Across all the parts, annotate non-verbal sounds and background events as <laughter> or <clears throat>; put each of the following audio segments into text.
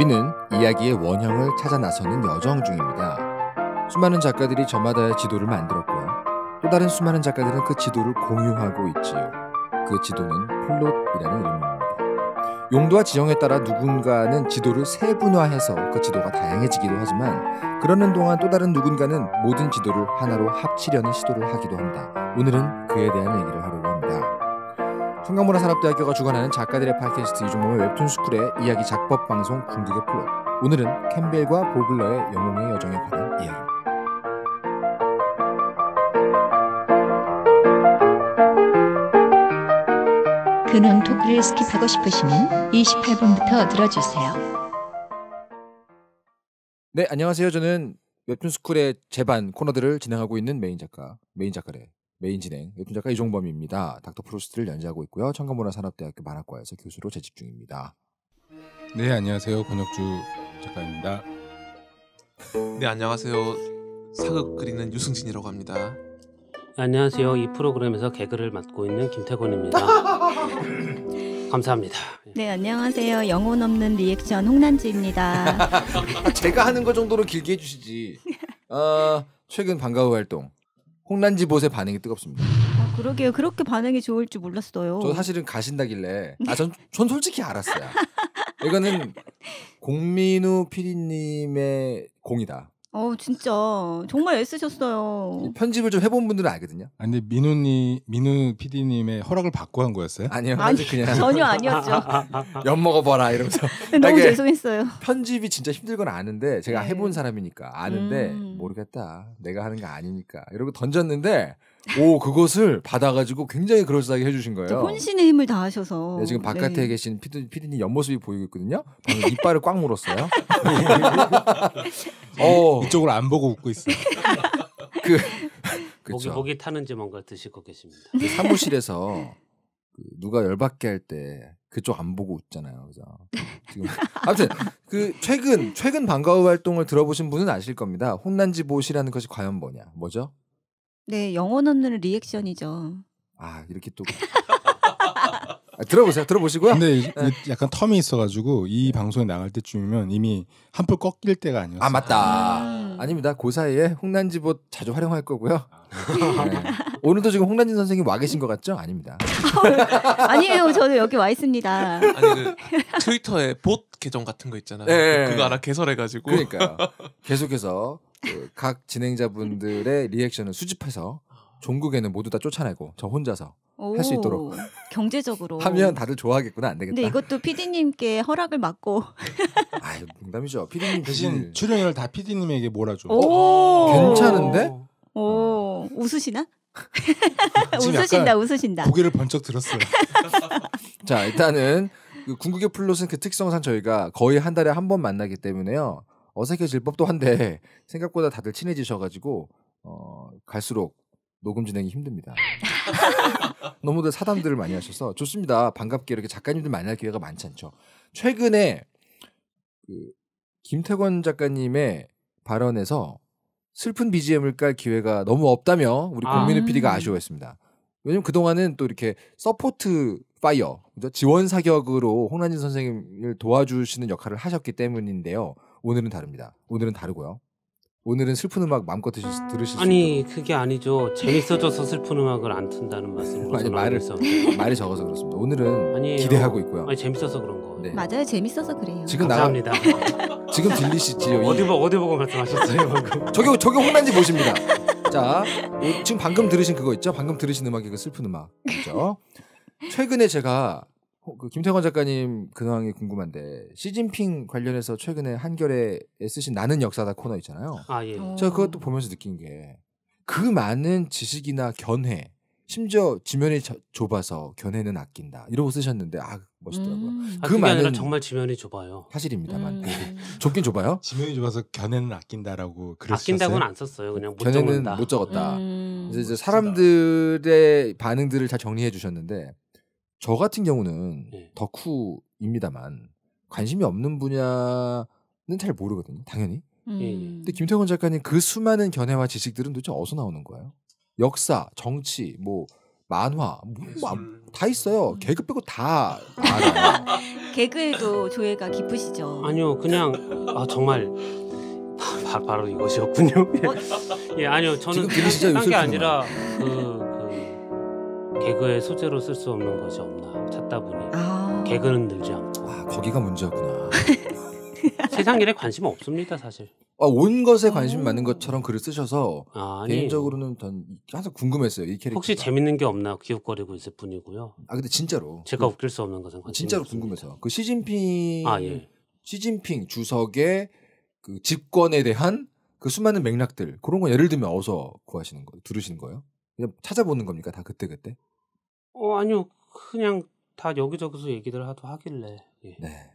우리는 이야기의 원형을 찾아 나서는 여정 중입니다. 수많은 작가들이 저마다의 지도를 만들었고또 다른 수많은 작가들은 그 지도를 공유하고 있지요. 그 지도는 플롯이라는 의미입니다. 용도와 지형에 따라 누군가는 지도를 세분화해서 그 지도가 다양해지기도 하지만 그러는 동안 또 다른 누군가는 모든 지도를 하나로 합치려는 시도를 하기도 합니다. 오늘은 그에 대한 얘기를 하려고 한강문화 산업대학교가 주관하는 작가들의 팟캐스트 이종범의 웹툰 스쿨의 이야기 작법 방송 궁극의 플롯. 오늘은 캠벨과 보글러의 영웅의 여정에 관한 이야기입니 토크를 스킵하고 싶으시면 28분부터 들어주세요. 네, 안녕하세요. 저는 웹툰 스쿨의 재반 코너들을 진행하고 있는 메인 작가, 메인 작가래. 메인 진행 웹툰 작가 이종범입니다. 닥터 프로스트를 연재하고 있고요. 청강문화산업대학교 만화과에서 교수로 재직 중입니다. 네 안녕하세요 권혁주 작가입니다. 네 안녕하세요 사극 그리는 유승진이라고 합니다. 안녕하세요 이 프로그램에서 개그를 맡고 있는 김태곤입니다. <laughs> 감사합니다. 네, 안녕하세요. 영혼 없는 리액션 홍남지입니다 <laughs> 제가 하는 것 정도로 길게 해주시지. 어, 최근 방과후 활동 홍란지 봇의 반응이 뜨겁습니다. 아, 그러게요. 그렇게 반응이 좋을 줄 몰랐어요. 저 사실은 가신다길래 아전 전 솔직히 알았어요. 이거는 <laughs> 공민우 PD님의 공이다. 어 진짜 정말 애쓰셨어요. 편집을 좀 해본 분들은 알거든요. 아니 근데 민우니 민우 PD님의 허락을 받고 한 거였어요? 아니요. 아니 그냥 전혀 아니었죠. <laughs> 엿 먹어봐라 이러면서. 너무 죄송했어요. 편집이 진짜 힘들건 아는데 제가 네. 해본 사람이니까 아는데 음. 모르겠다. 내가 하는 게 아니니까 이러고 던졌는데 오 그것을 받아가지고 굉장히 그럴싸하게 해주신 거예요. 혼신의 힘을 다하셔서 네, 지금 바깥에 네. 계신 피디, 피디님 옆모습이 보이고 있거든요. 방금 이빨을 꽉 물었어요. <laughs> 어이쪽으안 보고 웃고 있어. <laughs> 그 <laughs> 목이 목이 타는지 뭔가 드시고 계십니다. 그 사무실에서 그 누가 열받게 할 때 그쪽 안 보고 웃잖아요. 그죠? 지금 아무튼 그 최근 최근 방과후 활동을 들어보신 분은 아실 겁니다. 혼난지 보시라는 것이 과연 뭐냐? 뭐죠? 네, 영혼 없는 리액션이죠. 아 이렇게 또 아, 들어보세요, 들어보시고요. 근데 네. 약간 텀이 있어가지고 이 네. 방송에 나갈 때쯤이면 이미 한풀 꺾일 때가 아니었어요. 아 맞다. 음. 아닙니다. 그 사이에 홍난지보 자주 활용할 거고요. 아, 네. 오늘도 지금 홍난진 선생님 와 계신 것 같죠? 아닙니다. <laughs> 아니에요, 저는 여기 와 있습니다. 아니 그 트위터에 봇 계정 같은 거 있잖아요. 네. 그거 하나 개설해가지고. 그러니까요. 계속해서 그 각 진행자분들의 리액션을 수집해서 종국에는 모두 다 쫓아내고 저 혼자서 할 수 있도록 경제적으로 하면 다들 좋아하겠구나 안 되겠다. 근데 이것도 PD님께 허락을 받고. <laughs> 아 농담이죠. PD님 대신 출연을 다 PD님에게 몰아줘. 오~ 괜찮은데? 오 웃으시나? <laughs> 웃으신다 웃으신다. 고개를 번쩍 들었어요. <laughs> 자 일단은 그 궁극의 플롯은 그 특성상 저희가 거의 한 달에 한 번 만나기 때문에요. 어색해질 법도 한데 <laughs> 생각보다 다들 친해지셔가지고 어, 갈수록 녹음 진행이 힘듭니다. 너무들 사담들을 많이 하셔서 좋습니다. 반갑게 이렇게 작가님들 만날 기회가 많지 않죠. 최근에 그 김태권 작가님의 발언에서 슬픈 BGM을 깔 기회가 너무 없다며 우리 국 아. 공민우 PD가 아쉬워했습니다. 왜냐면 그동안은 또 이렇게 서포트 파이어, 지원 사격으로 홍란진 선생님을 도와주시는 역할을 하셨기 때문인데요. 오늘은 다릅니다. 오늘은 다르고요. 오늘은 슬픈 음악 마음껏 드실, 들으실 아니, 수 있도록. 아니 그게 아니죠. 재밌어져서 슬픈 음악을 안 튼다는 말씀으로 아니, 말을 <laughs> 말이 적어서 그렇습니다. 오늘은 아니에요. 기대하고 있고요. 아니, 재밌어서 그런 거. 네. 맞아요. 재밌어서 그래요. 지금 감사합니다. 나 <laughs> 지금 들리시지요? 어디 보 어디 보고 말씀하셨어요 저기 저게 혼란지 보십니다. 자 지금 방금 들으신 그거 있죠? 방금 들으신 음악이 그 슬픈 음악 그죠? 최근에 제가 어, 그 김태권 작가님 근황이 궁금한데 시진핑 관련해서 최근에 한결에 쓰신 나는 역사다 코너 있잖아요. 아 예. 어. 제 그것도 보면서 느낀 게 그 많은 지식이나 견해, 심지어 지면이 저, 좁아서 견해는 아낀다 이러고 쓰셨는데 아 멋있더라고요. 음. 그 아, 많은 정말 지면이 좁아요. 사실입니다만 음. <laughs> 좁긴 좁아요. 지면이 좁아서 견해는 아낀다라고 그랬어요. 아낀다고는 안 썼어요. 그냥 못 견해는 적었다. 못 적었다. 음. 이제, 이제 사람들의 반응들을 다 정리해 주셨는데 저 같은 경우는 네. 덕후입니다만 관심이 없는 분야는 잘 모르거든요. 당연히. 음. 예, 예. 근데 김태권 작가님 그 수많은 견해와 지식들은 도대체 어디서 나오는 거예요? 역사, 정치, 뭐 만화, 뭐, 뭐 다 있어요. 음. 개그 빼고 다 알아요. <laughs> 개그에도 조예가 깊으시죠. 아니요, 그냥 아 정말 바, 바, 로 이것이었군요. 어? <laughs> 예, 아니요, 저는 그게 아니라 그 개그의 소재로 쓸 수 없는 것이 없나 찾다 보니 아. 개그는 늘지 않고 아 거기가 문제였구나. <laughs> 세상 일에 관심 없습니다 사실. 아, 온 것에 아. 관심 이 많은 것처럼 글을 쓰셔서 아, 개인적으로는 전 항상 궁금했어요 이 캐릭터. 혹시 재밌는 게 없나 기웃거리고 있을 뿐이고요. 아 근데 진짜로 제가 웃길 수 없는 것은 관심. 진짜로 없습니다. 궁금해서 그 시진핑 아, 예. 시진핑 주석의 그 집권에 대한 그 수많은 맥락들 그런 거 예를 들면 어서 구하시는 거예요? 들으시는 거예요? 그냥 찾아보는 겁니까 다 그때 그때? 어 아니요 그냥 다 여기저기서 얘기들 하도 하길래. 예. 네.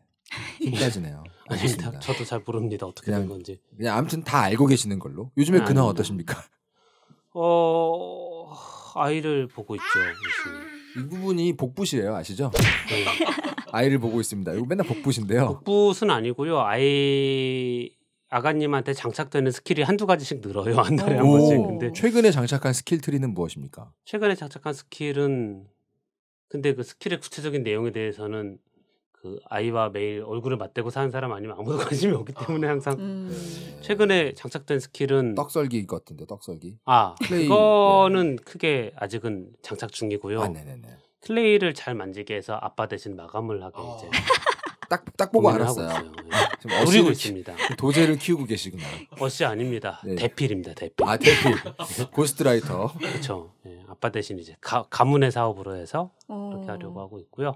힘까지네요. <laughs> 아니다 저도 잘 모릅니다. 어떻게 그냥, 된 건지. 그냥 아무튼 다 알고 계시는 걸로. 요즘에 아, 근황 네. 어떠십니까? <laughs> 어 아이를 보고 있죠. 이 부분이 복붙이에요, 아시죠? 네. 아이를 보고 있습니다. 이거 맨날 복붙인데요. 복붙은 아니고요. 아이 아가님한테 장착되는 스킬이 한두 가지씩 늘어요 한 달에 한 번씩. 근데 최근에 장착한 스킬 트리는 무엇입니까? 최근에 장착한 스킬은 근데 그 스킬의 구체적인 내용에 대해서는 그 아이와 매일 얼굴을 맞대고 사는 사람 아니면 아무도 <laughs> 관심이 없기 때문에 항상 음. 최근에 장착된 스킬은 떡썰기 같은데 떡썰기. 아 플레이. 그거는 네. 크게 아직은 장착 중이고요. 아, 네네네. 클레이를 잘 만지게 해서 아빠 대신 마감을 하게 어. 이제 딱, 딱 보고 알았어요. 예. 지금 예. 어리고 있습니다. 도제를 키우고 계시구나. 어씨 아닙니다. 네. 대필입니다. 대필. 아 대필. 예. 고스트라이터. 그렇죠. 예, 아빠 대신 이제 가, 가문의 사업으로 해서 그렇게 어. 하려고 하고 있고요.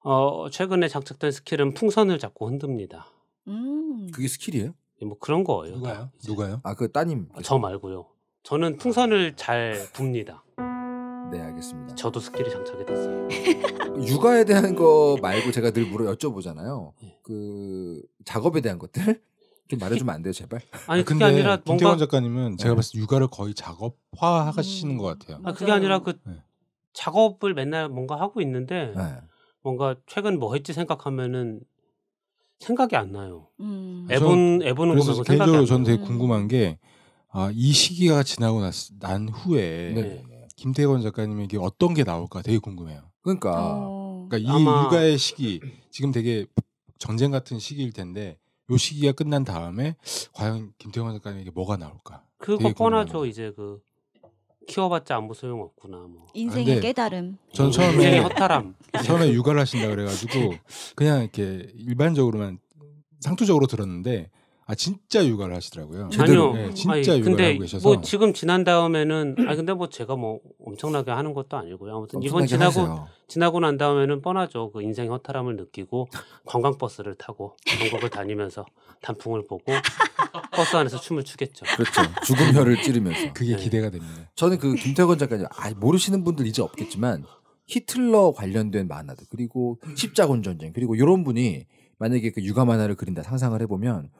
어, 최근에 장착된 스킬은 풍선을 잡고 흔듭니다. 음. 그게 스킬이에요? 예, 뭐 그런 거예요. 누가요? 누가요? 아그 따님. 아, 저 말고요. 저는 풍선을 잘 붑니다. 네 알겠습니다. 저도 스킬이장착이됐어요 <laughs> 육아에 대한 거 말고 제가 늘 물어 여쭤보잖아요. 예. 그 작업에 대한 것들 좀 말해주면 안 돼요 제발. <laughs> 아니 아, 그게 근데 아니라 뭔가 김태원 작가님은 제가 네. 봤을 때 육아를 거의 작업화 하시는 음. 것 같아요. 아 그게 아니라 그 네. 작업을 맨날 뭔가 하고 있는데 네. 뭔가 최근 뭐 했지 생각하면은 생각이 안 나요. 음. 애본 애본은 그래서 생각이 개인적으로 나 저는 되게 음. 궁금한 게 아, 이 시기가 지나고 났, 난 후에 네. 김태건 작가님에게 어떤 게 나올까 되게 궁금해요. 그러니까, 어. 그러니까 이 아마... 육아의 시기 지금 되게 전쟁 같은 시기일 텐데 요 시기가 끝난 다음에 과연 김태건 작가님에게 뭐가 나올까? 그거 뻔하죠 이제 그 키워봤자 아무 소용 없구나 뭐 아, 인생의 깨달음. 전 처음에 인생의 허탈함. <laughs> 처음에 육아를 하신다 그래가지고 그냥 이렇게 일반적으로만 상투적으로 들었는데 아 진짜 육아를 하시더라고요. 아니요, 네, 진짜 아니, 육아를 하고 계셔서. 뭐 지금 지난 다음에는 아 근데 뭐 제가 뭐 엄청나게 하는 것도 아니고요. 아무튼 이번 지나고 하세요. 지나고 난 다음에는 뻔하죠. 그 인생 허탈함을 느끼고 관광 버스를 타고 방콕을 다니면서 단풍을 보고 버스 안에서 춤을 추겠죠. 그렇죠. 죽음 혀를 찌르면서 그게 네. 기대가 됩니다. 저는 그 김태건 작가님 아 모르시는 분들 이제 없겠지만 히틀러 관련된 만화들 그리고 십자군 전쟁 그리고 이런 분이 만약에 그 육아 만화를 그린다 상상을 해보면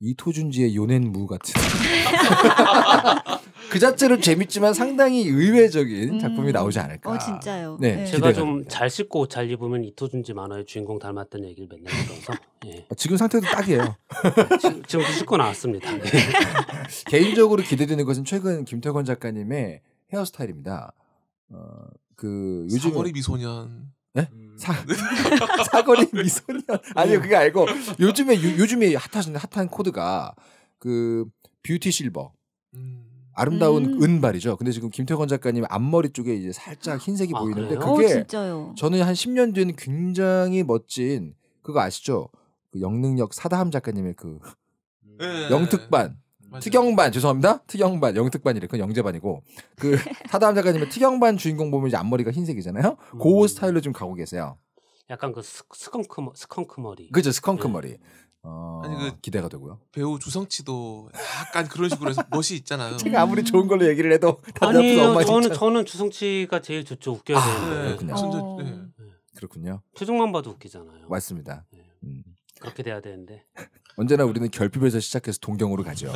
이토준지의 요넨무 같은 <laughs> 그 자체로 재밌지만 상당히 의외적인 음. 작품이 나오지 않을까. 어 진짜요. 네, 네. 제가 좀 잘 씻고 잘 입으면 이토준지 만화의 주인공 닮았다는 얘기를 맨날 들어서 예. 아, 지금 상태도 딱이에요. 네, 지금, 씻고 나왔습니다. 네. <laughs> 개인적으로 기대되는 것은 최근 김태권 작가님의 헤어스타일입니다. 어, 그 요즘 3월이 미소년 네? 음... 사, 네. <laughs> 사거리 미소년 아니요 네. 그게 아니고 요즘에 요, 즘에 핫하신 핫한 코드가 그 뷰티 실버 음. 아름다운 음... 은발이죠. 근데 지금 김태건 작가님 앞머리 쪽에 이제 살짝 흰색이 아, 보이는데 그래요? 그게 오, 저는 한 10년 뒤에는 굉장히 멋진 그거 아시죠? 그 영능력 사다함 작가님의 그 네. 영특반 맞아요. 특영반 죄송합니다. 특영반 영특반이래. 그건 영재반이고 그 사다함 <laughs> 작가님의 특영반 주인공 보면 이제 앞머리가 흰색이잖아요. 음. 그 스타일로 좀 가고 계세요. 약간 그 스, 스컹크 스컹크 머리. 그죠 스컹크 네. 머리. 어, 아니 그 기대가 되고요. 배우 주성치도 약간 그런 식으로 해서 멋이 있잖아요. <laughs> 제가 아무리 좋은 걸로 얘기를 해도 아니요 저는 저는 주성치가 제일 좋죠 웃겨야 아, 네, 네. 그렇군요. 어. 네. 네. 그렇군요. 표정만 봐도 웃기잖아요. 맞습니다. 네. 음. 그렇게 돼야 되는데 <laughs> 언제나 우리는 결핍에서 시작해서 동경으로 가죠.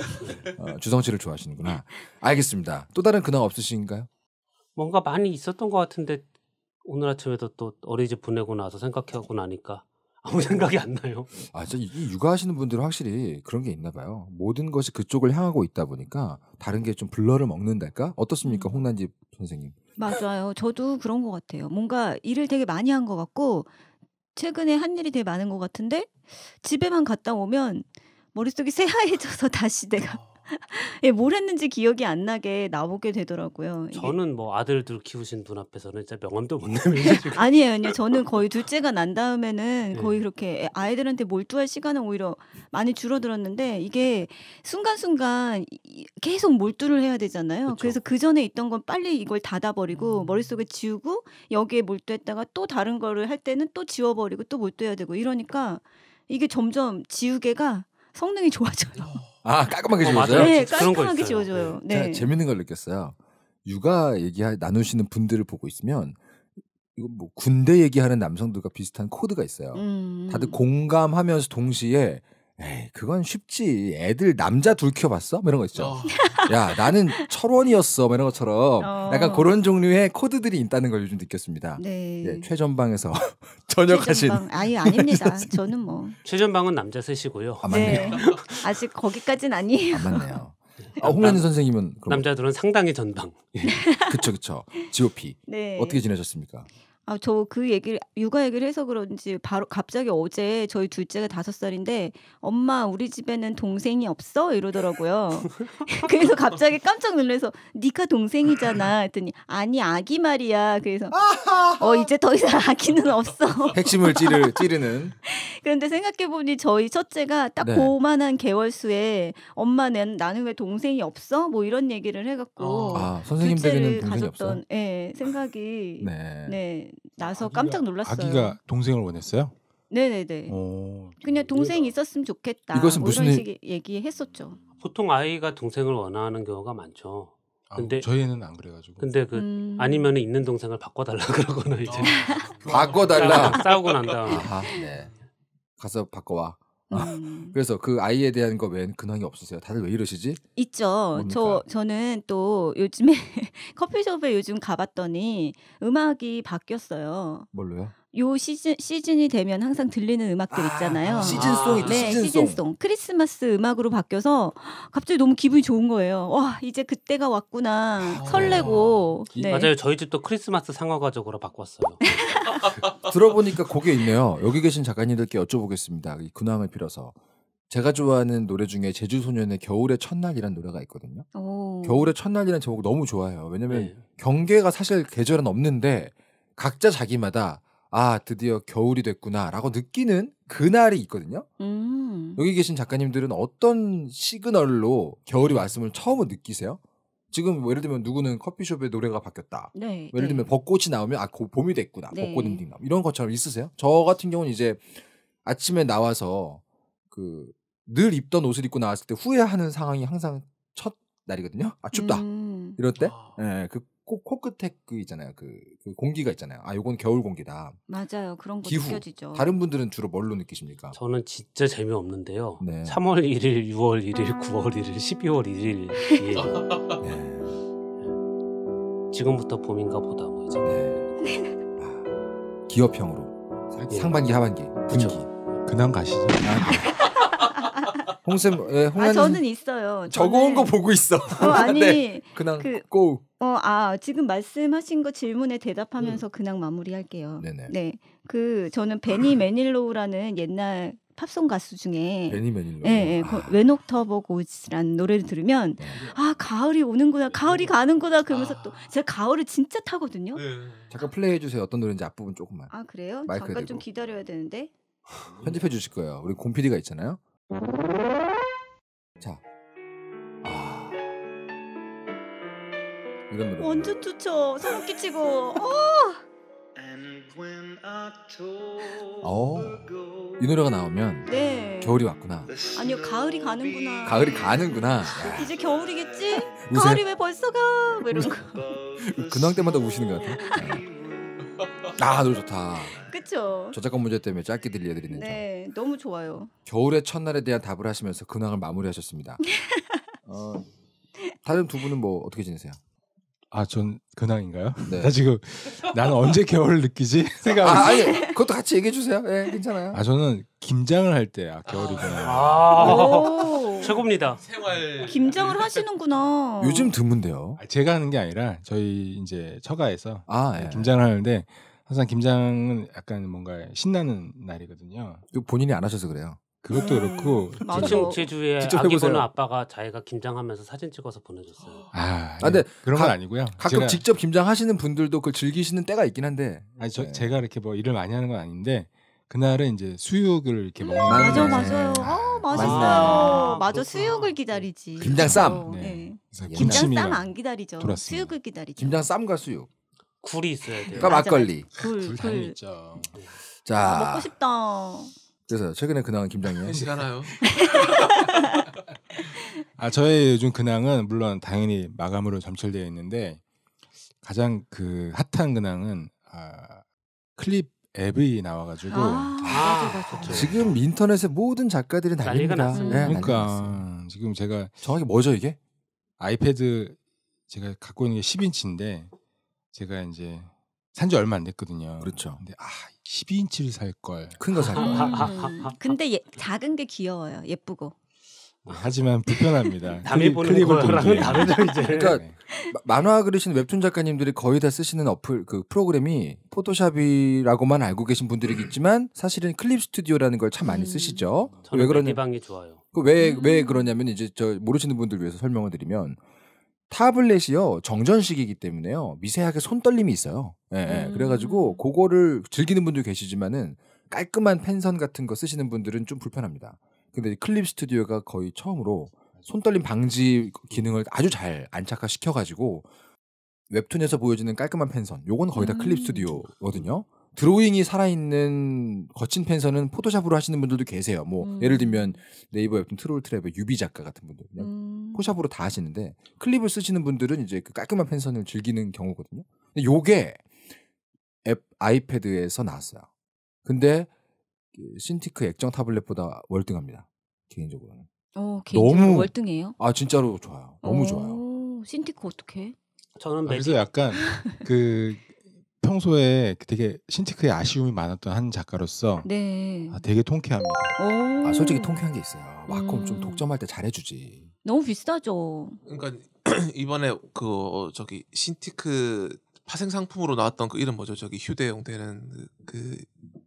어, 주성 씨를 좋아하시는구나. 알겠습니다. 또 다른 근황 없으신가요? 뭔가 많이 있었던 것 같은데 오늘 아침에도 또 어린이집 보내고 나서 생각하고 나니까 아무 네. 생각이 안 나요. 아, 진짜 육아하시는 분들은 확실히 그런 게 있나 봐요. 모든 것이 그쪽을 향하고 있다 보니까 다른 게 좀 블러를 먹는달까? 어떻습니까, 음. 홍난집 선생님? 맞아요. 저도 그런 것 같아요. 뭔가 일을 되게 많이 한 것 같고 최근에 한 일이 되게 많은 것 같은데 집에만 갔다 오면 머릿속이 <laughs> 새하얘져서 다시 내가 아. 예, 뭘 했는지 기억이 안 나게 나오게 되더라고요. 저는 뭐 아들 둘 키우신 분 앞에서는 진짜 명함도 못 내밀죠. 아니에요, 아니요. 저는 거의 둘째가 난 다음에는 네. 거의 네. 그렇게 아이들한테 몰두할 시간은 오히려 많이 줄어들었는데 이게 순간순간 계속 몰두를 해야 되잖아요. 그쵸. 그래서 그 전에 있던 건 빨리 이걸 닫아버리고 음. 머릿속에 지우고 여기에 몰두했다가 또 다른 거를 할 때는 또 지워버리고 또 몰두해야 되고 이러니까 이게 점점 지우개가 성능이 좋아져요. 어. 아 깔끔하게 어, 지워줘요. 네, 네, 깔끔하게 지워줘요. 네. 네. 재밌는 걸 느꼈어요. 육아 얘기 나누시는 분들을 보고 있으면 이거 뭐 군대 얘기하는 남성들과 비슷한 코드가 있어요. 음. 다들 공감하면서 동시에 에이, 그건 쉽지. 애들 남자 둘 키워봤어? 뭐 이런 거 있죠. 어. 야, 나는 철원이었어. 뭐 이런 것처럼 어. 약간 그런 종류의 코드들이 있다는 걸 요즘 느꼈습니다. 네. 예, 최전방에서 <laughs> 전역하신. 최전방. 아니, 아닙니다. <laughs> 저는 뭐. 최전방은 남자 셋이고요. 아, 맞네요. 네. 아직 거기까진 아니에요. 아, 맞네요. <laughs> 아, 홍련진 선생님은 남자들은 상당히 전방. 그쵸, 그쵸. GOP. 네. 어떻게 지내셨습니까? 아, 저 그 얘기를 육아 얘기를 해서 그런지 바로 갑자기 어제 저희 둘째가 다섯 살인데 엄마 우리 집에는 동생이 없어 이러더라고요. <laughs> 그래서 갑자기 깜짝 놀래서 니가 동생이잖아 했더니 아니 아기 말이야. 그래서 어 이제 더 이상 아기는 없어. <laughs> 핵심을 찌르, 찌르는. 그런데 생각해 보니 저희 첫째가 딱 네. 고만한 개월 수에 엄마는 나는 왜 동생이 없어? 뭐 이런 얘기를 해갖고 아, 선생님들에는 동생이 없어. 예, 생각이 네. 네. 나서 아기가, 깜짝 놀랐어요. 아기가 동생을 원했어요? 네네네. 오, 어, 그냥 뭐 동생 있었으면 좋겠다. 이것은 뭐 무슨 이 얘기했었죠. 보통 아이가 동생을 원하는 경우가 많죠. 아, 근데 아, 저희는 안 그래가지고. 근데 그 음... 아니면 있는 동생을 바꿔달라 <laughs> 그러거나 이제 바꿔달라 싸우고 난다음 네. 가서 바꿔와. 음. <laughs> 그래서 그 아이에 대한 거 외엔 근황이 없으세요? 다들 왜 이러시지? 있죠. 뭡니까? 저 저는 또 요즘에 <laughs> 커피숍에 요즘 가봤더니 음악이 바뀌었어요. 뭘로요? 요 시즌 시즌이 되면 항상 들리는 음악들 아, 있잖아요. 아, 시즌송이 네, 시즌송. 시즌송. 크리스마스 음악으로 바뀌어서 갑자기 너무 기분이 좋은 거예요. 와 이제 그때가 왔구나 아, 설레고. 네. 맞아요. 저희 집도 크리스마스 상어가족으로 바꿨어요. <laughs> 들어보니까 곡에 있네요. 여기 계신 작가님들께 여쭤보겠습니다. 이 근황을 빌어서. 제가 좋아하는 노래 중에 제주 소년의 겨울의 첫날이란 노래가 있거든요. 오. 겨울의 첫날이라는 제목 너무 좋아해요. 왜냐면 네. 경계가 사실 계절은 없는데 각자 자기마다 아 드디어 겨울이 됐구나라고 느끼는 그날이 있거든요. 음. 여기 계신 작가님들은 어떤 시그널로 겨울이 왔음을 처음으로 느끼세요? 지금 뭐 예를 들면 누구는 커피숍에 노래가 바뀌었다. 네, 뭐 예를 네. 들면 벚꽃이 나오면 아 봄이 됐구나. 네. 벚꽃 엔딩 이런 것처럼 있으세요? 저 같은 경우는 이제 아침에 나와서 그 늘 입던 옷을 입고 나왔을 때 후회하는 상황이 항상 첫 날이거든요. 아 춥다 음. 이럴 때, 아. 예, 네, 그 코, 끝에그 있잖아요. 그, 그 공기가 있잖아요. 아, 요건 겨울 공기다. 맞아요. 그런 거 기후. 느껴지죠. 다른 분들은 주로 뭘로 느끼십니까? 저는 진짜 재미없는데요. 네. 3월 1일, 6월 1일, 9월 1일, 12월 1일. 네. 지금부터 봄인가 보다 뭐 이제. 네. 아, 기업형으로 예. 상반기, 하반기, 분기. 그쵸. 근황 가시죠. 아, 네. 홍쌤, 예, 홍 아, 저는 있어요. 저거 온 저는... 거 보고 있어. 어, 아니, <laughs> 네, 그냥 그, 고. 어, 아, 지금 말씀하신 거 질문에 대답하면서 음. 그냥 마무리할게요. 네네. 네. 그 저는 베니 <laughs> 메닐로우라는 옛날 팝송 가수 중에 베니 메닐로. 예, 예. 그 아. 웬옥터버 고즈라는 노래를 들으면 네. 아, 가을이 오는구나. 네. 가을이 가는구나 그러면서 아. 또 제가 가을을 진짜 타거든요. 네. 잠깐 플레이해 주세요. 어떤 노래인지 앞부분 조금만. 아, 그래요? 잠깐 들고. 좀 기다려야 되는데. <laughs> 편집해 주실 거예요. 우리 곰 PD가 있잖아요. 자, 아 이런 노래. 원전투죠 소름 끼치고. 어. 어. 이 노래가 나오면 네. 겨울이 왔구나. 아니요, 가을이 가는구나. 가을이 가는구나. <laughs> 이제 겨울이겠지? 우세 가을이 왜 벌써 가? 뭐 이런 거. <laughs> 근황 때마다 우시는 것 같아. 네. 아, 노래 좋다. 그렇죠. 저작권 문제 때문에 짧게 들려드리는 네, 점. 너무 좋아요. 겨울의 첫날에 대한 답을 하시면서 근황을 마무리하셨습니다. <laughs> 어, 다른 두 분은 뭐 어떻게 지내세요? 아, 전 근황인가요? 네. <laughs> 나 지금 나는 언제 겨울을 느끼지 <laughs> 생각 아, 아니, 그것도 같이 얘기해 주세요. 예, 네, 괜찮아요. 아, 저는 김장을 할때 아, 겨울이구나. 아, 최고입니다. 생활 김장을 아, 하시는구나. 요즘 드문데요. 아, 제가 하는 게 아니라 저희 이제 처가에서 아, 예. 김장을 하는데 항상 김장은 약간 뭔가 신나는 날이거든요. 본인이 안 하셔서 그래요. 그것도 그렇고 음, 지금 제주에 아기 보는 아빠가 자기가 김장하면서 사진 찍어서 보내줬어요. <gasps> 아, 예. 아, 근데 그런 건 가, 아니고요. 가끔 제가, 직접 김장하시는 분들도 그걸 즐기시는 때가 있긴 한데. 아니 저, 네. 제가 이렇게 뭐 일을 많이 하는 건 아닌데 그날은 이제 수육을 이렇게 먹는 맞아 맞아요. 네. 어, 아, 맛있어요. 맞아 그 수육을 네. 기다리지. 김장 쌈. 네. 네. 예. 김장 쌈안 기다리죠. 돌았습니다. 수육을 기다리죠. 김장 쌈과 수육. 굴이 있어야 돼요. 그러니까 막걸리. 굴, 굴. 있죠. 자. 아, 먹고 싶다. 그래서 최근에 근황은 김장이요. 시간아요. <laughs> 아 저의 요즘 근황은 물론 당연히 마감으로 점철되어 있는데 가장 그 핫한 근황은 아, 클립 앱이 나와가지고 아, 아, 지금 인터넷에 모든 작가들이 난리가 났니다 네, 그러니까 난리 지금 제가 정확히 뭐죠 이게? 아이패드 제가 갖고 있는 게 10인치인데 제가 이제 산 지 얼마 안 됐거든요. 그렇죠. 근데 아 12인치를 살 걸. 큰 거 살 걸. 음, <laughs> 근데 예, 작은 게 귀여워요. 예쁘고. 뭐, 하지만 불편합니다. 남이 <laughs> 보는 거랑은 다르죠 이제. <laughs> 그러니까 네. 만화 그리시는 웹툰 작가님들이 거의 다 쓰시는 어플 그 프로그램이 포토샵이라고만 알고 계신 분들이 겠지만 음. 사실은 클립 스튜디오라는 걸 참 많이 음. 쓰시죠. 음. 왜 그러냐? 방이 좋아요. 왜왜 그 음. 그러냐면 이제 저 모르시는 분들 위해서 설명을 드리면 타블렛이요 정전식이기 때문에요 미세하게 손떨림이 있어요. 예, 예. 음. 그래가지고 그거를 즐기는 분도 계시지만은 깔끔한 펜선 같은 거 쓰시는 분들은 좀 불편합니다. 근데 클립 스튜디오가 거의 처음으로 손떨림 방지 기능을 아주 잘 안착화 시켜가지고 웹툰에서 보여지는 깔끔한 펜선 요건 거의 다 음. 클립 스튜디오거든요. 드로잉이 살아있는 거친 펜선은 포토샵으로 하시는 분들도 계세요. 뭐 음. 예를 들면 네이버 웹툰 트롤 트랩의 유비 작가 같은 분들 그냥 음. 포샵으로 다 하시는데 클립을 쓰시는 분들은 이제 그 깔끔한 펜선을 즐기는 경우거든요. 근데 요게 앱 아이패드에서 나왔어요. 근데 그 신티크 액정 타블렛보다 월등합니다. 개인적으로는. 어, 개인적으로 너무 월등해요? 아 진짜로 좋아요. 너무 오, 좋아요. 신티크 어떻게? 저는 아, 그래서 약간 <laughs> 그 평소에 그 되게 신티크에 아쉬움이 많았던 한 작가로서 네. 아, 되게 통쾌합니다. 오. 아 솔직히 통쾌한 게 있어요. 와콤 음. 좀 독점할 때 잘해주지. 너무 비싸죠. 그러니까 <clears throat> 이번에 그 어, 저기 신티크 파생 상품으로 나왔던 그 이름 뭐죠? 저기 휴대용 되는 그, 그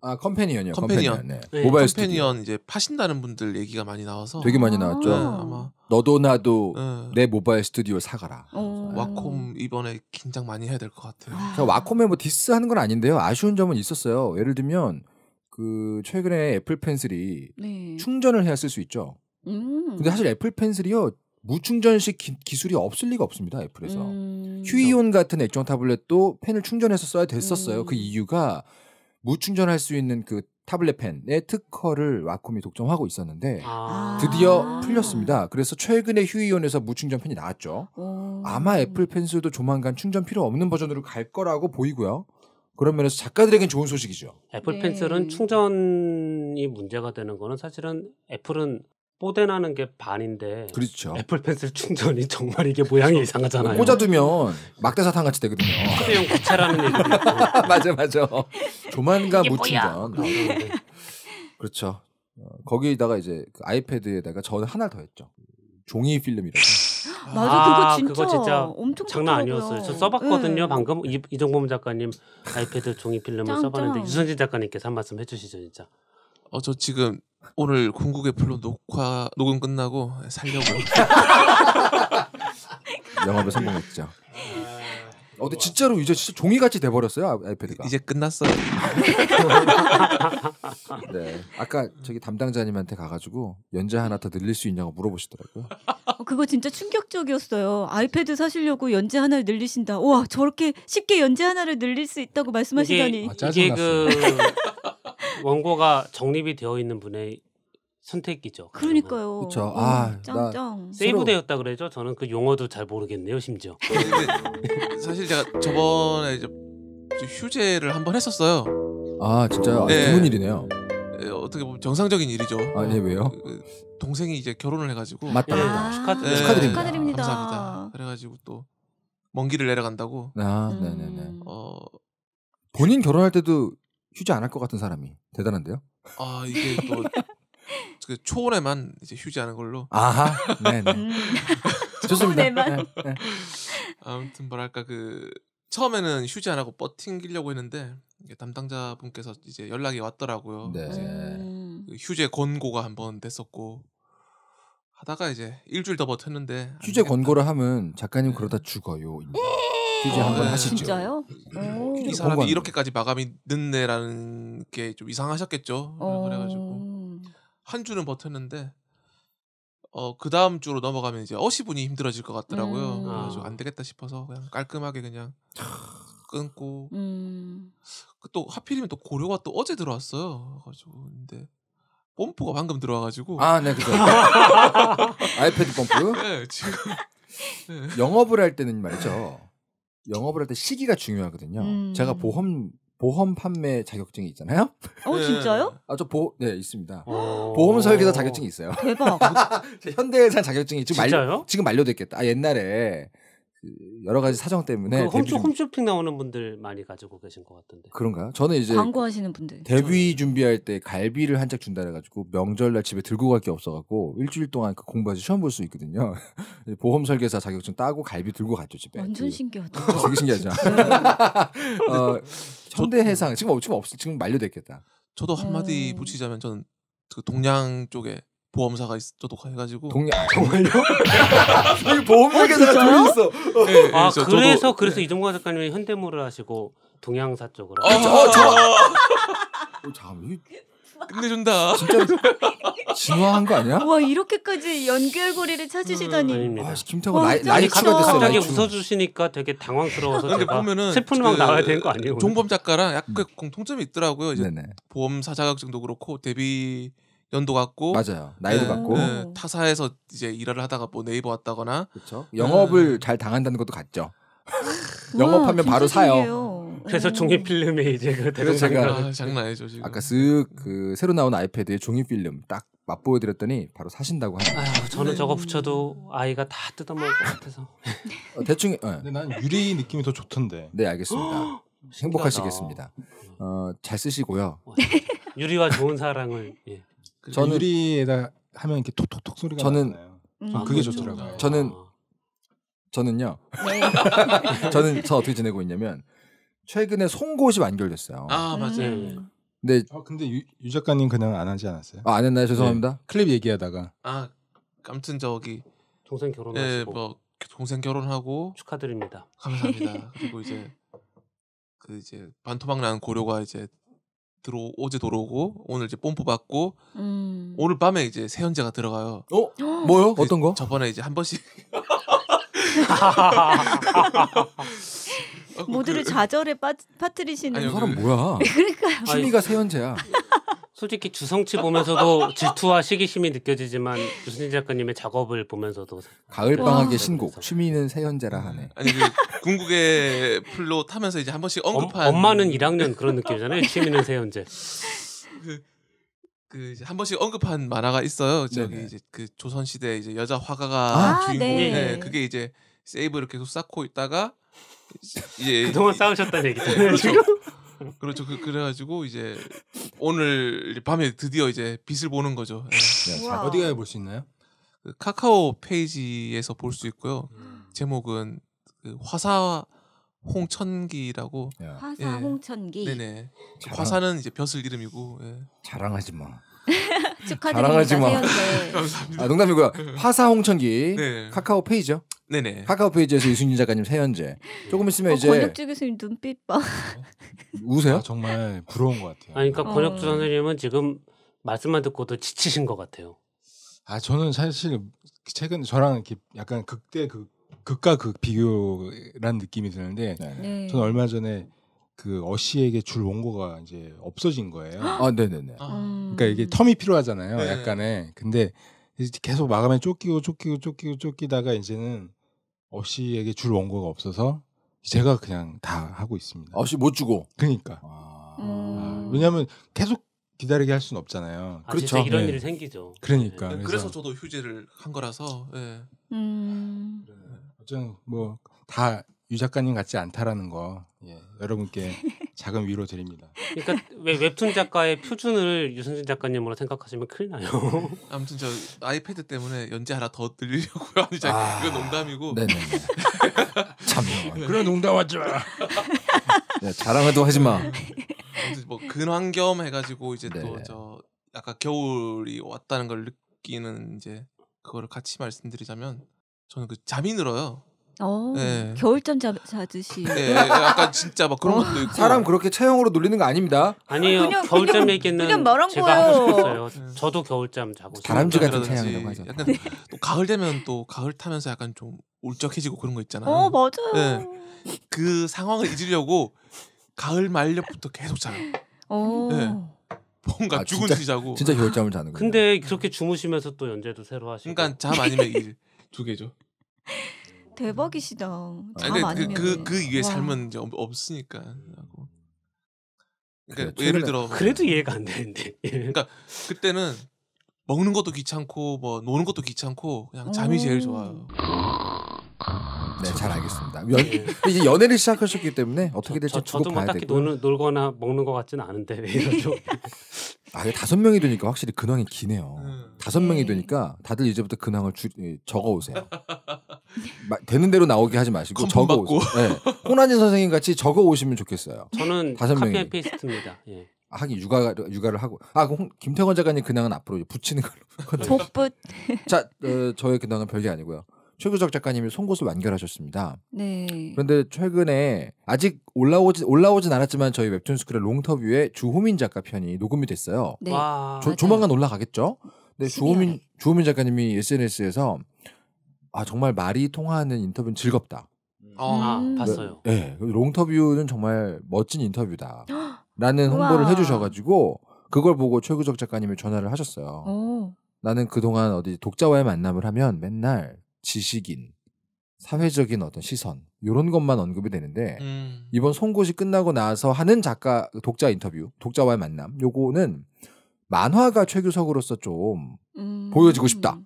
아 컴패니언이요. 컴패니언. 컴패니언. 네. 네 모바일 스튜디오. 언 이제 파신다는 분들 얘기가 많이 나와서 되게 많이 나왔죠. 네, 아마 너도 나도 네. 내 모바일 스튜디오 사가라. 와콤 어. 이번에 긴장 많이 해야 될 것 같아요. 자, 아. 와콤에 뭐 디스하는 건 아닌데요. 아쉬운 점은 있었어요. 예를 들면 그 최근에 애플 펜슬이 네. 충전을 해야 쓸 수 있죠. 음. 근데 사실 애플 펜슬이요 무충전식 기, 술이 없을 리가 없습니다 애플에서 음. 휴이온 같은 액정 타블렛도 펜을 충전해서 써야 됐었어요. 음. 그 이유가 무충전할 수 있는 그 타블렛 펜의 특허를 와콤이 독점하고 있었는데 아 드디어 풀렸습니다. 그래서 최근에 휴이온에서 무충전 펜이 나왔죠. 아마 애플 펜슬도 조만간 충전 필요 없는 버전으로 갈 거라고 보이고요. 그런 면에서 작가들에겐 좋은 소식이죠. 애플 네. 펜슬은 충전이 문제가 되는 거는 사실은 애플은 뽀대나는 게 반인데 그렇죠. 애플 펜슬 충전이 정말 이게 모양이 그렇죠. 이상하잖아요. 꽂아두면 막대사탕 같이 되거든요. 소형 구체라는 얘기 맞아 맞아. 조만간 무충전. 그렇죠. 어, 거기다가 이제 그 아이패드에다가 저는 하나 더 했죠. 종이 필름이라고. <gasps> 맞아 아, 그거 진짜, 그거 진짜 엄청 장난 아니었어요. 저 써봤거든요. 네. 방금 이, 이정범 작가님 아이패드 종이 필름을 써봤는데 유선진 작가님께서 한 말씀 해주시죠 진짜. 어 저 지금 오늘 궁극의 플로 녹화 녹음 끝나고 살려고 <laughs> 영업에 성공했죠. 아, 어, 근데 진짜로 이제 진짜 종이같이 돼버렸어요 아이- 아이패드가. 이제 끝났어요. <laughs> 네. 아까 저기 담당자님한테 가가지고 연재 하나 더 늘릴 수 있냐고 물어보시더라고요. 어, 그거 진짜 충격적이었어요. 아이패드 사시려고 연재 하나를 늘리신다. 와 저렇게 쉽게 연재 하나를 늘릴 수 있다고 말씀하시더니 이게, 아, 이게 그 원고가 정립이 되어 있는 분의 선택이죠. 그 그러니까요. 그렇죠. 아, 짱짱. 세이브되었다 그래죠. 저는 그 용어도 잘 모르겠네요, 심지어. 어, 사실 제가 저번에 이제 휴재를 한 번 했었어요. 아, 진짜 아, 네. 드문 일이네요. 네, 어떻게 보면 정상적인 일이죠. 아, 예, 왜요? 그, 그 동생이 이제 결혼을 해가지고 맞다, 예, 맞 아, 축하드립니다. 네, 축하드립니다. 축하드립니다. 감사합니다. 그래가지고 또 먼 길을 내려간다고. 아, 음. 네네네. 어, 본인 결혼할 때도 휴지 안 할 것 같은 사람이 대단한데요. 아 이게 또 그 초원에만 이제 휴지하는 걸로. 아하, 네네. 네. 음. <laughs> 좋습니다. 네, 네. 아무튼 뭐랄까 그 처음에는 휴지 안 하고 버팅기려고 했는데 담당자 분께서 이제 연락이 왔더라고요. 네. 이 음. 그 휴재 권고가 한번 됐었고 하다가 이제 일주일 더 버텼는데 휴재 권고를 하면 작가님 네. 그러다 죽어요. 퀴즈 어, 한번 네. 하시죠. 진짜요? 네, 이 사람이 이렇게까지 마감이 늦네라는 게 좀 이상하셨겠죠. 어. 그래가지고 한 주는 버텼는데 어, 그 다음 주로 넘어가면 이제 어시분이 힘들어질 것 같더라고요. 음. 그래서 아. 안 되겠다 싶어서 그냥 깔끔하게 그냥 끊고 음. 그 또 하필이면 또 고려가 또 어제 들어왔어요. 가지고 근데 뽐프가 방금 들어와가지고 아, 네, 그죠. <laughs> 아이패드 뽐프. 네, 지금 네. 영업을 할 때는 말이죠. 영업을 할 때 시기가 중요하거든요. 음. 제가 보험 보험 판매 자격증이 있잖아요. 어 예. 아, 네. 진짜요? 아저 보네 있습니다. 어. 보험 설계사 자격증이 있어요. 대박. <laughs> 현대해상 자격증이 지금 말 지금 만료됐겠다. 아 옛날에 그 여러 가지 사정 때문에 그 홈쇼, 홈쇼핑 나오는 분들 많이 가지고 계신 것 같던데 그런가요? 저는 이제 광고하시는 분들 데뷔 준비할 때 갈비를 한 짝 준다 해가지고 명절날 집에 들고 갈 게 없어갖고 일주일 동안 그 공부하지 시험 볼 수 있거든요 <laughs> 보험 설계사 자격증 따고 갈비 들고 갔죠 집에 완전 그 신기하다 어, 되게 신기하죠 <laughs> 어, 현대해상 지금 지금 없 지금 만료됐겠다 저도 한마디 음. 붙이자면 저는 그 동양 쪽에 보험사가 있어도 해가지고 동네 아, 정말요? <laughs> 여기 보험회계사 돈 있어. 어. 네, 어. 네, 아 그래서, 그래서 저도, 그래서 네. 이종관 작가님이 현대물을 하시고 동양사 쪽으로. 아, 아, 아. 저, 저. 어, 잠 그 끝내준다. 진짜 진화한 거 아니야? 와 이렇게까지 연결고리를 찾으시다니. 음, 아, 김태호 라이 라이가 됐어. 갑자기 웃어주시니까 되게 당황스러워서 근데 보면은 슬픈 음악 그, 나와야 되는 거 아니에요? 종범 작가랑 약간 음. 공통점이 있더라고요. 이제 네네. 보험사 자격증도 그렇고 데뷔. 데뷔 연도 같고 맞아요 나이도 네, 같고 네, 타사에서 이제 일을 하다가 뭐 네이버 왔다거나 그렇죠 영업을 음. 잘 당한다는 것도 같죠 아, 영업하면 바로 사요 그래서 종이 필름에 이제 그 대동 제가 아, 장난 아죠 지금 아까 쓱그 새로 나온 아이패드에 종이 필름 딱 맛보여드렸더니 바로 사신다고 하네요. 아유, 저는 네. 저거 붙여도 아이가 다 뜯어먹을 것 같아서. 어, 대충. 어. 근데 난 유리 느낌이 더 좋던데. 네 알겠습니다. <gasps> 행복하시겠습니다. 어, 잘 쓰시고요. 유리와 좋은 사랑을. 예. 그 저는 유리에다 하면 이렇게 톡톡톡 소리가 저는 나잖아요. 음. 아, 그게 좋더라고요. 아, 저는 저는요. 네. <laughs> 저는 저 어떻게 지내고 있냐면 최근에 송곳이 완결됐어요. 아 맞아요. 음. 근데 어, 근데 유, 유, 작가님 그냥 안 하지 않았어요? 아, 안 했나요? 죄송합니다. 네. 클립 얘기하다가 아 아무튼 저기 동생 결혼하고 네, 예, 뭐 동생 결혼하고 축하드립니다. 감사합니다. 그리고 이제 그 이제 반토막 난 고려가 이제 들어 어제 들어오고 오늘 이제 뽐뿌 받고 음. 오늘 밤에 이제 세연재가 들어가요. 어? 뭐요? 어떤 거? 저번에 이제 한 번씩 모두를 좌절에 빠, 빠뜨리시는 아니요, 사람 그 뭐야? 그러니까 취미가 세연재야. <laughs> 솔직히 주성치 보면서도 질투와 시기심이 느껴지지만 유승진 작가님의 작업을 보면서도 가을 네. 방학의 아, 신곡 취미는 세현재라 하네. 음. 아니 그 궁극의 풀로 타면서 이제 한 번씩 언급한 엄, 마는 1학년 그런 느낌이잖아요. 취미는 세현제 그, 그 이제 한 번씩 언급한 만화가 있어요. 저기 네네. 이제 그 조선 시대 이제 여자 화가가 아, 주인공인 네. 네. 그게 이제 세이브를 계속 쌓고 있다가 이제 그동안 이, <laughs> 싸우셨다는 얘기잖아 그렇죠. 그렇죠. 그, 래가지고 이제 오늘 밤에 드디어 이제 빛을 보는 거죠. 예. 네. 어디 가야 볼수 있나요? 그 카카오 페이지에서 볼 수 있고요. 음. 제목은 그 화사 홍천기라고. 야. 예. 화사 예. 홍천기. 네네. 자랑... 화사는 이제 벼슬 이름이고. 예. 자랑하지 마. <laughs> 축하드립니다. 마. <laughs> 감 아, 농담이고요. 화사 홍천기 네. 카카오 페이지요. 네네. 카카오 페이지에서 이순신 작가님 세연재. 조금 있으면 어, 이제 권혁주 교수님 눈빛 봐. <laughs> 우세요? 아, 정말 부러운 것 같아요. 아니, 그러니까 어. 권혁주 선생님은 지금 말씀만 듣고도 지치신 것 같아요. 아 저는 사실 최근 저랑 이렇게 약간 극대 극 극과 극 비교란 느낌이 드는데 네. 저는 얼마 전에 그 어씨에게 줄 원고가 이제 없어진 거예요. <gasps> 아, 네네네. 아. 그러니까 이게 텀이 필요하잖아요. 네. 약간의. 근데 이제 계속 마감에 쫓기고 쫓기고 쫓기고 쫓기다가 이제는 어씨에게 줄 원고가 없어서 제가 그냥 다 하고 있습니다. 아, 어씨 못 주고. 그러니까. 아. 음. 아, 왜냐하면 계속 기다리게 할 수는 없잖아요. 아, 그렇죠. 이런 네. 일이 생기죠. 그러니까. 네. 그래서, 그래서, 저도 휴재를 한 거라서. 네. 네 음. 어쨌든 뭐다 유 작가님 같지 않다라는 거 예, 여러분께 <laughs> 작은 위로 드립니다. 그러니까 왜 웹툰 작가의 표준을 유선진 작가님으로 생각하시면 큰일 나요. <laughs> 아무튼 저 아이패드 때문에 연재 하나 더 늘리려고요. 아니 아, 이건 농담이고. 네네. <laughs> 참 네. 그런 농담하지 마. 네, 자랑해도 하지 마. 뭐 근황겸 해가지고 이제 네. 또저 아까 겨울이 왔다는 걸 느끼는 이제 그거를 같이 말씀드리자면 저는 그 잠이 늘어요. 어, 네. 겨울잠 자, 자듯이. 네, 약간 진짜 막 그런 어. 것도 있고. 사람 그렇게 차용으로 놀리는 거 아닙니다. 아니요 그냥, 겨울잠 그냥, 얘기는 그냥 말한 제가 거예요. 하고 싶었어요. 저도 겨울잠 자고 다람쥐 같은 차이라고 하죠. 약간 또 네. 가을 되면 또 가을 타면서 약간 좀 울적해지고 그런 거 있잖아요. 어, 맞아요. 네. 그 상황을 잊으려고 가을 말녘부터 계속 자요. 어. 네. 뭔가 아, 죽은 듯 자고. 진짜 겨울잠을 자는 거예요. 근데 그렇게 주무시면서 또 연재도 새로 하시고. 그러니까 잠 아니면 일두 <laughs> 개죠. 대박이시다. 아니, 근 그, 그, 네. 그 위에 삶은 이제 없으니까. 하고. 그러니까 그래, 예를 들어 그래도 이해가 안 되는데. 예. 그러니까 그때는 먹는 것도 귀찮고 뭐 노는 것도 귀찮고 그냥 잠이 제일 좋아요. 네, 잘 알겠습니다. 예. 연, 이제 연애를 시작하셨기 때문에 어떻게 될지 저, 저, 저도 봐야 뭐 딱히 노는, 놀거나 먹는 것 같진 않은데 <laughs> 이러죠. 아, 근 다섯 명이 되니까 확실히 근황이 기네요. 네. 다섯 명이 네. 되니까 다들 이제부터 근황을 줄- 적어 오세요. 되는 대로 나오게 하지 마시고 적어 오시요 네. 호난이 선생님 같이 적어 오시면 좋겠어요. 저는 다섯 명이 페이스트입니다. 예. 아, 하긴 육아 육아를 하고 아 홍, 김태권 작가님 근황은 앞으로 붙이는 걸로. <laughs> 족붓. <laughs> 자 어, 저의 근황은 그 별게 아니고요. 최규석 작가님이 송곳을 완결하셨습니다. 네. 그런데 최근에 아직 올라오지 올라오진 않았지만 저희 웹툰 스크의 롱터뷰에 주호민 작가 편이 녹음이 됐어요. 네. 와, 조, 조만간 올라가겠죠. 근데 주호민 주호민 작가님이 SNS에서 아 정말 말이 통하는 인터뷰는 즐겁다. 음. 어, 아, 음. 봤어요. 네, 네. 그 롱터뷰는 정말 멋진 인터뷰다. <gasps> 라는 홍보를 해주셔가지고 그걸 보고 최구적 작가님이 전화를 하셨어요. 오. 어. 나는 그동안 어디 독자와의 만남을 하면 맨날 지식인, 사회적인 어떤 시선 이런 것만 언급이 되는데 음. 이번 송곳이 끝나고 나서 하는 작가 독자 인터뷰, 독자와의 만남 요거는 만화가 최규석으로서 좀 음. 보여지고 싶다.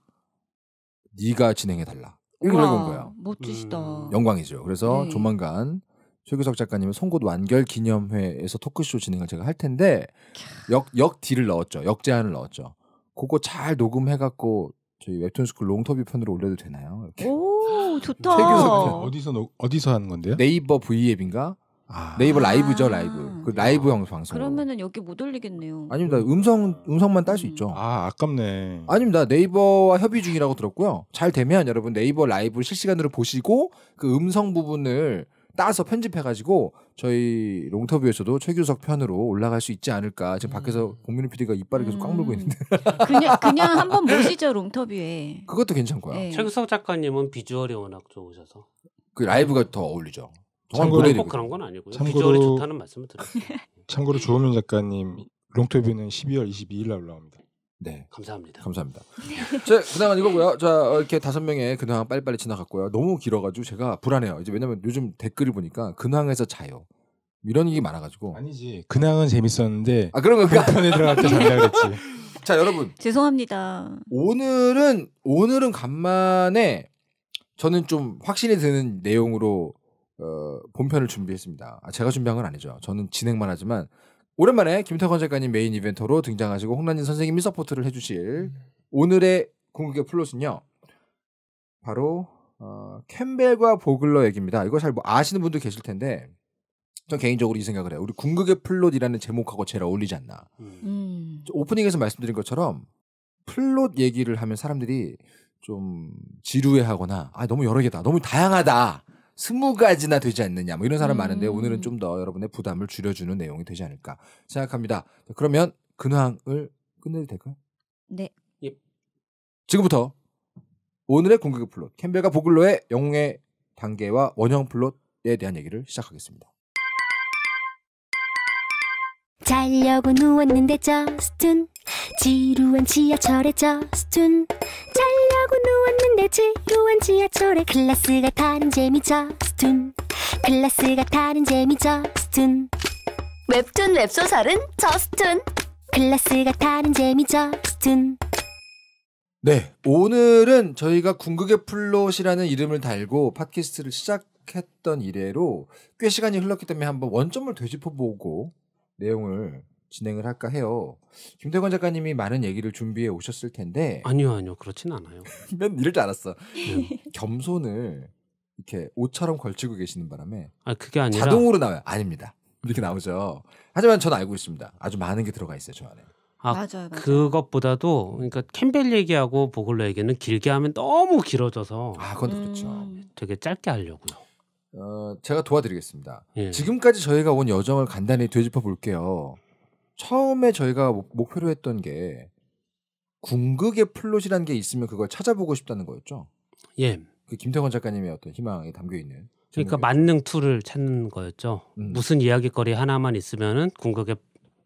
네가 진행해 달라. 이렇게 거야. 멋지시다. 음. 영광이죠. 그래서 네. 조만간 최규석 작가님의 송곳 완결 기념회에서 토크쇼 진행을 제가 할 텐데 역, 역 D를 넣었죠. 역제안을 넣었죠. 그거 잘 녹음해갖고 저희 웹툰스쿨 롱터뷰 편으로 올려도 되나요? 이렇게. 오 좋다. 최규석 어디서 어디서 하는 건데요? 네이버 V 앱인가 아. 네이버 라이브죠 라이브 그 네. 라이브 형식 방송 그러면은 여기 못 올리겠네요. 아닙니다 음성 음성만 딸수 음. 있죠. 아 아깝네. 아닙니다 네이버와 협의 중이라고 들었고요. 잘 되면 여러분 네이버 라이브 실시간으로 보시고 그 음성 부분을 따서 편집해가지고 저희 롱터뷰에서도 최규석 편으로 올라갈 수 있지 않을까 지금 밖에서 음. 공민우 PD가 이빨을 계속 꽉 물고 음. 있는데 <laughs> 그냥 그냥 한번 보시죠 롱터뷰에 그것도 괜찮고요. 네. 최규석 작가님은 비주얼이 워낙 좋으셔서 그 라이브가 더 어울리죠. 참고로 꼭 그런 건 아니고요. 참고로 좋다는 말씀을 드렸어요. <laughs> 예. 참고로 조호민 작가님 롱토비는 12월 22일 날 올라옵니다. 네. 감사합니다. 감사합니다. 네. <laughs> 자, 그나마 이거고요. 자, 이렇게 다섯 명의 근황 빨리빨리 지나갔고요. 너무 길어가지고 제가 불안해요. 이제 왜냐면 요즘 댓글을 보니까 근황에서 자요. 이런 얘기 많아가지고. 아니지. 근황은 재밌었는데. 아, 그런 건가? 편에 들어갈 때 잔다 그랬지. 자, 여러분. 죄송합니다. 오늘은, 오늘은 간만에 저는 좀 확신이 드는 내용으로 어, 본편을 준비했습니다. 아, 제가 준비한 건 아니죠. 저는 진행만 하지만 오랜만에 김태권 작가님 메인 이벤터로 등장하시고 홍란진 선생님이 서포트를 해주실 음. 오늘의 궁극의 플롯은요. 바로 어, 캠벨과 보글러 얘기입니다. 이거 잘뭐 아시는 분도 계실 텐데 전 개인적으로 이 생각을 해요. 우리 궁극의 플롯이라는 제목하고 제일 어울리지 않나. 음. 오프닝에서 말씀드린 것처럼 플롯 얘기를 하면 사람들이 좀 지루해하거나 아 너무 여러 개다, 너무 다양하다 스무 가지나 되지 않느냐 뭐 이런 사람 음. 많은데 오늘은 좀 더 여러분의 부담을 줄여주는 내용이 되지 않을까 생각합니다. 그러면 근황을 끝내도 될까요? 네. 예. 지금부터 오늘의 공격의 플롯 캠벨과 보글로의 영웅의 단계와 원형 플롯에 대한 얘기를 시작하겠습니다. 자려고 누웠는데 저스툰 지루한 지하철에 저스툰 잘 하고 누웠는데 지루한 지하철에 클래스가 타는 재미죠 스툰 클래스가 타는 재미죠 스툰 웹툰 웹소설은 저스툰 클래스가 타는 재미죠 스툰 네 오늘은 저희가 궁극의 플롯이라는 이름을 달고 팟캐스트를 시작했던 이래로 꽤 시간이 흘렀기 때문에 한번 원점을 되짚어보고 내용을 진행을 할까 해요. 김대건 작가님이 많은 얘기를 준비해 오셨을 텐데 아니요 아니요 그렇진 않아요. <laughs> 맨 이럴 줄 알았어. 네. 겸손을 이렇게 옷처럼 걸치고 계시는 바람에 아 그게 아니라 자동으로 나와요. 아닙니다. 이렇게 나오죠. 하지만 저는 알고 있습니다. 아주 많은 게 들어가 있어요 저 안에. 아, 맞아요, 맞아요. 그것보다도 그러니까 캠벨 얘기하고 보글러 얘기는 길게 하면 너무 길어져서 아 그건 그렇죠. 음. 되게 짧게 하려고요. 어, 제가 도와드리겠습니다. 예. 지금까지 저희가 온 여정을 간단히 되짚어 볼게요. 처음에 저희가 목표로 했던 게 궁극의 플롯이라는 게 있으면 그걸 찾아보고 싶다는 거였죠. 예. 그 김태권 작가님의 어떤 희망이 담겨 있는. 그러니까 만능 투를 찾는 거였죠. 음. 무슨 이야기거리 하나만 있으면은 궁극의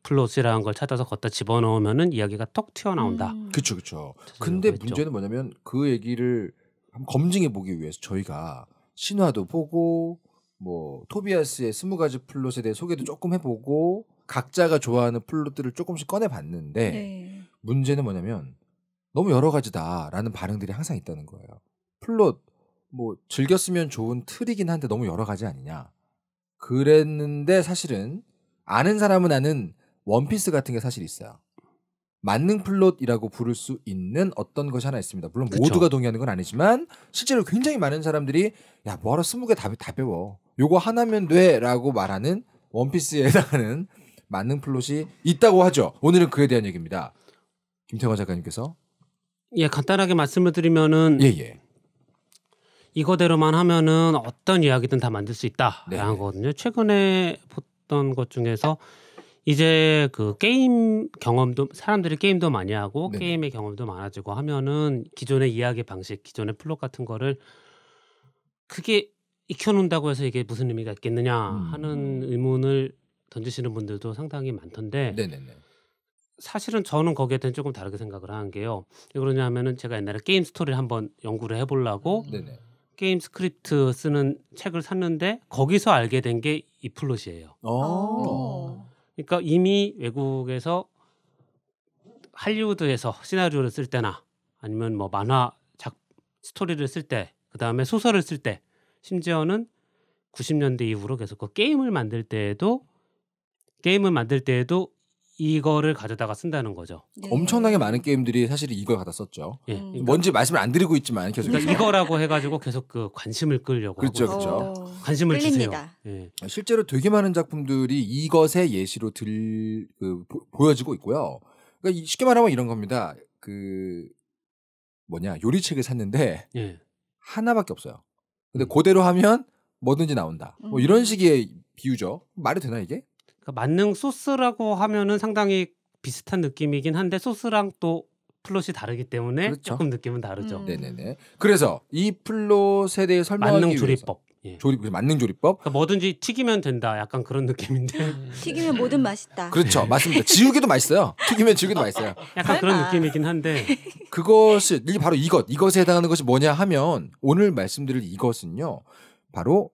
플롯이라는 걸 찾아서 걷다 집어넣으면은 이야기가 턱 튀어나온다. 그렇죠, 그렇죠. 근데 문제는 뭐냐면 그 얘기를 검증해 보기 위해서 저희가 신화도 보고 뭐 토비아스의 스무 가지 플롯에 대해 소개도 조금 해보고 각자가 좋아하는 플롯들을 조금씩 꺼내 봤는데 네. 문제는 뭐냐면 너무 여러 가지다라는 반응들이 항상 있다는 거예요. 플롯 뭐 즐겼으면 좋은 틀이긴 한데 너무 여러 가지 아니냐. 그랬는데 사실은 아는 사람은 아는 원피스 같은 게 사실 있어요. 만능 플롯이라고 부를 수 있는 어떤 것이 하나 있습니다. 물론 그쵸. 모두가 동의하는 건 아니지만 실제로 굉장히 많은 사람들이 야 뭐하러 스무 개 다 배워 요거 하나면 돼라고 말하는 원피스에 <laughs> 해당하는 맞는 플롯이 있다고 하죠. 오늘은 그에 대한 얘기입니다. 김태관 작가님께서 예 간단하게 말씀을 드리면은 예 예. 이거대로만 하면은 어떤 이야기든 다 만들 수 있다라는 네. 거거든요. 최근에 봤던 것 중에서 이제 그 게임 경험도 사람들이 게임도 많이 하고 네, 네. 게임의 경험도 많아지고 하면은 기존의 이야기 방식, 기존의 플롯 같은 거를 크게 익혀놓는다고 해서 이게 무슨 의미가 있겠느냐 음. 하는 의문을 던지시는 분들도 상당히 많던데 네네네. 사실은 저는 거기에 대해 조금 다르게 생각을 하는 게요. 왜 그러냐 하면은 제가 옛날에 게임 스토리를 한번 연구를 해보려고 네네. 게임 스크립트 쓰는 책을 샀는데 거기서 알게 된 게 이 플롯이에요. 어. 그러니까 이미 외국에서 할리우드에서 시나리오를 쓸 때나 아니면 뭐 만화 작 스토리를 쓸 때 그다음에 소설을 쓸 때 심지어는 90년대 이후로 계속 그 게임을 만들 때에도 게임을 만들 때에도 이거를 가져다가 쓴다는 거죠. 네. 엄청나게 많은 게임들이 사실 이걸 갖다 썼죠. 예. 음. 그러니까 뭔지 말씀을 안 드리고 있지만 계속 그러니까 이거라고 해가지고 계속 그 관심을 끌려고 그렇죠, 그렇죠. 어, 관심을 끌립니다. 주세요. 예. 실제로 되게 많은 작품들이 이것의 예시로 들 그, 보, 여지고 있고요. 그러니까 쉽게 말하면 이런 겁니다. 그 뭐냐 요리책을 샀는데 예. 하나밖에 없어요. 근데 음. 그대로 하면 뭐든지 나온다. 뭐 음. 이런 식의 비유죠. 말이 되나 이게? 그러니까 만능 소스라고 하면은 상당히 비슷한 느낌이긴 한데 소스랑 또 플롯이 다르기 때문에 그렇죠. 조금 느낌은 다르죠. 음. 네네네. 그래서 이 플롯에 대해 설명하기 만능 조리법. 예. 조립 만능 조리법. 그러니까 뭐든지 튀기면 된다. 약간 그런 느낌인데. 음. <laughs> 튀기면 뭐든 맛있다. 그렇죠, 맞습니다. 지우기도 맛있어요. 튀기면 지우기도 <laughs> 맛있어요. 약간 설마. 그런 느낌이긴 한데. 그것이 바로 이것 이것에 해당하는 것이 뭐냐 하면 오늘 말씀드릴 이것은요 바로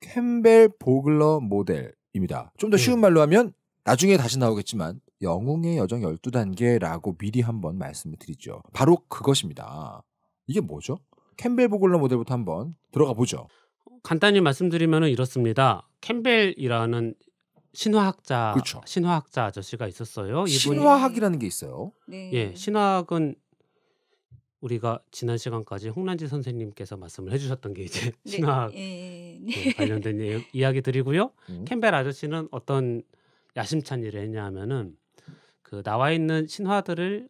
캠벨 보글러 모델 입니다. 좀 더 쉬운 네. 말로 하면 나중에 다시 나오겠지만 영웅의 여정 12단계라고 미리 한번 말씀을 드리죠. 바로 그것입니다. 이게 뭐죠? 캠벨 보글러 모델부터 한번 들어가 보죠. 간단히 말씀드리면 이렇습니다. 캠벨이라는 신화학자 그렇죠. 신화학자 아저씨가 있었어요. 신화학이라는 게 있어요. 네. 예, 신화학은 우리가 지난 시간까지 홍란지 선생님께서 말씀을 해주셨던 게 이제 <laughs> 네, 신학 네. 관련된 이야기들이고요. 음. 캠벨 아저씨는 어떤 야심찬 일을 했냐면은 그 나와 있는 신화들을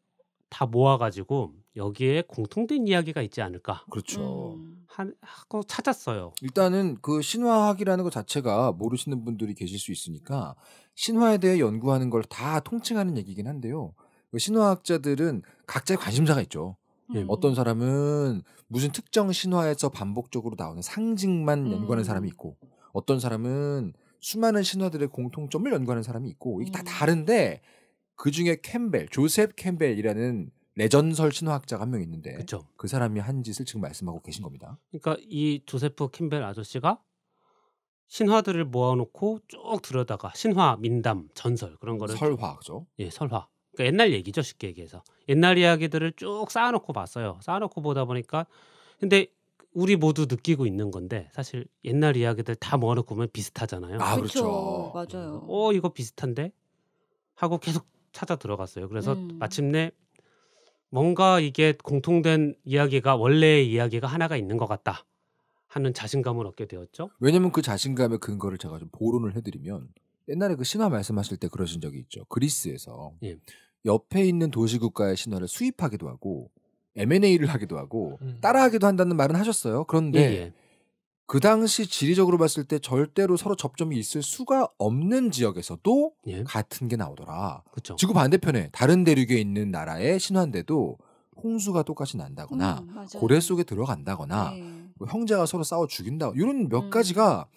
다 모아가지고 여기에 공통된 이야기가 있지 않을까. 그렇죠. 음. 하고 찾았어요. 일단은 그 신화학이라는 것 자체가 모르시는 분들이 계실 수 있으니까 신화에 대해 연구하는 걸 다 통칭하는 얘기긴 한데요. 그 신화학자들은 각자의 관심사가 있죠. 예, 음. 어떤 사람은 무슨 특정 신화에서 반복적으로 나오는 상징만 연구하는 사람이 음. 있고 어떤 사람은 수많은 신화들의 공통점을 연구하는 사람이 있고 이게 다 음. 다른데 그 중에 캠벨 조셉 캠벨이라는 레전설 신화학자가 한 명 있는데 그쵸. 그 사람이 한 짓을 지금 말씀하고 계신 겁니다. 그러니까 이 조세프 캠벨 아저씨가 신화들을 모아놓고 쭉 들여다가 신화, 민담, 전설 그런 거를 설화죠. 예, 설화 그러니까 옛날 얘기죠 쉽게 얘기해서 옛날 이야기들을 쭉 쌓아놓고 봤어요. 쌓아놓고 보다 보니까 근데 우리 모두 느끼고 있는 건데 사실 옛날 이야기들 다 모아놓고 보면 비슷하잖아요. 아 그렇죠. 음. 맞아요. 어 이거 비슷한데 하고 계속 찾아 들어갔어요. 그래서 음. 마침내 뭔가 이게 공통된 이야기가 원래의 이야기가 하나가 있는 것 같다 하는 자신감을 얻게 되었죠. 왜냐면 그 자신감의 근거를 제가 좀 보론을 해드리면 옛날에 그 신화 말씀하실 때 그러신 적이 있죠. 그리스에서 예. 옆에 있는 도시 국가의 신화를 수입하기도 하고 M&A를 하기도 하고 음. 따라하기도 한다는 말은 하셨어요. 그런데 예예. 예. 그 당시 지리적으로 봤을 때 절대로 서로 접점이 있을 수가 없는 지역에서도 예. 같은 게 나오더라. 그쵸. 지구 반대편에 다른 대륙에 있는 나라의 신화인데도 홍수가 똑같이 난다거나 음, 고래 속에 들어간다거나 네. 형제가 서로 싸워 죽인다 이런 몇 음. 가지가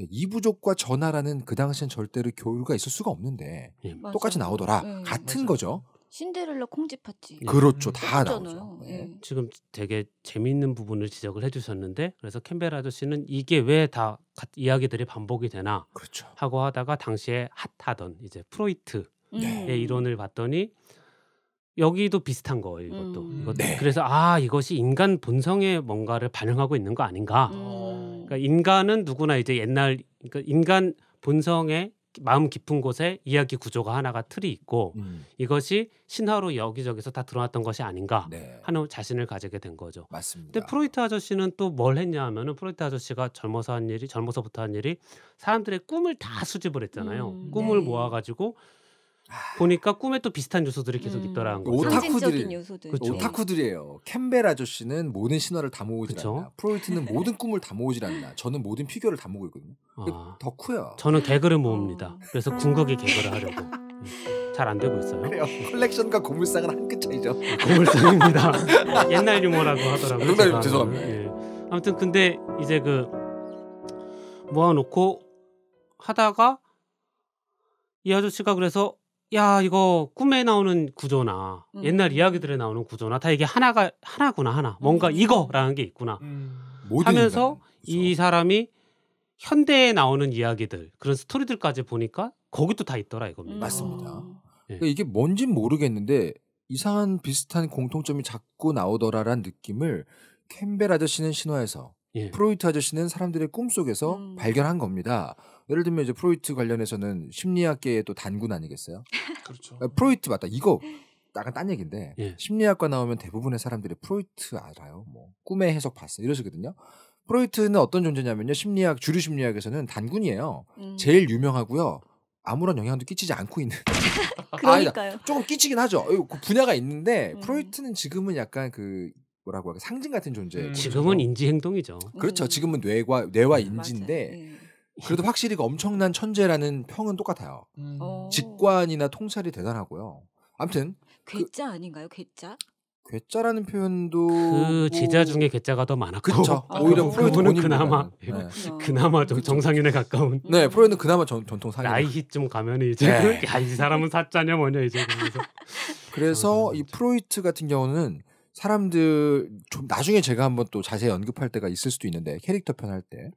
예, 이부족과 전하라는 그 당시엔 절대로 교류가 있을 수가 없는데 예. 똑같이 나오더라 네, 같은 맞아 거죠. 신데렐라 콩쥐 팥쥐. 예. 그렇죠, 다 나오죠. 네. 지금 되게 재미있는 부분을 지적을 해주셨는데 그래서 캠벨 아저씨는 이게 왜 다 이야기들이 반복이 되나 그렇죠. 하고 하다가 당시에 핫하던 이제 프로이트의 음. 네. 이론을 봤더니 여기도 비슷한 거예요. 이것도. 음. 이것도. 네. 그래서 아 이것이 인간 본성의 뭔가를 반영하고 있는 거 아닌가. 음. 그러니까 인간은 누구나 이제 옛날 그러니까 인간 본성의 마음 깊은 곳에 이야기 구조가 하나가 틀이 있고 음. 이것이 신화로 여기저기서 다 드러났던 것이 아닌가 네. 하는 자신을 가지게 된 거죠. 맞습니다. 근데 프로이트 아저씨는 또 뭘 했냐 하면은 프로이트 아저씨가 젊어서 한 일이 젊어서부터 한 일이 사람들의 꿈을 다 수집을 했잖아요. 음, 꿈을 네. 모아가지고 보니까 꿈에 또 비슷한 요소들이 계속 음. 있더라는 거죠. 오타쿠들이 요소들. 그렇죠. 오타쿠들이에요. 캠벨 아저씨는 모든 신화를 다 모으지 그죠 않나. 프로이트는 모든 꿈을 다모으질 않나. 저는 모든 피규어를 다 모으고 있거든요. 아. 덕후야. 그 저는 개그를 어. 모읍니다. 그래서 궁극의 개그를 하려고. 네. 잘안 되고 있어요. 그래요. 컬렉션과 고물상은 한끗 차이죠. 고물상입니다. <laughs> 옛날 유머라고 하더라고요. 농담 죄송합니다. 예. 아무튼 근데 이제 그 모아놓고 하다가 이 아저씨가 그래서 야 이거 꿈에 나오는 구조나 음. 옛날 이야기들에 나오는 구조나 다 이게 하나가 하나구나 하나 음. 뭔가 음. 이거라는 게 있구나 음. 하면서 이 사람이 현대에 나오는 이야기들 그런 스토리들까지 보니까 거기도 다 있더라 이겁니다. 음. 맞습니다. 예. 그러니까 이게 뭔진 모르겠는데 이상한 비슷한 공통점이 자꾸 나오더라란 느낌을 캠벨 아저씨는 신화에서 예. 프로이트 아저씨는 사람들의 꿈속에서 음. 발견한 겁니다. 예를 들면 이제 프로이트 관련해서는 심리학계의 또 단군 아니겠어요? <laughs> 그렇죠. 아, 프로이트 맞다. 이거 약간 딴 얘기인데 예. 심리학과 나오면 대부분의 사람들이 프로이트 알아요. 뭐 꿈의 해석 봤어. 요 이러시거든요. 프로이트는 어떤 존재냐면요. 심리학 주류 심리학에서는 단군이에요. 음. 제일 유명하고요. 아무런 영향도 끼치지 않고 있는. <laughs> 아, 그러니까요. 아, 조금 끼치긴 하죠. 어, 그 분야가 있는데 음. 프로이트는 지금은 약간 그 뭐라고 할까 상징 같은 존재. 음. 지금은 인지 행동이죠. 그렇죠. 음. 지금은 뇌와 뇌와 음. 인지인데 예. 그래도 확실히 엄청난 천재라는 평은 똑같아요. 음. 어. 직관이나 통찰이 대단하고요. 아무튼 그 괴짜 그, 아닌가요? 괴짜? 괴짜라는 표현도 그 뭐 제자 중에 괴짜가 더 많았고 그쵸. 아, 아 오히려 프로이드는 그나마 네. 그나마 좀 정상인에 가까운 음. 네 프로이드는 그나마 전, 전통 상인 나이히쯤 가면 이제 네. 야이 아, 사람은 사짜냐 뭐냐 이제 그래서 그래서 아, 이 그렇죠. 프로이트 같은 경우는 사람들 좀 나중에 제가 한번 또 자세히 언급할 때가 있을 수도 있는데 캐릭터 편할때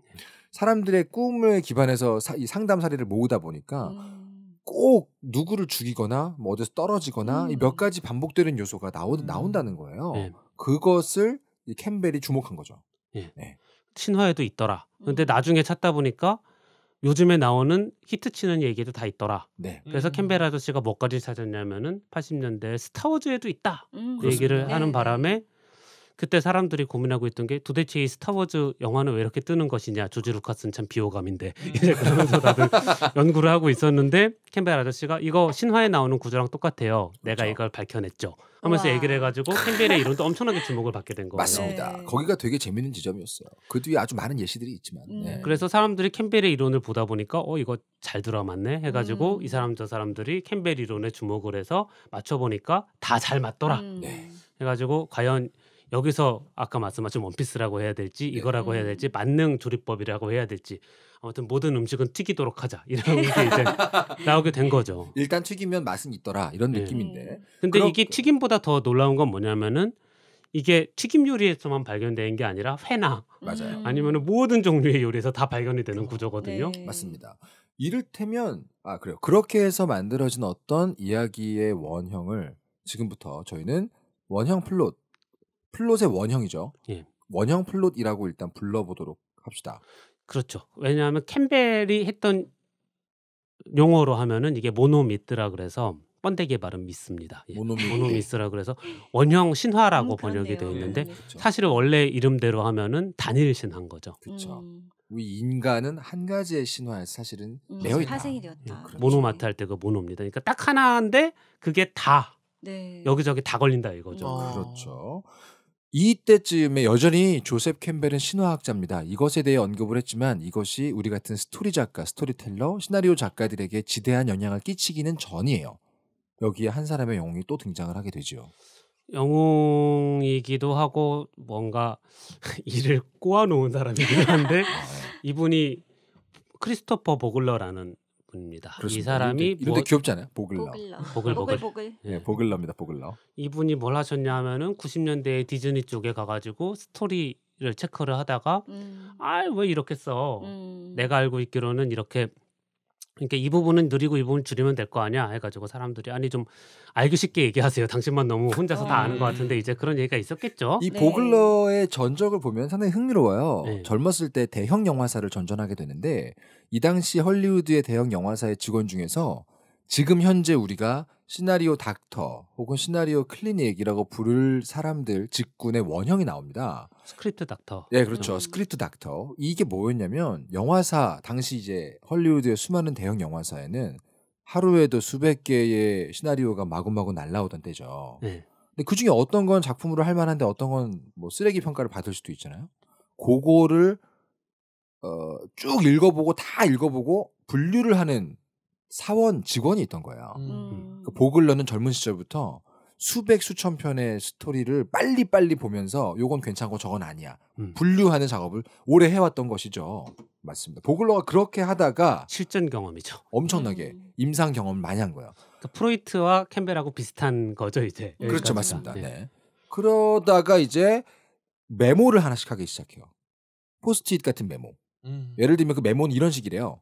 사람들의 꿈을 기반해서 사, 이 상담 사례를 모으다 보니까 음. 꼭 누구를 죽이거나 뭐 어디서 떨어지거나 음. 이몇 가지 반복되는 요소가 나오, 음. 나온다는 거예요. 네. 그것을 이 캠벨이 주목한 거죠. 네. 네. 신화에도 있더라. 근데 음. 나중에 찾다 보니까 요즘에 나오는 히트치는 얘기도 다 있더라. 네. 그래서 음. 캠벨 아저씨가 뭐까지 찾았냐면은 80년대 스타워즈에도 있다 음, 그 얘기를 그렇습니다. 하는 바람에 그때 사람들이 고민하고 있던 게 도대체 이 스타워즈 영화는 왜 이렇게 뜨는 것이냐 조지 루카스는 참 비호감인데 음. 이제 그러면서 다들 <laughs> 연구를 하고 있었는데 캠벨 아저씨가 이거 신화에 나오는 구조랑 똑같아요. 그렇죠. 내가 이걸 밝혀냈죠. 하면서 우와. 얘기를 해가지고 캠벨의 이론도 엄청나게 주목을 받게 된 거예요. 맞습니다. 네. 거기가 되게 재밌는 지점이었어요. 그 뒤에 아주 많은 예시들이 있지만. 음. 네. 그래서 사람들이 캠벨의 이론을 보다 보니까 어 이거 잘 들어맞네 해가지고 음. 이 사람 저 사람들이 캠벨 이론에 주목을 해서 맞춰보니까 다 잘 맞더라. 음. 네. 해가지고 과연 여기서 아까 말씀하신 원피스라고 해야 될지 네. 이거라고 해야 될지 음. 만능 조리법이라고 해야 될지 아무튼 모든 음식은 튀기도록 하자 <laughs> 이런 게 이제 나오게 된 거죠. 일단 튀기면 맛은 있더라 이런 네. 느낌인데. 근데 그럼... 이게 튀김보다 더 놀라운 건 뭐냐면은 이게 튀김 요리에서만 발견된 게 아니라 회나 맞아요. 음. 아니면 모든 종류의 요리에서 다 발견이 되는 음. 구조거든요. 네. 맞습니다. 이를테면 아 그래요. 그렇게 해서 만들어진 어떤 이야기의 원형을 지금부터 저희는 원형 플롯 플롯의 원형이죠. 예. 원형 플롯이라고 일단 불러보도록 합시다. 그렇죠. 왜냐하면 캠벨이 했던 용어로 하면은 이게 모노미트라 그래서 번데기 발음 믿습니다. 예. 모노미스. 라 그래서 원형 신화라고 음, 번역이 되어 있는데 네, 예, 예. 그렇죠. 사실 은 원래 이름대로 하면은 단일 신화인 거죠. 그렇죠. 음. 우리 인간은 한 가지의 신화에 사실은 음, 매여 음, 파생이 예, 되었다. 예, 그렇죠. 모노마트 할때가 그 모노입니다. 그러니까 딱 하나인데 그게 다 네. 여기저기 다 걸린다 이거죠. 아. 그렇죠. 이때쯤에 여전히 조셉 캠벨은 신화학자입니다. 이것에 대해 언급을 했지만 이것이 우리 같은 스토리 작가, 스토리텔러, 시나리오 작가들에게 지대한 영향을 끼치기는 전이에요. 여기에 한 사람의 영웅이 또 등장을 하게 되죠. 영웅이기도 하고 뭔가 일을 <laughs> 꼬아놓은 사람이긴 한데 <laughs> 아, 예. 이분이 크리스토퍼 보글러라는 분입니다. 그렇습니다. 이 사람이 이름도, 이름도 뭐, 귀엽잖아요. 보글러. 보글러. 보글 보글. 예, 보글러입니다. 보글러. 이분이 뭘 하셨냐 하면은 90년대 디즈니 쪽에 가가지고 스토리 를 체크를 하다가 음. 아왜 이렇게 써 음. 내가 알고 있기로는 이렇게 그러니까 이 부분은 느리고 이 부분 줄이면 될 거 아니야 해가지고 사람들이 아니 좀 알기 쉽게 얘기하세요. 당신만 너무 혼자서 다 아는 것 아. 같은데 이제 그런 얘기가 있었겠죠. 이 네. 보글러의 전적을 보면 상당히 흥미로워요. 네. 젊었을 때 대형 영화사를 전전하게 되는데 이 당시 헐리우드의 대형 영화사의 직원 중에서 지금 현재 우리가 시나리오 닥터 혹은 시나리오 클리닉이라고 부를 사람들 직군의 원형이 나옵니다. 스크립트 닥터. 네, 그렇죠. 음. 스크립트 닥터. 이게 뭐였냐면 영화사 당시 이제 헐리우드의 수많은 대형 영화사에는 하루에도 수백 개의 시나리오가 마구마구 날라오던 때죠. 네. 근데 그 중에 어떤 건 작품으로 할 만한데 어떤 건 뭐 쓰레기 평가를 받을 수도 있잖아요. 그거를 어, 쭉 읽어보고 다 읽어보고 분류를 하는 사원 직원이 있던 거예요. 음. 음. 그 보글러는 젊은 시절부터 수백 수천 편의 스토리를 빨리 빨리 보면서 요건 괜찮고 저건 아니야 음. 분류하는 작업을 오래 해왔던 것이죠. 맞습니다. 보글러가 그렇게 하다가 실전 경험이죠. 엄청나게 음. 임상 경험 많이 한 거예요. 그러니까 프로이트와 캠벨하고 비슷한 거죠 이제. 그렇죠. 여기까지가. 그렇죠, 맞습니다. 네. 네. 그러다가 이제 메모를 하나씩 하기 시작해요. 포스트잇 같은 메모. 음. 예를 들면 그 메모는 이런 식이래요.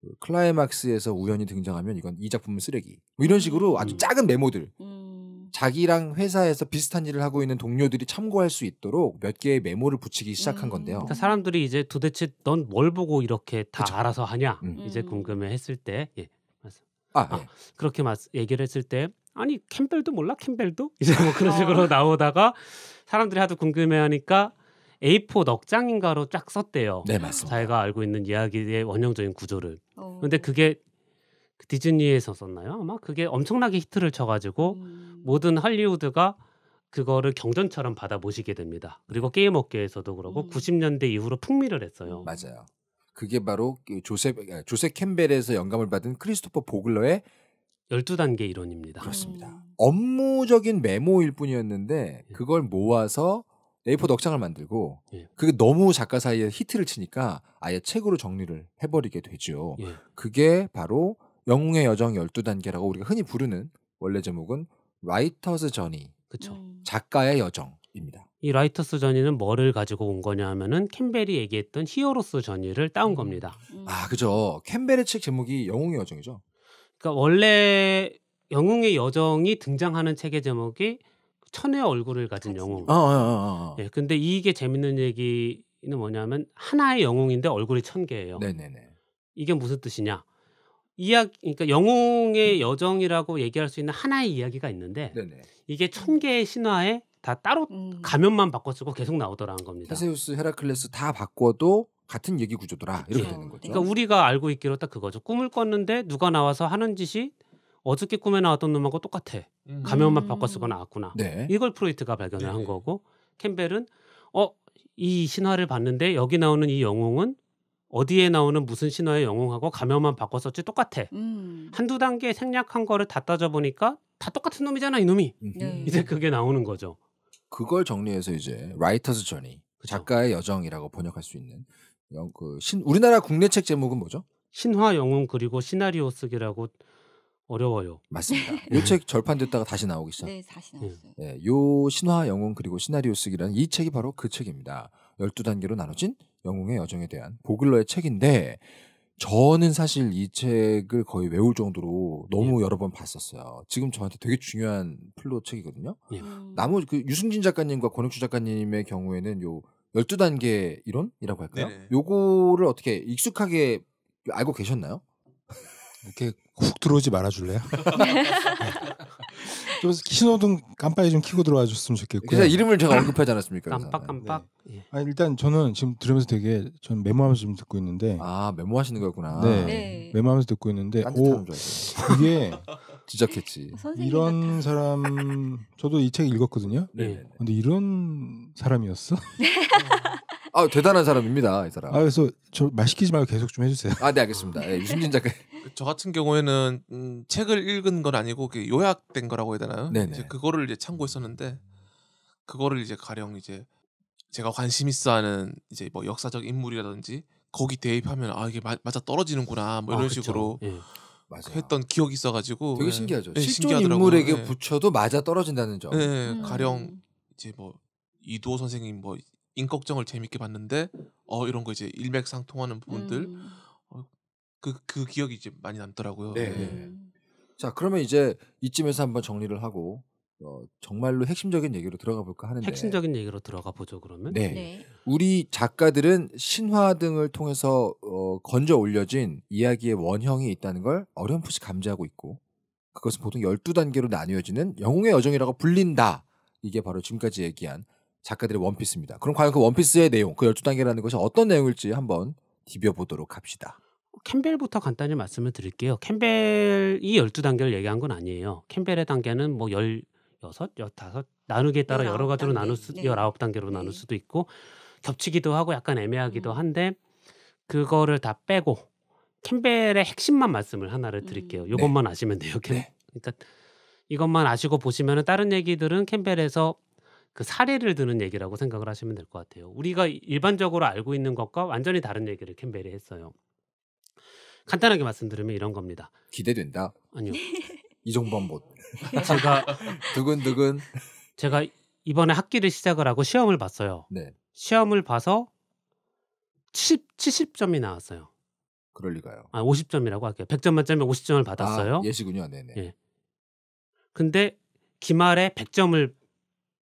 그 클라이막스에서 우연히 등장하면 이건 이 작품은 쓰레기. 뭐 이런 식으로 아주 음. 작은 메모들. 음. 자기랑 회사에서 비슷한 일을 하고 있는 동료들이 참고할 수 있도록 몇 개의 메모를 붙이기 시작한 음. 건데요. 그러니까 사람들이 이제 도대체 넌 뭘 보고 이렇게 다 그쵸. 알아서 하냐 음. 이제 궁금해했을 때, 예, 맞아. 아, 아 예. 그렇게 막 얘기를 했을 때 아니 캠벨도 몰라 캠벨도 <laughs> 이제 뭐 그런 어. 식으로 나오다가 사람들이 하도 궁금해하니까 A4 넉 장인가로 쫙 썼대요. 네 맞습니다. 자기가 알고 있는 이야기의 원형적인 구조를. 어. 근데 그게 그 디즈니에서 썼나요? 아마 그게 엄청나게 히트를 쳐가지고 음. 모든 할리우드가 그거를 경전처럼 받아 모시게 됩니다. 그리고 게임 업계에서도 그러고 음. 90년대 이후로 풍미를 했어요. 음. 맞아요. 그게 바로 그 조셉 아, 조셉 캠벨에서 영감을 받은 크리스토퍼 보글러의 12단계 이론입니다. 그렇습니다. 음. 업무적인 메모일 뿐이었는데 예. 그걸 모아서 A4 넉장을 만들고 예. 그게 너무 작가 사이에 히트를 치니까 아예 책으로 정리를 해버리게 되죠. 예. 그게 바로 영웅의 여정 12단계라고 우리가 흔히 부르는 원래 제목은 라이터스 전이 그쵸. 음. 작가의 여정입니다. 이 라이터스 전이는 뭐를 가지고 온 거냐 하면은 캠벨이 얘기했던 히어로스 전이를 따온 음. 겁니다. 음. 아, 그죠. 캠벨의 책 제목이 영웅의 여정이죠. 그러니까 원래 영웅의 여정이 등장하는 책의 제목이 천의 얼굴을 가진 영웅. 어, 어, 어, 어, 어. 예, 근데 이게 재밌는 얘기는 뭐냐면 하나의 영웅인데 얼굴이 천 개예요. 네네네. 이게 무슨 뜻이냐? 이야기, 그러니까 영웅의 음. 여정이라고 얘기할 수 있는 하나의 이야기가 있는데 네네. 이게 천 개의 신화에 다 따로 음. 가면만 바꿔 쓰고 계속 나오더라는 겁니다. 헤세우스, 헤라클레스 다 바꿔도 같은 얘기 구조더라 이렇게 예. 되는 거죠. 그러니까 우리가 알고 있기로 딱 그거죠. 꿈을 꿨는데 누가 나와서 하는 짓이 어저께 꿈에 나왔던 놈하고 똑같아. 음. 가면만 바꿔쓰고 나왔구나. 네. 이걸 프로이트가 발견을 네. 한 거고 캠벨은 어 이 신화를 봤는데 여기 나오는 이 영웅은 어디에 나오는 무슨 신화의 영웅하고 가면만 바꿔썼지 똑같아. 음. 한두 단계 생략한 거를 다 따져 보니까 다 똑같은 놈이잖아 이놈이. 네. 이제 그게 나오는 거죠. 그걸 정리해서 이제 라이터스 전이 그 작가의 여정이라고 번역할 수 있는 영, 그 신, 우리나라 국내 책 제목은 뭐죠? 신화 영웅 그리고 시나리오 쓰기라고 어려워요. 맞습니다. 이책 네. 절판됐다가 다시 나오기 시작. 네, 다시 네. 나왔어요. 네, 요 신화 영웅 그리고 시나리오 쓰기라는 이 책이 바로 그 책입니다. 12단계로 나눠진 영웅의 여정에 대한 보글러의 책인데 저는 사실 이 책을 거의 외울 정도로 너무 예. 여러 번 봤었어요. 지금 저한테 되게 중요한 플로 책이거든요. 예. 음. 나머지 그 유승진 작가님과 권혁주 작가님의 경우에는 요 12단계 이론이라고 할까요? 요거를 어떻게 익숙하게 알고 계셨나요? 이렇게 훅 들어오지 말아줄래요? <laughs> 네. 좀 신호등 깜빡이 좀 켜고 들어와 줬으면 좋겠고요. 일단 이름을 제가 언급하지 않았습니까? 깜빡깜빡. 네. 예. 아 일단 저는 지금 들으면서 되게 전 메모하면서 지 듣고 있는데 아 메모하시는 거였구나. 네, 네. 메모하면서 듣고 있는데 오 이게 <laughs> 지적했지. 이런 사람 저도 이 책 읽었거든요. 네. 네. 근데 이런 사람이었어? 네. 아 대단한 사람입니다 이 사람. 아 그래서 저말 시키지 말고 계속 좀 해주세요. 아 네 알겠습니다. 예, 유승진 작가. <laughs> 저 같은 경우에는 음, 책을 읽은 건 아니고 요약된 거라고 해야 되나요? 네네. 이제 그거를 이제 참고했었는데 그거를 이제 가령 이제 제가 관심 있어하는 이제 뭐 역사적 인물이라든지 거기 대입하면 아 이게 마, 맞아 떨어지는구나 뭐 아, 이런 아, 식으로 예. 맞아요. 했던 기억이 있어가지고 되게 예. 신기하죠. 네, 실존 신기하더라고요. 인물에게 네. 붙여도 맞아 떨어진다는 점. 네, 음. 가령 이제 뭐 이두호 선생님 뭐 인걱정을 재밌게 봤는데 어 이런 거 이제 일맥상통하는 부분들 음. 어, 그그 그 기억이 이제 많이 남더라고요. 네. 네. 자 그러면 이제 이쯤에서 한번 정리를 하고 어, 정말로 핵심적인 얘기로 들어가 볼까 하는데 핵심적인 얘기로 들어가 보죠 그러면 네. 네. 우리 작가들은 신화 등을 통해서 어, 건져 올려진 이야기의 원형이 있다는 걸 어렴풋이 감지하고 있고 그것은 보통 12단계로 나뉘어지는 영웅의 여정이라고 불린다 이게 바로 지금까지 얘기한 작가들의 원피스입니다 그럼 과연 그 원피스의 내용 그 12단계라는 것이 어떤 내용일지 한번 디벼보도록 합시다 캠벨부터 간단히 말씀을 드릴게요. 캠벨이 열두 단계를 얘기한 건 아니에요. 캠벨의 단계는 뭐열 여섯, 여다섯 나누기에 따라 여러 가지로 나눌 수 네. 열아홉 단계로 나눌 네. 수도 있고 겹치기도 하고 약간 애매하기도 음. 한데 그거를 다 빼고 캠벨의 핵심만 말씀을 하나를 드릴게요. 음. 요것만 네. 아시면 돼요. 캠, 네. 그러니까 이것만 아시고 보시면은 다른 얘기들은 캠벨에서 그 사례를 드는 얘기라고 생각을 하시면 될 것 같아요. 우리가 일반적으로 알고 있는 것과 완전히 다른 얘기를 캠벨이 했어요. 간단하게 말씀드리면 이런 겁니다. 기대된다. 아니요. <laughs> 이종범 못. <laughs> 제가 두근두근. 제가 이번에 학기를 시작을 하고 시험을 봤어요. 네. 시험을 봐서 70, 70점이 나왔어요. 그럴 리가요. 아, 50점이라고 할게요. 100점 만점에 50점을 아, 받았어요. 아, 예시군요. 네네. 네. 예. 근데 기말에 100점을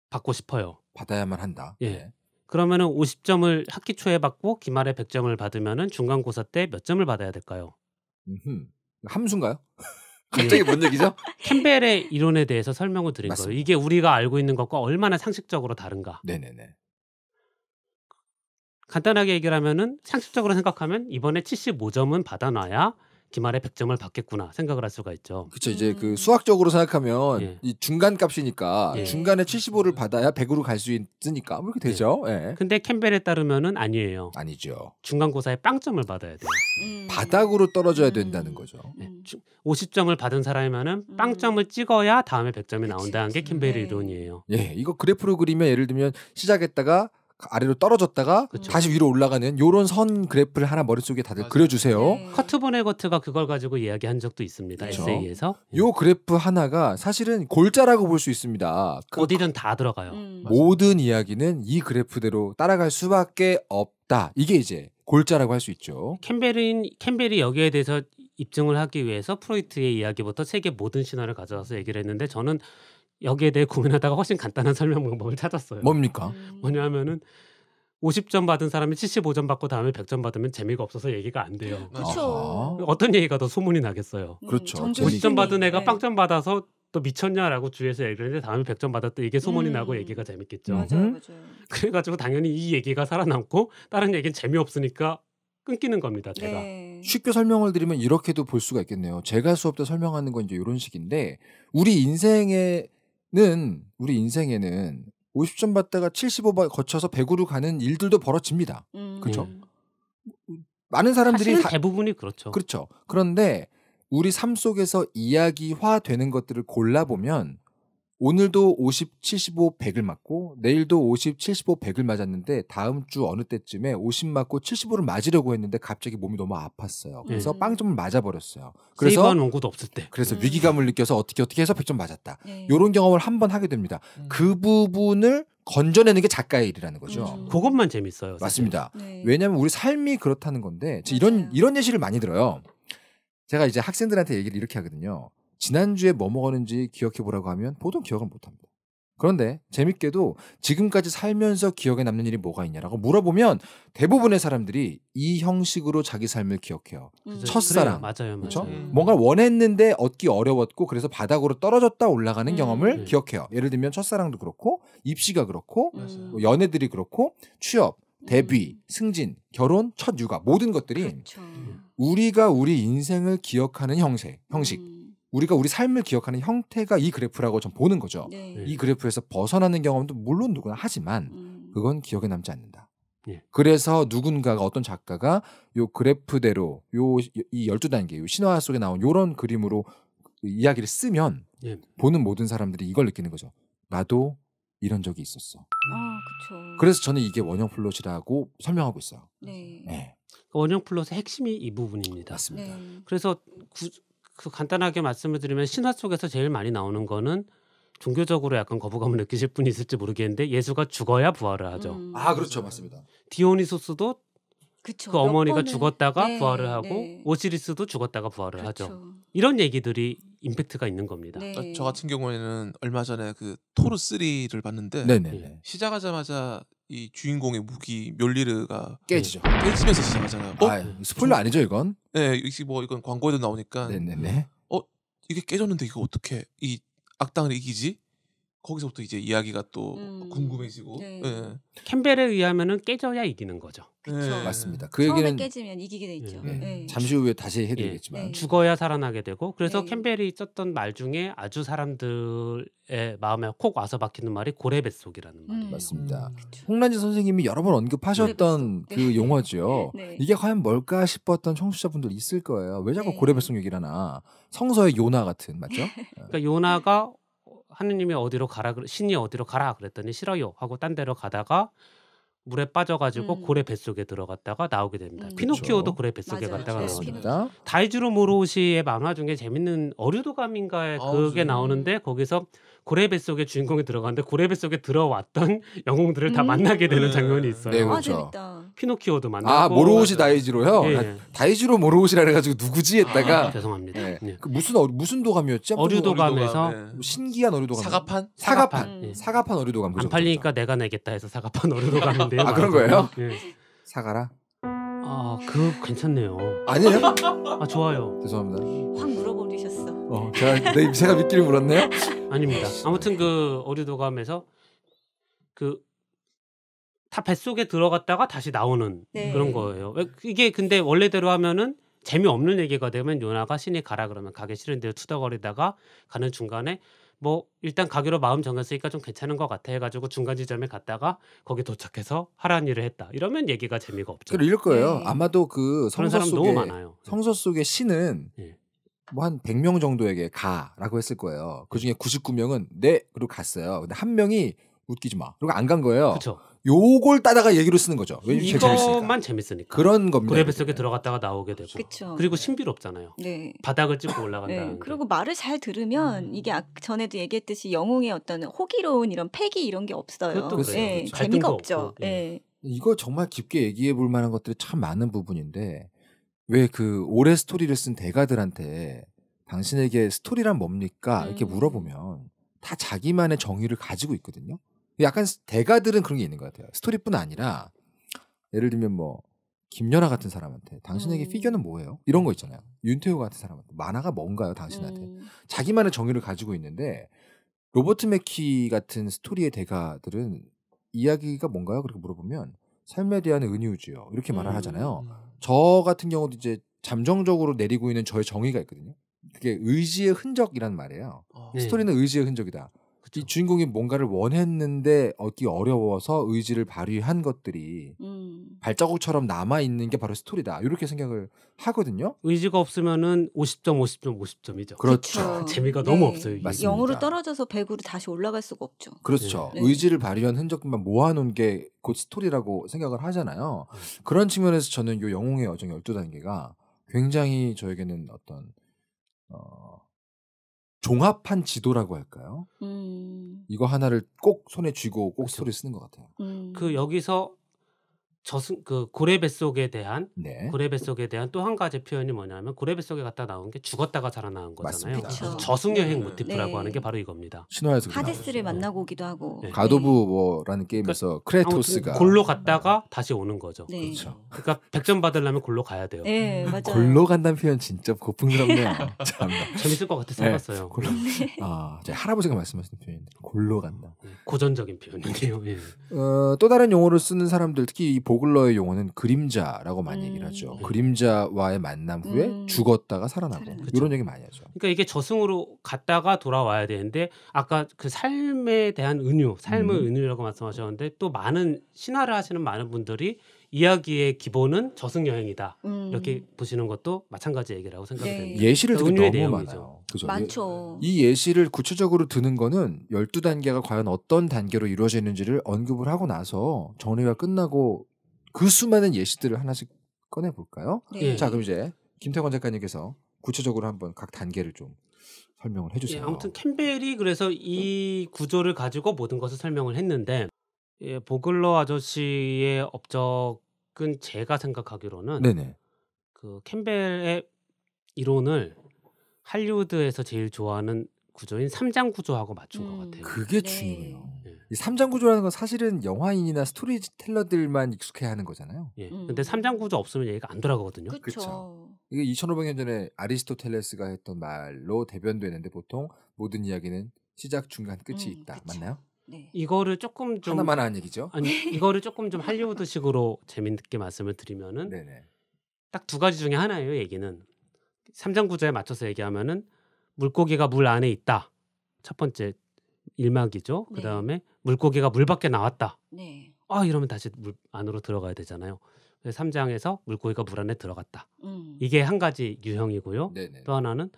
받고 싶어요. 받아야만 한다. 예. 네. 그러면은 50점을 학기 초에 받고 기말에 100점을 받으면은 중간고사 때 몇 점을 받아야 될까요? 음흠. 함수인가요? <laughs> 갑자기 뭔 얘기죠? <laughs> 캠벨의 이론에 대해서 설명을 드린 맞습니다. 거예요. 이게 우리가 알고 있는 것과 얼마나 상식적으로 다른가. 네네네. 간단하게 얘기를 하면은 상식적으로 생각하면 이번에 75점은 받아놔야 기말에 100점을 받겠구나 생각을 할 수가 있죠. 그렇죠. 이제 그 음. 수학적으로 생각하면 예. 이 중간 값이니까 예. 중간에 75를 음. 받아야 100으로 갈 수 있으니까 뭐렇게 예. 되죠. 예. 근데 캠벨에 따르면은 아니에요. 아니죠. 중간고사에 빵점을 받아야 돼요. 음. 바닥으로 떨어져야 된다는 거죠. 네. 예. 50점을 받은 사람이면은 음. 빵점을 찍어야 다음에 100점이 나온다는 게 캠벨의 이론이에요. 네. 예. 이거 그래프로 그리면 예를 들면 시작했다가 아래로 떨어졌다가 그쵸. 다시 위로 올라가는 요런 선 그래프를 하나 머릿속에 다들 맞아요. 그려주세요. 네. 커트 보네거트가 그걸 가지고 이야기한 적도 있습니다. 에세이에서. 예. 요 그래프 하나가 사실은 골자라고 볼 수 있습니다. 그 어디든 다 들어가요. 음. 모든 이야기는 이 그래프대로 따라갈 수밖에 없다. 이게 이제 골자라고 할 수 있죠. 캠벨은 캠벨이 여기에 대해서 입증을 하기 위해서 프로이트의 이야기부터 세계 모든 신화를 가져와서 얘기를 했는데 저는 여기에 대해 고민하다가 훨씬 간단한 설명 방법을 찾았어요. 뭡니까? 뭐냐면은 50점 받은 사람이 75점 받고 다음에 100점 받으면 재미가 없어서 얘기가 안 돼요. 그렇죠. 어떤 얘기가 더 소문이 나겠어요. 음, 그렇죠. 50점 받은 애가 빵점 받아서 또 미쳤냐라고 주위에서 얘기를 했는데 다음에 100점 받았다 이게 소문이 음. 나고 얘기가 재밌겠죠. 맞아요, 음? 맞아요. 그래가지고 당연히 이 얘기가 살아남고 다른 얘기는 재미없으니까 끊기는 겁니다. 제가. 네. 쉽게 설명을 드리면 이렇게도 볼 수가 있겠네요. 제가 수업 때 설명하는 건 이제 이런 식인데 우리 인생의 는 우리 인생에는 50점 받다가 75번 거쳐서 100으로 가는 일들도 벌어집니다. 음. 그렇죠? 음. 많은 사람들이 사... 대부분이 그렇죠. 그렇죠. 그런데 우리 삶 속에서 이야기화 되는 것들을 골라 보면 오늘도 50, 75, 100을 맞고 내일도 50, 75, 100을 맞았는데 다음 주 어느 때쯤에 50 맞고 75를 맞으려고 했는데 갑자기 몸이 너무 아팠어요. 그래서 음. 빵점을 맞아버렸어요. 그래서 세이브한 원고도 없을 때. 그래서 음. 위기감을 느껴서 어떻게 어떻게 해서 100점 맞았다. 이런 예. 경험을 한번 하게 됩니다. 음. 그 부분을 건져내는 게 작가의 일이라는 거죠. 음. 그것만 재밌어요. 사실. 맞습니다. 네. 왜냐하면 우리 삶이 그렇다는 건데 이런 이런 예시를 많이 들어요. 제가 이제 학생들한테 얘기를 이렇게 하거든요. 지난주에 뭐 먹었는지 기억해 보라고 하면 보통 기억을 못 합니다. 그런데 재밌게도 지금까지 살면서 기억에 남는 일이 뭐가 있냐라고 물어보면 대부분의 사람들이 이 형식으로 자기 삶을 기억해요. 그 첫사랑. 그래 맞아요. 그렇죠? 맞아요. 음. 뭔가 원했는데 얻기 어려웠고 그래서 바닥으로 떨어졌다 올라가는 음, 경험을 네. 기억해요. 예를 들면 첫사랑도 그렇고 입시가 그렇고 음. 연애들이 그렇고 취업, 데뷔, 음. 승진, 결혼, 첫 육아 모든 것들이 그렇죠. 우리가 우리 인생을 기억하는 형세, 형식. 음. 우리가 우리 삶을 기억하는 형태가 이 그래프라고 전 보는 거죠. 네. 예. 이 그래프에서 벗어나는 경험도 물론 누구나 하지만 음. 그건 기억에 남지 않는다. 예. 그래서 누군가가 어떤 작가가 요 그래프대로 요이 열두 단계 요 신화 속에 나온 요런 그림으로 이야기를 쓰면 예. 보는 모든 사람들이 이걸 느끼는 거죠. 나도 이런 적이 있었어. 아, 그렇죠. 그래서 저는 이게 원형 플롯이라고 설명하고 있어요. 네. 네. 원형 플롯의 핵심이 이 부분입니다. 맞습니다. 네. 그래서 구, 그 간단하게 말씀을 드리면 신화 속에서 제일 많이 나오는 거는 종교적으로 약간 거부감을 느끼실 분이 있을지 모르겠는데 예수가 죽어야 부활을 하죠. 음. 아 그렇죠 맞습니다. 디오니소스도 그쵸, 그 어머니가 번은... 죽었다가 네, 부활을 하고 네. 오시리스도 죽었다가 부활을 그렇죠. 하죠. 이런 얘기들이 임팩트가 있는 겁니다. 네. 아, 저 같은 경우에는 얼마 전에 그 토르 3를 봤는데 네, 네, 네. 시작하자마자 이 주인공의 무기 멸리르가 깨지죠. 뭐 깨지면서 시작하잖아요. 어? 아, 스포일러 아니죠 이건? 네, 이뭐 이건 광고에도 나오니까. 네네네. 어 이게 깨졌는데 이거 어떻게 이 악당을 이기지? 거기서부터 이제 이야기가 또 음. 궁금해지고 네. 예. 캠벨에 의하면은 깨져야 이기는 거죠. 그쵸. 맞습니다. 그 처음에 얘기는 깨지면 이기게 돼 있죠. 네. 네. 잠시 후에 다시 예. 해드리겠지만 네. 죽어야 살아나게 되고 그래서 네. 캠벨이 썼던 말 중에 아주 사람들의 마음에 콕 와서 박히는 말이 고래 뱃속이라는 음. 말이 맞습니다. 음, 그쵸. 홍란지 선생님이 여러 번 언급하셨던 그 네. 용어죠. <laughs> 네. 이게 과연 뭘까 싶었던 청취자분들 있을 거예요. 왜 자꾸 네. 고래 뱃속 얘기를 하나? 성서의 요나 같은 맞죠? <laughs> 그러니까 요나가 하느님이 어디로 가라 신이 어디로 가라 그랬더니 싫어요 하고 딴 데로 가다가 물에 빠져가지고 음. 고래 뱃속에 들어갔다가 나오게 됩니다. 음. 피노키오도 그렇죠. 고래 뱃속에 갔다가 네, 나오죠. 다이주로 모로시의 만화 중에 재밌는 어류도감인가에 아, 그게 네. 나오는데 거기서 고래 뱃속에 주인공이 들어가는데 고래 뱃속에 들어왔던 <laughs> 영웅들을 다 음. 만나게 되는 음. 장면이 있어요. 네, 아, 그렇죠. 아, 피노키오도 만나고 아 모로우시 다이지로요. 예, 예. 다이지로 모로우시라 해가지고 누구지 했다가 아, 죄송합니다. 네. 예. 그 무슨 어, 무슨 도감이었지? 어류도감에서 뭐 어류도감, 네. 뭐 신기한 어류도감 사과판 사과판 음. 사과판 어류도감 안 팔리니까 내가 내겠다 해서 사과판 어류도감인데요. 아 그런 거예요? 예. 사가라. 아그 괜찮네요. 아니에요? 아 좋아요. 죄송합니다. 확 물어버리셨어. 어, 제가 내 제가 믿기를 물었네요. 아닙니다. 아무튼 그 어류도감에서 그다 뱃속에 들어갔다가 다시 나오는 네. 그런 거예요. 이게 근데 원래대로 하면은 재미없는 얘기가 되면 요나가 신이 가라 그러면 가기 싫은 데로 투덜거리다가 가는 중간에 뭐 일단 가기로 마음 정했으니까 좀 괜찮은 것 같아 해가지고 중간 지점에 갔다가 거기 도착해서 하라는 일을 했다 이러면 얘기가 재미가 없죠. 그럴 거예요. 네. 아마도 그 성서 속에 성서 속에 신은 네. 뭐한 100명 정도에게 가라고 했을 거예요. 그 중에 99명은 네 그리고 갔어요. 근데 한 명이 웃기지 마. 그리고 안 간 거예요. 그렇죠. 요걸 따다가 얘기로 쓰는 거죠. 이것만 재밌으니까. 재밌으니까. 그런 겁니다. 고래 속에 들어갔다가 나오게 되고. 그쵸. 그리고 그렇죠. 신비롭잖아요. 네. 바닥을 찍고 올라간다. <laughs> 네. 그리고 말을 잘 들으면 음. 이게 전에도 얘기했듯이 영웅의 어떤 호기로운 이런 패기 이런 게 없어요. 그래요. 그렇죠. 네. 그렇죠. 재미가 없죠. 예. 네. 이거 정말 깊게 얘기해 볼 만한 것들이 참 많은 부분인데 왜그 오래 스토리를 쓴 대가들한테 당신에게 스토리란 뭡니까? 음. 이렇게 물어보면 다 자기만의 정의를 가지고 있거든요. 약간 대가들은 그런 게 있는 것 같아요. 스토리뿐 아니라 예를 들면 뭐 김연아 같은 사람한테 당신에게 음. 피겨는 뭐예요? 이런 거 있잖아요. 윤태호 같은 사람한테 만화가 뭔가요? 당신한테 음. 자기만의 정의를 가지고 있는데 로버트 맥키 같은 스토리의 대가들은 이야기가 뭔가요? 그렇게 물어보면 삶에 대한 은유지요. 이렇게 말을 음. 하잖아요. 저 같은 경우도 이제 잠정적으로 내리고 있는 저의 정의가 있거든요. 그게 의지의 흔적이란 말이에요. 어. 스토리는 의지의 흔적이다. 그쵸. 이 주인공이 뭔가를 원했는데 얻기 어려워서 의지를 발휘한 것들이 음. 발자국처럼 남아 있는 게 바로 스토리다. 이렇게 생각을 하거든요. 의지가 없으면은 50점, 50점, 50점이죠. 그렇죠. <laughs> 재미가 네. 너무 없어요. 맞습니다. 0으로 떨어져서 100으로 다시 올라갈 수가 없죠. 그렇죠. 네. 의지를 발휘한 흔적만 모아놓은 게 곧 스토리라고 생각을 하잖아요. 네. 그런 측면에서 저는 요 영웅의 여정 12단계가 굉장히 저에게는 어떤 어, 종합한 지도라고 할까요? 음. 이거 하나를 꼭 손에 쥐고 꼭 그렇죠. 소리 쓰는 것 같아요. 음. 그 여기서 저승 그 고래 뱃속에 대한 네. 고래 뱃속에 대한 또 한 가지 표현이 뭐냐면 고래 뱃속에 갔다 나온 게 죽었다가 살아나온 거잖아요. 맞습니다. 저승 여행 네. 모티프라고 네. 하는 게 네. 바로 이겁니다. 신화에서 하데스를 만나고 오기도 하고 네. 가도브 워라는 게임에서 그러니 크레토스가 골로 갔다가 다시 오는 거죠. 네. 그렇죠. 그러니까 백점 받으려면 골로 가야 돼요. 네, 맞아요. 골로 간다는 표현 진짜 고풍스럽네요. <laughs> 참 재밌을 것 같아 서 생각어요 골로. 아, 할아버지가 말씀하신 표현인데 골로 간다. 고전적인 표현이에요. 예. 어, 또 다른 용어를 쓰는 사람들 특히 이 보, 고글러의 용어는 그림자라고 많이 음. 얘기를 하죠. 네. 그림자와의 만남 후에 음. 죽었다가 살아나고 그렇죠. 이런 얘기 많이 하죠. 그러니까 이게 저승으로 갔다가 돌아와야 되는데 아까 그 삶에 대한 은유, 삶의 음. 은유라고 말씀하셨는데 또 많은 신화를 하시는 많은 분들이 이야기의 기본은 저승 여행이다 음. 이렇게 보시는 것도 마찬가지 얘기라고 생각이 네. 됩니다. 예시를 듣는 그러니까 너무 내용이죠. 많아요. 그죠? 많죠. 이 예시를 구체적으로 드는 거는 1 2 단계가 과연 어떤 단계로 이루어지는지를 언급을 하고 나서 정리가 끝나고 그 수많은 예시들을 하나씩 꺼내 볼까요? 네. 예. 자, 그럼 이제 김태권 작가님께서 구체적으로 한번 각 단계를 좀 설명을 예, 해주세요. 예, 아무튼 캠벨이 그래서 이 네. 구조를 가지고 모든 것을 설명을 했는데 예, 보글러 아저씨의 업적은 제가 생각하기로는 네네. 그 캠벨의 이론을 할리우드에서 제일 좋아하는 구조인 3장 구조하고 맞춘 음. 것 같아요. 그게 네. 중요해요. 네. 이 3장 구조라는 건 사실은 영화인이나 스토리텔러들만 익숙해하는 거잖아요. 예. 음. 근데 3장 구조 없으면 얘기가 안 돌아가거든요. 그렇죠. 이게 2,500년 전에 아리스토텔레스가 했던 말로 대변되는데 보통 모든 이야기는 시작, 중간, 끝이 음, 있다. 그쵸. 맞나요? 네. 이거를 조금 좀 하나만 한 얘기죠. 아니 이거를 조금 좀 할리우드식으로 <laughs> 재밌게 말씀을 드리면은 딱 두 가지 중에 하나예요. 얘기는 3장 구조에 맞춰서 얘기하면은 물고기가 물 안에 있다. 첫 번째 일막이죠. 그 다음에 네. 물고기가 물 밖에 나왔다. 네. 아 이러면 다시 물 안으로 들어가야 되잖아요. 3장에서 물고기가 물 안에 들어갔다. 음. 이게 한 가지 유형이고요. 네네. 또 하나는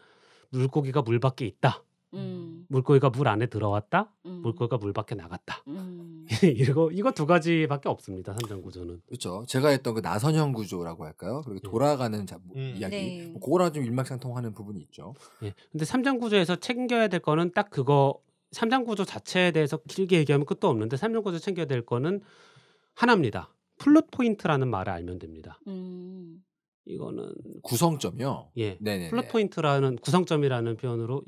물고기가 물 밖에 있다. 음. 물고기가 물 안에 들어왔다, 음. 물고기가 물 밖에 나갔다. 음. <laughs> 이거 이거 두 가지밖에 없습니다 산정 구조는. 그렇죠. 제가 했던 그 나선형 구조라고 할까요? 그리고 예. 돌아가는 자, 뭐, 음. 이야기. 네. 뭐 그거랑 좀 일맥상통하는 부분이 있죠. 예. 근데 삼장 구조에서 챙겨야 될 거는 딱 그거 삼장 구조 자체에 대해서 길게 얘기하면 끝도 없는데 삼장 구조 챙겨야 될 거는 하나입니다. 플롯 포인트라는 말을 알면 됩니다. 음. 이거는 구성점이요. 예. 네네네. 플롯 포인트라는 구성점이라는 표현으로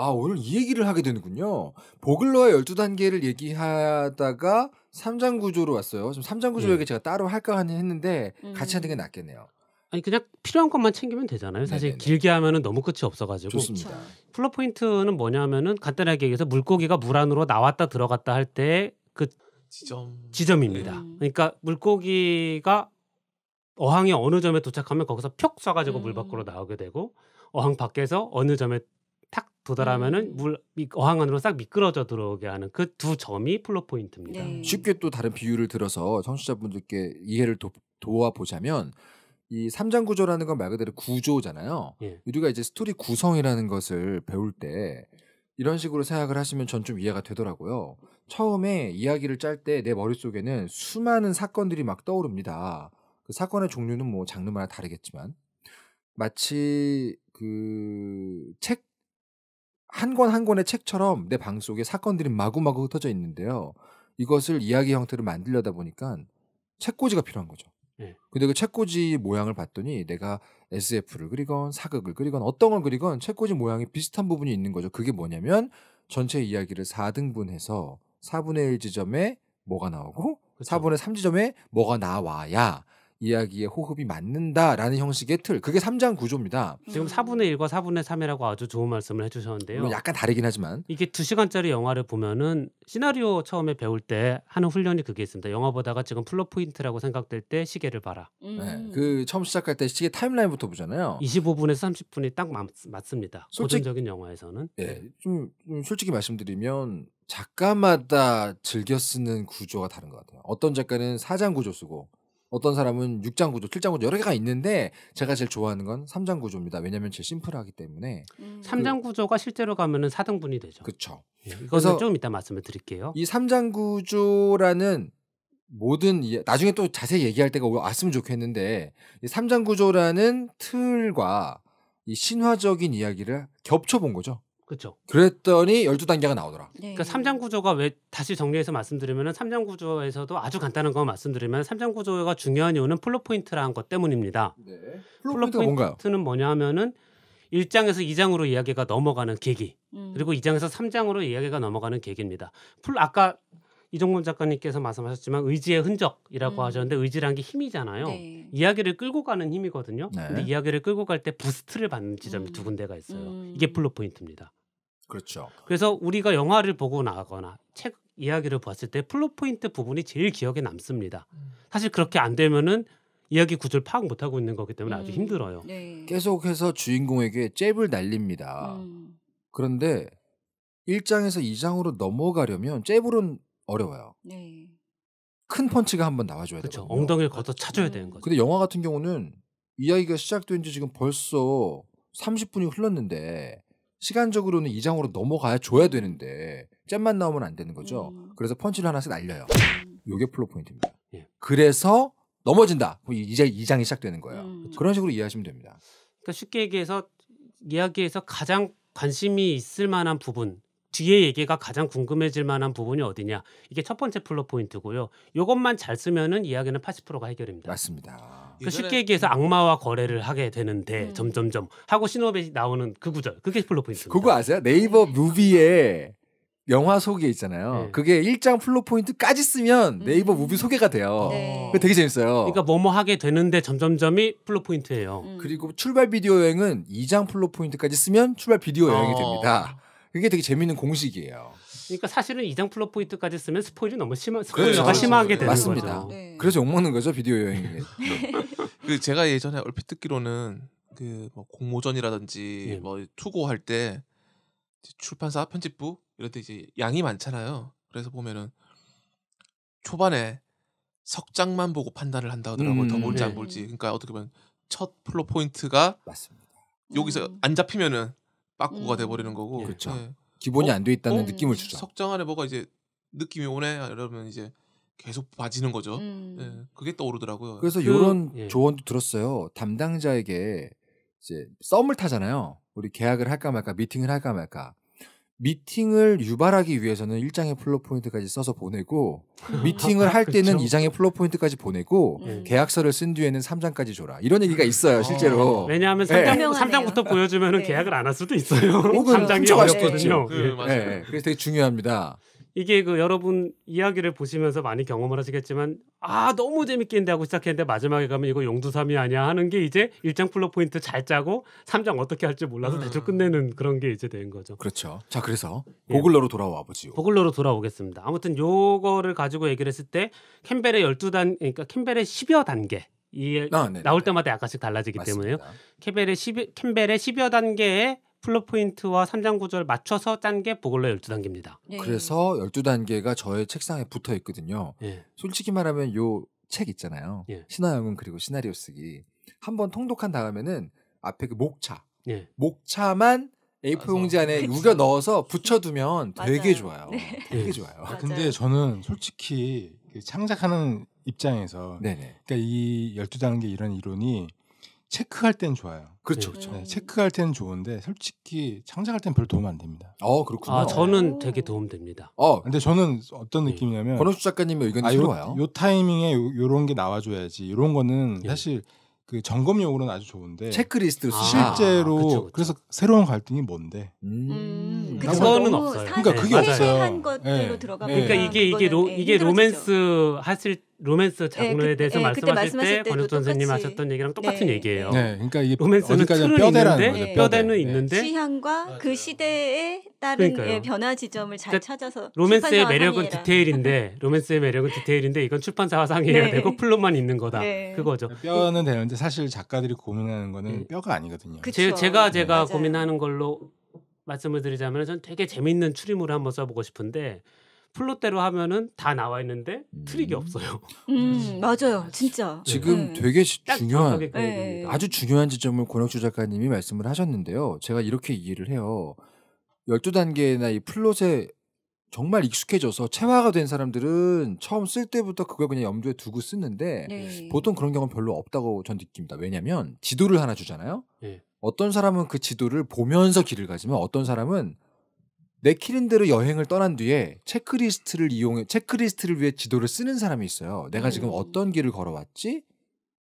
아, 오늘 이 얘기를 하게 되는군요. 보글러의 12단계를 얘기하다가 3장 구조로 왔어요. 지금 3장 구조 얘기 네. 제가 따로 할까 하는 했는데 음. 같이 하는 게 낫겠네요. 아니 그냥 필요한 것만 챙기면 되잖아요. 사실 네네네. 길게 하면은 너무 끝이 없어가지고. 좋습니다. 플러 포인트는 뭐냐면은 간단하게 얘기해서 물고기가 물 안으로 나왔다 들어갔다 할 때 그 지점 지점입니다. 음. 그러니까 물고기가 어항이 어느 점에 도착하면 거기서 푹 쏴가지고 음. 물 밖으로 나오게 되고 어항 밖에서 어느 점에 도달하면은 음. 물이 어항 안으로 싹 미끄러져 들어오게 하는 그 두 점이 플롯 포인트입니다. 네. 쉽게 또 다른 비유를 들어서 청취자분들께 이해를 도, 도와보자면 이 3장 구조라는 건 말 그대로 구조잖아요. 예. 우리가 이제 스토리 구성이라는 것을 배울 때 이런 식으로 생각을 하시면 전 좀 이해가 되더라고요. 처음에 이야기를 짤 때 내 머릿속에는 수많은 사건들이 막 떠오릅니다. 그 사건의 종류는 뭐 장르마다 다르겠지만 마치 그책 한권한 권의 책처럼 내 방 속에 사건들이 마구마구 흩어져 있는데요. 이것을 이야기 형태로 만들려다 보니까 책꽂이가 필요한 거죠. 예. 근데 그 책꽂이 모양을 봤더니 내가 SF를 그리건 사극을 그리건 어떤 걸 그리건 책꽂이 모양이 비슷한 부분이 있는 거죠. 그게 뭐냐면 전체 이야기를 4등분해서 4분의 1 지점에 뭐가 나오고 그쵸. 4분의 3 지점에 뭐가 나와야 이야기에 호흡이 맞는다라는 형식의 틀. 그게 3장 구조입니다. 지금 4분의 음. 1과 4분의 3이라고 아주 좋은 말씀을 해주셨는데요. 약간 다르긴 하지만 이게 2시간짜리 영화를 보면은 시나리오 처음에 배울 때 하는 훈련이 그게 있습니다. 영화 보다가 지금 플롯 포인트라고 생각될 때 시계를 봐라. 음. 네, 그 처음 시작할 때 시계 타임라인부터 보잖아요. 25분에서 30분이 딱 맞, 맞습니다. 고전적인 영화에서는. 예, 네, 좀, 좀 솔직히 말씀드리면 작가마다 즐겨 쓰는 구조가 다른 것 같아요. 어떤 작가는 사장 구조 쓰고 어떤 사람은 6장 구조, 7장 구조 여러 개가 있는데 제가 제일 좋아하는 건 3장 구조입니다. 왜냐하면 제일 심플하기 때문에 음. 3장 그 구조가 실제로 가면은 4등분이 되죠. 그렇죠. 예, 이것은 좀 이따 말씀을 드릴게요. 이 3장 구조라는 모든 나중에 또 자세히 얘기할 때가 왔으면 좋겠는데 이 3장 구조라는 틀과 이 신화적인 이야기를 겹쳐 본 거죠. 그렇죠. 그랬더니 1 2 단계가 나오더라. 네. 그러니까 3장 구조가 왜 다시 정리해서 말씀드리면은 3장 구조에서도 아주 간단한 거 말씀드리면 3장 구조가 중요한 이유는 플롯 포인트라는 것 때문입니다. 네. 플롯, 플롯 포인트는 뭐냐 하면은 1장에서 2장으로 이야기가 넘어가는 계기. 음. 그리고 2장에서 3장으로 이야기가 넘어가는 계기입니다. 풀 아까 이종문 작가님께서 말씀하셨지만 의지의 흔적이라고 음. 하셨는데 의지란 게 힘이잖아요. 네. 이야기를 끌고 가는 힘이거든요. 네. 근데 이야기를 끌고 갈 때 부스트를 받는 지점이 음. 두 군데가 있어요. 음. 이게 플롯 포인트입니다. 그렇죠. 그래서 우리가 영화를 보고 나거나 책 이야기를 봤을 때 플롯 포인트 부분이 제일 기억에 남습니다. 음. 사실 그렇게 안 되면은 이야기 구조를 파악 못 하고 있는 거기 때문에 음. 아주 힘들어요. 네. 계속해서 주인공에게 잽을 날립니다. 음. 그런데 1장에서 2장으로 넘어가려면 잽으로는 어려워요. 네. 큰 펀치가 한번 나와줘야 돼요. 엉덩이를 걷어 차줘야 음. 되는 거죠. 근데 영화 같은 경우는 이야기가 시작된 지 지금 벌써 30분이 흘렀는데 시간적으로는 2장으로 넘어가야 줘야 되는데 잼만 나오면 안 되는 거죠. 음. 그래서 펀치를 하나씩 날려요. 음. 요게 플로 포인트입니다. 예. 그래서 넘어진다. 이제 2장이 시작되는 거예요. 음. 그런 식으로 이해하시면 됩니다. 그러니까 쉽게 얘기해서 이야기에서 가장 관심이 있을 만한 부분 뒤에 얘기가 가장 궁금해질 만한 부분이 어디냐. 이게 첫 번째 플러 포인트고요. 이것만 잘 쓰면은 이야기는 80%가 해결입니다. 맞습니다. 그 쉽게 얘기해서 음. 악마와 거래를 하게 되는데 음. 점점점 하고 신호벨이 나오는 그 구절. 그게 플러 포인트입니다. 그거 아세요? 네이버 무비에 영화 소개 있잖아요. 네. 그게 1장 플로 포인트까지 쓰면 음. 네이버 무비 소개가 돼요. 네. 되게 재밌어요. 그러니까 뭐뭐 하게 되는데 점점점이 플로 포인트예요. 음. 그리고 출발 비디오 여행은 2장 플로 포인트까지 쓰면 출발 비디오 아. 여행이 됩니다. 그게 되게 재밌는 공식이에요. 그러니까 사실은 이장 플러 포인트까지 쓰면 스포일이 너무 심한 스포일러가 그렇죠. 심하게 되는 맞습니다. 네. 그래서 욕 먹는 거죠 비디오 여행이. 네. <laughs> 네. 그 제가 예전에 얼핏 듣기로는 그뭐 공모전이라든지 네. 뭐 투고할 때 출판사 편집부 이런 데 이제 양이 많잖아요. 그래서 보면은 초반에 석장만 보고 판단을 한다 더라고요 음, 더 볼지 네. 안 볼지. 그러니까 어떻게 보면 첫 플로 포인트가 맞습니다. 여기서 음. 음. 안 잡히면은 빠꾸가 음. 돼버리는 거고 예. 그렇죠. 네. 기본이 어? 안돼 있다는 어? 느낌을 주죠. 석장 안에 뭐가 이제 느낌이 오네 이러면 이제 계속 빠지는 거죠. 음. 네, 그게 떠오르더라고요. 그래서 그, 이런 예. 조언도 들었어요. 담당자에게 이제 썸을 타잖아요. 우리 계약을 할까 말까, 미팅을 할까 말까. 미팅을 유발하기 위해서는 1장의 플롯 포인트까지 써서 보내고 아, 미팅을 할 때는 그쵸? 2장의 플롯 포인트까지 보내고 음. 계약서를 쓴 뒤에는 3장까지 줘라 이런 얘기가 있어요 어. 실제로 어, 왜냐하면 3장, 예. 네. 부터 보여주면 네. 계약을 안 할 수도 있어요 3장이 어렵거든요 네. 그, 예. 예, 래서 되게 중요합니다 이게 그 여러분 이야기를 보시면서 많이 경험을 하시겠지만 아 너무 재밌게 했는데 하고 시작했는데 마지막에 가면 이거 용두삼이 아니야 하는 게 이제 일장 플러 포인트 잘 짜고 삼장 어떻게 할지 몰라서 음. 대충 끝내는 그런 게 이제 된 거죠. 그렇죠. 자 그래서 예. 보글러로 예. 돌아와 보지요. 보글러로 돌아오겠습니다. 아무튼 요거를 가지고 얘기를 했을 때 캠벨의 열두 단 그러니까 캠벨의 십여 단계 이 아, 네, 네, 나올 네. 때마다 약간씩 달라지기 맞습니다. 때문에요. 캠벨의 10, 캠벨의 10여 단계의 플롯 포인트와 3장 구절 맞춰서 짠 게 보글러 12단계입니다. 예. 그래서 12단계가 저의 책상에 붙어 있거든요. 예. 솔직히 말하면 요 책 있잖아요. 예. 신화영웅 그리고 시나리오 쓰기. 한번 통독한 다음에는 앞에 그 목차. 예. 목차만 A4 맞 용지 안에 그치. 우겨 넣어서 붙여두면 되게 좋아요. 네. 되게 좋아요. 아, 근데 저는 솔직히 그 창작하는 입장에서 네네. 그러니까 이 12단계 이런 이론이 체크할 땐 좋아요. 그렇죠, 네, 그렇죠. 네, 체크할 때는 좋은데 솔직히 창작할 땐 별로 도움 안 됩니다. 어, 그렇구나. 아, 저는 되게 도움됩니다. 어, 아. 근데 저는 어떤 네. 느낌이냐면 권호수 작가님의 의견이 아, 요, 요 타이밍에 요, 런게 나와줘야지. 요런 거는 네. 사실 그 점검용으로는 아주 좋은데 체크리스트 아, 실제로 그쵸, 그쵸. 그래서 새로운 갈등이 뭔데? 음, 음, 음. 그거는 없어요. 그러니까 그게 네, 없어요. 네. 것들로 들어가 그러니까 이게 이게 로, 이게 로맨스 하실 때 로맨스 장르에 예, 대해서 예, 말씀하실 때 권혁 선생님 하셨던 얘기랑 똑같은 네. 얘기예요. 네, 그러니까 이게 로맨스는 뼈틀는 있는데 거죠, 뼈대는 네. 있는데 취향과 그 시대에 따른 예, 변화 지점을 잘 그러니까 찾아서 로맨스의 매력은 상의해라. 디테일인데 로맨스의 매력은 디테일인데 이건 출판사와 상의해야 네. 되고 플롯만 있는 거다. 그거죠. 뼈는 되는데 사실 작가들이 고민하는 거는 음. 뼈가 아니거든요. 제, 제가 제가 고민하는 걸로 말씀을 드리자면 전 되게 재밌는 추리물을 한번 써보고 싶은데 플롯대로 하면은 다 나와 있는데 음. 트릭이 없어요. 음, 음. 맞아요, 네. 진짜. 지금 네. 되게 시, 중요한 네. 아주 중요한 지점을 권혁주 작가님이 말씀을 하셨는데요. 제가 이렇게 이해를 해요. 12단계나 이 플롯에 정말 익숙해져서 체화가 된 사람들은 처음 쓸 때부터 그걸 그냥 염두에 두고 쓰는데 네. 보통 그런 경우는 별로 없다고 전 느낍니다. 왜냐하면 지도를 하나 주잖아요. 예. 어떤 사람은 그 지도를 보면서 길을 가지만 어떤 사람은 내키린대로 여행을 떠난 뒤에 체크리스트를 이용해 체크리스트를 위해 지도를 쓰는 사람이 있어요. 내가 지금 음. 어떤 길을 걸어왔지?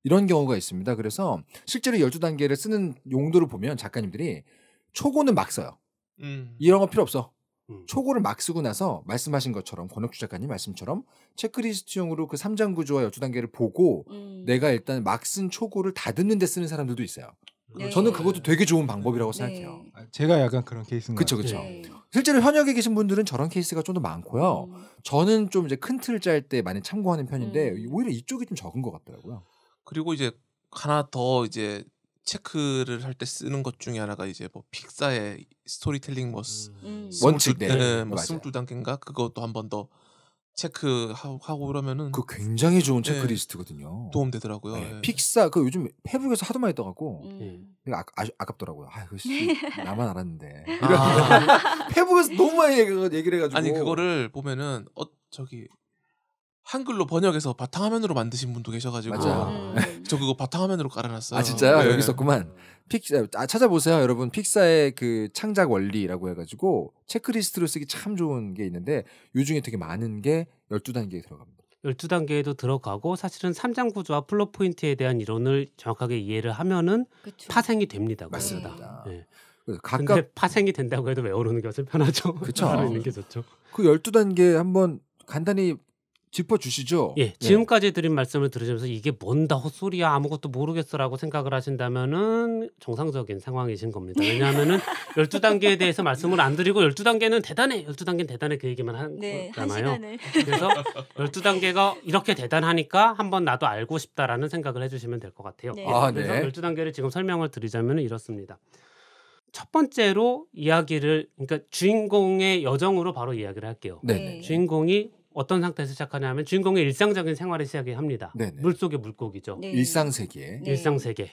이런 경우가 있습니다. 그래서 실제로 12단계를 쓰는 용도를 보면 작가님들이 초고는 막 써요. 음. 이런 거 필요 없어. 음. 초고를 막 쓰고 나서 말씀하신 것처럼 권혁주 작가님 말씀처럼 체크리스트용으로 그 3장 구조와 12단계를 보고 음. 내가 일단 막 쓴 초고를 다 듣는 데 쓰는 사람들도 있어요. 네. 저는 그것도 되게 좋은 네. 방법이라고 네. 생각해요. 아, 제가 약간 그런 케이스인가요? 그쵸 그쵸. 네. 실제로 현역에 계신 분들은 저런 케이스가 좀 더 많고요. 음. 저는 좀 이제 큰틀 짤 때 많이 참고하는 편인데 음. 오히려 이쪽이 좀 적은 것 같더라고요. 그리고 이제 하나 더 이제 체크를 할 때 쓰는 것 중에 하나가 이제 뭐 픽사의 스토리텔링 머스 음. 원칙 네. 네. 뭐 스물두 단계인가 그것도 한번더 체크하고 그러면은 그 굉장히 좋은 예, 체크리스트거든요. 도움 되더라고요. 네. 예, 예, 픽사 그 요즘 페북에서 하도 많이 떠갖고 음. 아, 아, 아깝더라고요. 아 이거 씨, 네. 나만 알았는데 아. <laughs> 페북에서 너무 많이 얘기를 해가지고 아니 그거를 보면은 어 저기 한글로 번역해서 바탕화면으로 만드신 분도 계셔가지고 맞아요. 음. 네. 저 그거 바탕화면으로 깔아놨어요. 아 진짜요? 네. 여기 있었구만. 픽사 아, 아, 찾아보세요, 여러분. 픽사의 그 창작 원리라고 해가지고 체크리스트로 쓰기 참 좋은 게 있는데 요 중에 되게 많은 게 12단계에 들어갑니다. 12단계에도 들어가고 사실은 3장 구조와 플롯 포인트에 대한 이론을 정확하게 이해를 하면은 파생이 됩니다. 맞습니다. 네. 각각 파생이 된다고 해도 외우는 것은 편하죠. 그렇죠. <laughs> 그 12단계 한번 간단히 짚어주시죠. 예, 네. 지금까지 드린 말씀을 들으면서 이게 뭔다 헛소리야 아무것도 모르겠어라고 생각을 하신다면은 정상적인 상황이신 겁니다. 네. 왜냐하면은 12 <laughs> 단계에 대해서 말씀을 안 드리고 12 단계는 대단해, 12 단계는 대단해 그 얘기만 한 네, 거잖아요. 그래서 12 <laughs> 단계가 이렇게 대단하니까 한번 나도 알고 싶다라는 생각을 해주시면 될 것 같아요. 네. 예, 아, 그래서 네. 12 단계를 지금 설명을 드리자면 이렇습니다. 첫 번째로 이야기를 그러니까 주인공의 여정으로 바로 이야기를 할게요. 네. 네. 주인공이 어떤 상태에서 시작하냐면 주인공의 일상적인 생활을 시작 합니다. 물속의 물고기죠. 네. 일상 세계. 네. 일상 세계.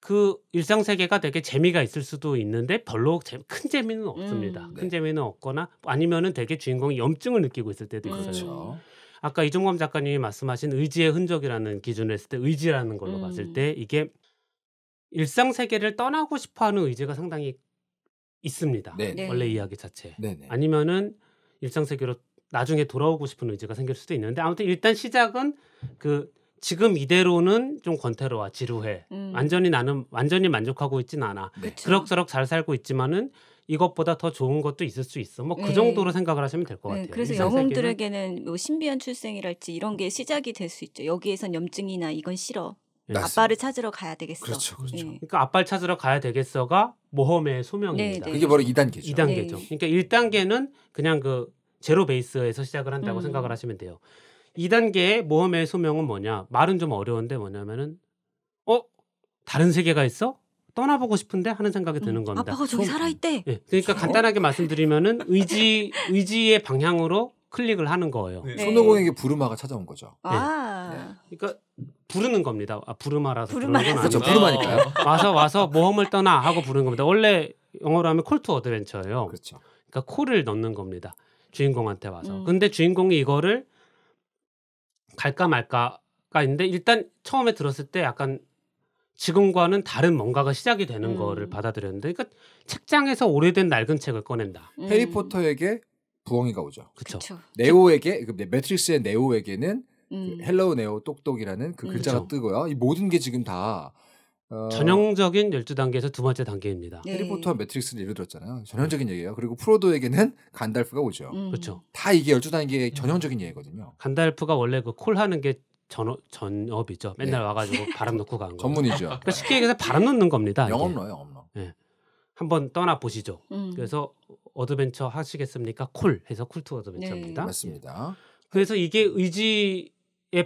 그 일상 세계가 되게 재미가 있을 수도 있는데 별로 큰 재미는 없습니다. 음. 큰 네. 재미는 없거나 아니면은 되게 주인공이 염증을 느끼고 있을 때도 있어요. 그렇죠. 아까 이종범 작가님이 말씀하신 의지의 흔적이라는 기준을 했을 때 의지라는 걸로 음. 봤을 때 이게 일상 세계를 떠나고 싶어하는 의지가 상당히 있습니다. 네 원래 이야기 자체. 네 아니면은 일상 세계로 나중에 돌아오고 싶은 의지가 생길 수도 있는데 아무튼 일단 시작은 그 지금 이대로는 좀권태로와 지루해 음. 완전히 나는 완전히 만족하고 있진 않아 그 그럭저럭 잘 살고 있지만은 이것보다 더 좋은 것도 있을 수 있어 뭐그 네. 정도로 생각을 하시면 될것 네, 같아요 그래서 영웅들에게는 뭐 신비한 출생이랄지 이런 게 시작이 될 수 있죠 여기에선 염증이나 이건 싫어 네. 아빠를 찾으러 가야 되겠어. 그렇죠, 그렇죠. 네. 그러니까 아빠를 찾으러 가야 되겠어가 모험의 소명입니다. 네, 네, 그게 바로 2단계죠. 2단계죠. 그러니까 1단계는 그냥 그 제로 베이스에서 시작을 한다고 음. 생각을 하시면 돼요. 2단계 모험의 소명은 뭐냐? 말은 좀 어려운데 뭐냐면은 어 다른 세계가 있어? 떠나보고 싶은데 하는 생각이 드는 음, 겁니다. 아빠가 저기 살아있대. 네, 그러니까 저? 어? 간단하게 말씀드리면은 의지 <laughs> 의지의 방향으로 클릭을 하는 거예요. 네. 네. 손오공에게 부르마가 찾아온 거죠. 아~ 네. 네. 그러니까 부르는 겁니다. 아, 부르마라서 부르마라서 그죠 부르마니까요. <laughs> 와서 와서 모험을 떠나 하고 부르는 겁니다. 원래 영어로 하면 콜투 어드벤처예요. 그렇죠. 그러니까 콜을 넣는 겁니다. 주인공한테 와서. 음. 근데 주인공이 이거를 갈까 말까가 있는데 일단 처음에 들었을 때 약간 지금과는 다른 뭔가가 시작이 되는 음. 거를 받아들였는데 그러니까 책장에서 오래된 낡은 책을 꺼낸다. 음. 해리포터에게 부엉이가 오죠. 그렇죠. 네오에게 그 매트릭스의 네오에게는 그 음. 헬로우 네오 똑똑이라는 그 음. 글자가 뜨고요. 이 모든 게 지금 다 어. 전형적인 12단계에서 두 번째 단계입니다. 네. 해리포터와 매트릭스는 예를 들었잖아요. 전형적인 얘기예요. 그리고 프로도에게는 간달프가 오죠. 음. 그렇죠. 다 이게 12단계의 음. 전형적인 얘기거든요. 간달프가 원래 그 콜 하는 게 전업, 전업이죠. 맨날 네. 와가지고 바람 넣고 간 거. 전문이죠. 그러니까 쉽게 얘기해서 바람 넣는 겁니다. 영업러요, 영업러. 예. 한번 떠나 보시죠. 음. 그래서 어드벤처 하시겠습니까? 콜 해서 쿨투 어드벤처입니다. 네. 맞습니다. 예. 그래서 이게 의지의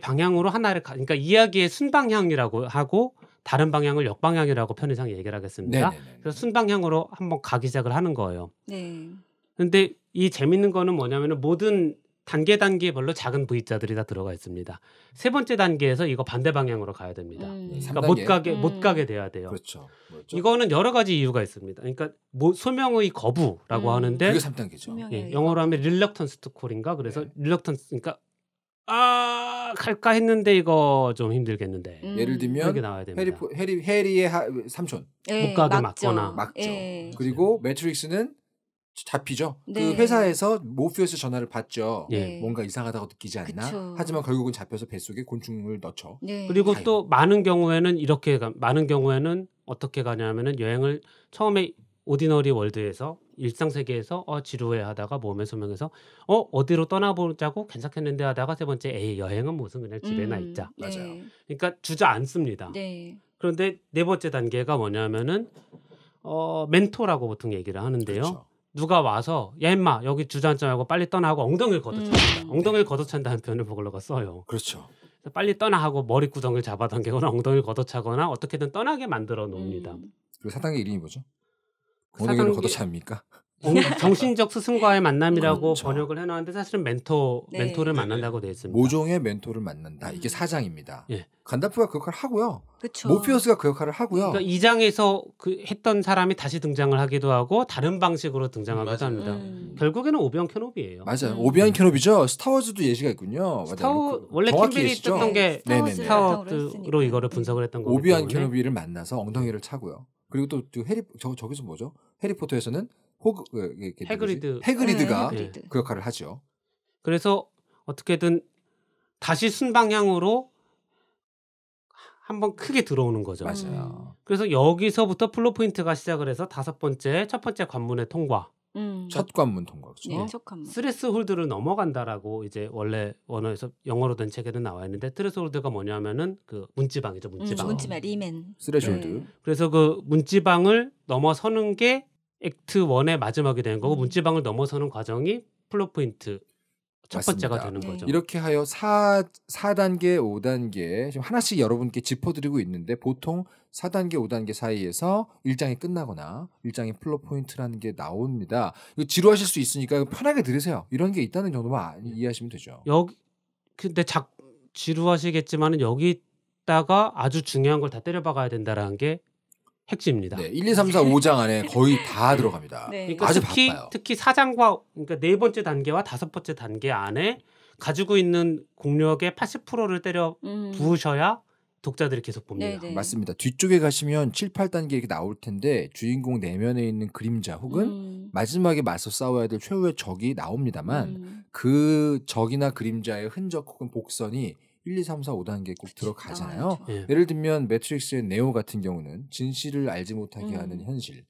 방향으로 하나를 가, 그러니까 이야기의 순방향이라고 하고 다른 방향을 역방향이라고 편의상 얘기를 하겠습니다. 네네네. 그래서 순방향으로 한번 가기 시작을 하는 거예요. 그런데이 네. 재밌는 거는 뭐냐면 모든 단계 단계별로 작은 V자들이 다 들어가 있습니다. 세 번째 단계에서 이거 반대 방향으로 가야 됩니다. 음. 네, 그러니까 못 가게 음. 못 가게 돼야 돼요. 그렇죠. 그죠 이거는 여러 가지 이유가 있습니다. 그러니까 뭐 소명의 거부라고 음. 하는데 그게 3단계죠. 예, 영어로 하면 릴렉턴스 투콜인가 그래서 네. 릴렉턴스 그러니까 아 갈까 했는데 이거 좀 힘들겠는데. 음. 예를 들면 해리 포, 해리 해리의 하, 삼촌 예, 못 가게 막거나 막죠. 예. 그리고 매트릭스는 잡히죠. 그 네. 그 회사에서 모피우스 전화를 받죠. 예. 네. 뭔가 이상하다고 느끼지 않나. 그쵸. 하지만 결국은 잡혀서 뱃속에 곤충을 넣죠. 네. 그리고 가요. 또 많은 경우에는 이렇게 가, 많은 경우에는 어떻게 가냐면은 여행을 처음에 오디너리 월드에서 일상 세계에서 어 지루해 하다가 몸에 소명해서어 어디로 떠나보자고 괜찮겠는데 하다가 세 번째 에이 여행은 무슨 그냥 집에나 음, 있자. 네. 맞아요. 네. 그러니까 주저앉습니다. 네. 그런데 네 번째 단계가 뭐냐면은 어 멘토라고 보통 얘기를 하는데요. 그렇죠. 누가 와서 야 임마 여기 주저앉지 말고 빨리 떠나고 엉덩이를 걷어찬다. 음. 엉덩이를 네. 걷어찬다는 표현을 보글러가 써요. 그렇죠. 빨리 떠나하고 머리 구덩이를 잡아당기거나 엉덩이를 걷어차거나 어떻게든 떠나게 만들어 놓습니다. 음. 그 사탕의 이름이 뭐죠? 엉덩이를 그 걷차입니까 <laughs> 어, 정신적 스승과의 만남이라고 그렇죠. 번역을 해놨는데 사실은 멘토 네. 멘토를 네. 만난다고 되어 있습니다. 모종의 멘토를 만난다. 이게 음. 사장입니다. 예. 간다프가 그 역할을 하고요. 그쵸. 모피어스가 그 역할을 하고요. 그러니까 2장에서 그 했던 사람이 다시 등장을 하기도 하고 다른 방식으로 등장하기도 음, 합니다. 음. 결국에는 오비언 캐노비예요. 맞아요. 음. 오비언 캐노비죠. 스타워즈도 예시가 있군요. 스타워 그 원래 킴비이있던게 네, 스타워즈로 이거를 분석을 했던 거고 오비언 캐노비를 만나서 엉덩이를 차고요. 그리고 또 해리 저 저기서 뭐죠? 해리포터에서는 호그 그, 그, 이렇게 해그리드 해그리드가 네, 해그리드. 그 역할을 하죠. 그래서 어떻게든 다시 순방향으로 한번 크게 들어오는 거죠. 맞아요. 그래서 여기서부터 플로 포인트가 시작을 해서 다섯 번째 첫 번째 관문의 통과. 음. 첫 관문 통과 그렇죠. 네, 첫 관문. 스레스홀드를 넘어간다라고 이제 원래 원어에서 영어로 된 책에는 나와 있는데 스레스홀드가 뭐냐면은 그 문지방이죠 문지방. 음, 문지방 리멘. 스레스홀드. 네. 그래서 그 문지방을 넘어서는 게 액트 원의 마지막이 되는 거고 음. 문지방을 넘어서는 과정이 플로 포인트 첫 맞습니다. 번째가 되는 거죠. 이렇게 하여 4, 4단계, 5단계 지금 하나씩 여러분께 짚어드리고 있는데 보통 4단계, 5단계 사이에서 일장이 끝나거나 일장의 플로 포인트라는 게 나옵니다. 이거 지루하실 수 있으니까 편하게 들으세요. 이런 게 있다는 정도만 아, 네. 이해하시면 되죠. 여기 근데 작 지루하시겠지만은 여기다가 아주 중요한 걸 다 때려박아야 된다라는 게 핵심입니다. 네, 1, 2, 3, 4, 5장 안에 거의 다 네. 들어갑니다. 네. 그러니까 아주 특히, 바빠요. 특히 4장과 그러니까 네 번째 단계와 다섯 번째 단계 안에 가지고 있는 공력의 80%를 때려 음. 부으셔야 독자들이 계속 봅니다. 네네. 네. 맞습니다. 뒤쪽에 가시면 7, 8단계 이렇게 나올 텐데 주인공 내면에 있는 그림자 혹은 음. 마지막에 맞서 싸워야 될 최후의 적이 나옵니다만 음. 그 적이나 그림자의 흔적 혹은 복선이 1, 2, 3, 4, 5단계 꼭 그렇죠. 들어가잖아요. 아, 그렇죠. 예. 를 들면 매트릭스의 네오 같은 경우는 진실을 알지 못하게 음. 하는 현실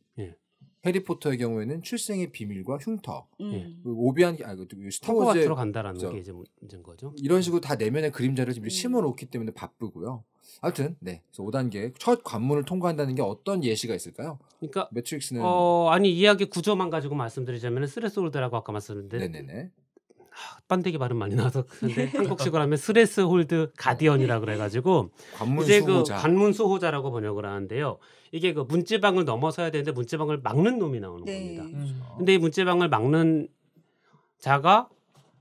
해리포터의 경우에는 출생의 비밀과 흉터, 음. 예. 그 오비안 아, 그, 그 스타워즈 들어간다라는 그게 이제 문제인 뭐 거죠. 이런 식으로 다 내면의 그림자를 지금 음. 심어놓기 때문에 바쁘고요. 하여튼 네, 그래서 5단계 첫 관문을 통과한다는 게 어떤 예시가 있을까요? 그러니까 매트릭스는 어 아니 이야기 구조만 가지고 말씀드리자면 스레스홀드라고 아까 말씀드렸는데 네네네. 반대기 발음 많이 나서 근데 예. 한국식으로 하면 스레스 홀드 가디언이라 그래가지고 관문 이제 그 수호자. 그 관문 수호자라고 번역을 하는데요. 이게 그 문지방을 넘어서야 되는데 문지방을 막는 놈이 나오는 네. 겁니다. 음. 그렇죠. 근데 이 문지방을 막는 자가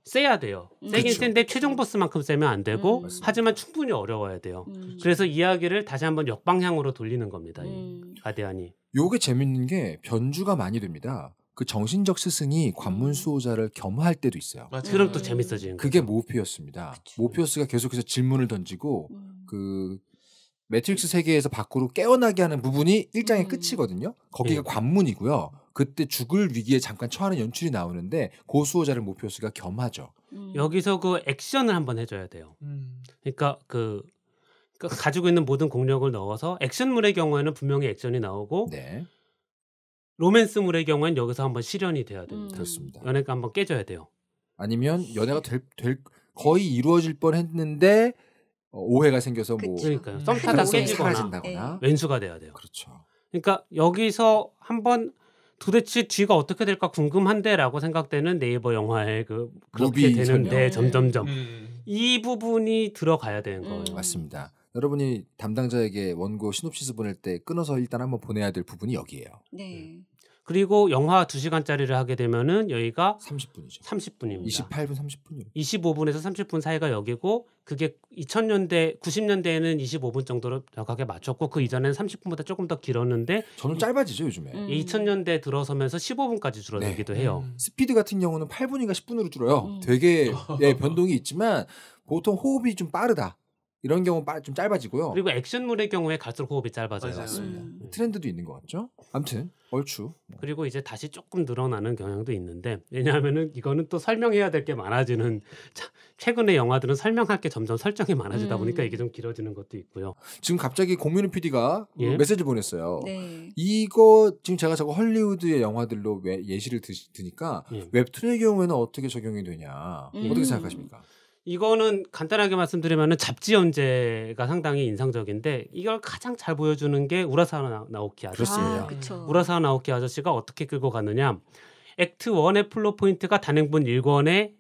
세야 돼요. 음. 세긴 그쵸. 그렇죠. 데 최종 보스만큼 세면 안 되고 음. 하지만 충분히 어려워야 돼요. 음. 그래서 이야기를 다시 한번 역방향으로 돌리는 겁니다. 이가디언이 음. 요게 재밌는 게 변주가 많이 됩니다. 그 정신적 스승이 관문 음. 수호자를 겸할 때도 있어요. 아 그럼 또 음. 재밌어지는 그게 모피어스입니다. 그치. 모피어스가 계속해서 질문을 던지고 음. 그 매트릭스 세계에서 밖으로 깨어나게 하는 부분이 일장의 끝이거든요. 거기가 예. 관문이고요. 그때 죽을 위기에 잠깐 처하는 연출이 나오는데 고수호자를 모피어스가 겸하죠. 음. 여기서 그 액션을 한번 해줘야 돼요. 음. 그러니까 그 그러니까 가지고 있는 모든 공력을 넣어서 액션물의 경우에는 분명히 액션이 나오고 네. 로맨스물의 경우엔 여기서 한번 실현이 돼야 됩니다. 음. 그렇습니다. 연애가 한번 깨져야 돼요. 아니면 연애가 될, 될 거의 이루어질 뻔했는데 어, 오해가 생겨서 뭐그러니까썸 음. 타다 깨지거나 네. 왼수가 돼야 돼요. 그렇죠. 그러니까 여기서 한번 도대체 뒤가 어떻게 될까 궁금한데라고 생각되는 네이버 영화의 그 그렇게 되는데 점점점 음. 이 부분이 들어가야 되는 음. 거예요. 맞습니다. 여러분이 담당자에게 원고 시놉시스 보낼 때 끊어서 일단 한번 보내야 될 부분이 여기에요. 네. 음. 그리고 영화 2시간짜리를 하게 되면은 여기가 30분이죠. 30분입니다. 28분 30분이요. 25분에서 30분 사이가 여기고 그게 2000년대 90년대에는 25분 정도로 정확하게 맞췄고 그 이전에는 30분보다 조금 더 길었는데 저는 짧아지죠, 요즘에. 음. 2000년대 들어서면서 15분까지 줄어들기도 네. 해요. 음. 스피드 같은 경우는 8분인가 10분으로 줄어요. 음. 되게 예, <laughs> 변동이 있지만 보통 호흡이 좀 빠르다. 이런 경우 좀 짧아지고요. 그리고 액션물의 경우에 갈수록 호흡이 짧아져요. 맞습니다. 음. 트렌드도 있는 것 같죠. 아무튼 얼추. 뭐. 그리고 이제 다시 조금 늘어나는 경향도 있는데 왜냐하면은 이거는 또 설명해야 될 게 많아지는 차, 최근의 영화들은 설명할 게 점점 설정이 많아지다 음. 보니까 이게 좀 길어지는 것도 있고요. 지금 갑자기 공민우 PD가 예? 메시지 보냈어요. 네. 이거 지금 제가 자꾸 헐리우드의 영화들로 예시를 드시, 드니까 예. 웹툰의 경우에는 어떻게 적용이 되냐 음. 어떻게 생각하십니까? 이거는 간단하게 말씀드리면 잡지 연재가 상당히 인상적인데 이걸 가장 잘 보여주는 게 우라사와 나오키 아저씨. 아, 우라사와 나오키 아저씨가 어떻게 끌고 가느냐. 액트 원의 플로 포인트가 단행본 1권의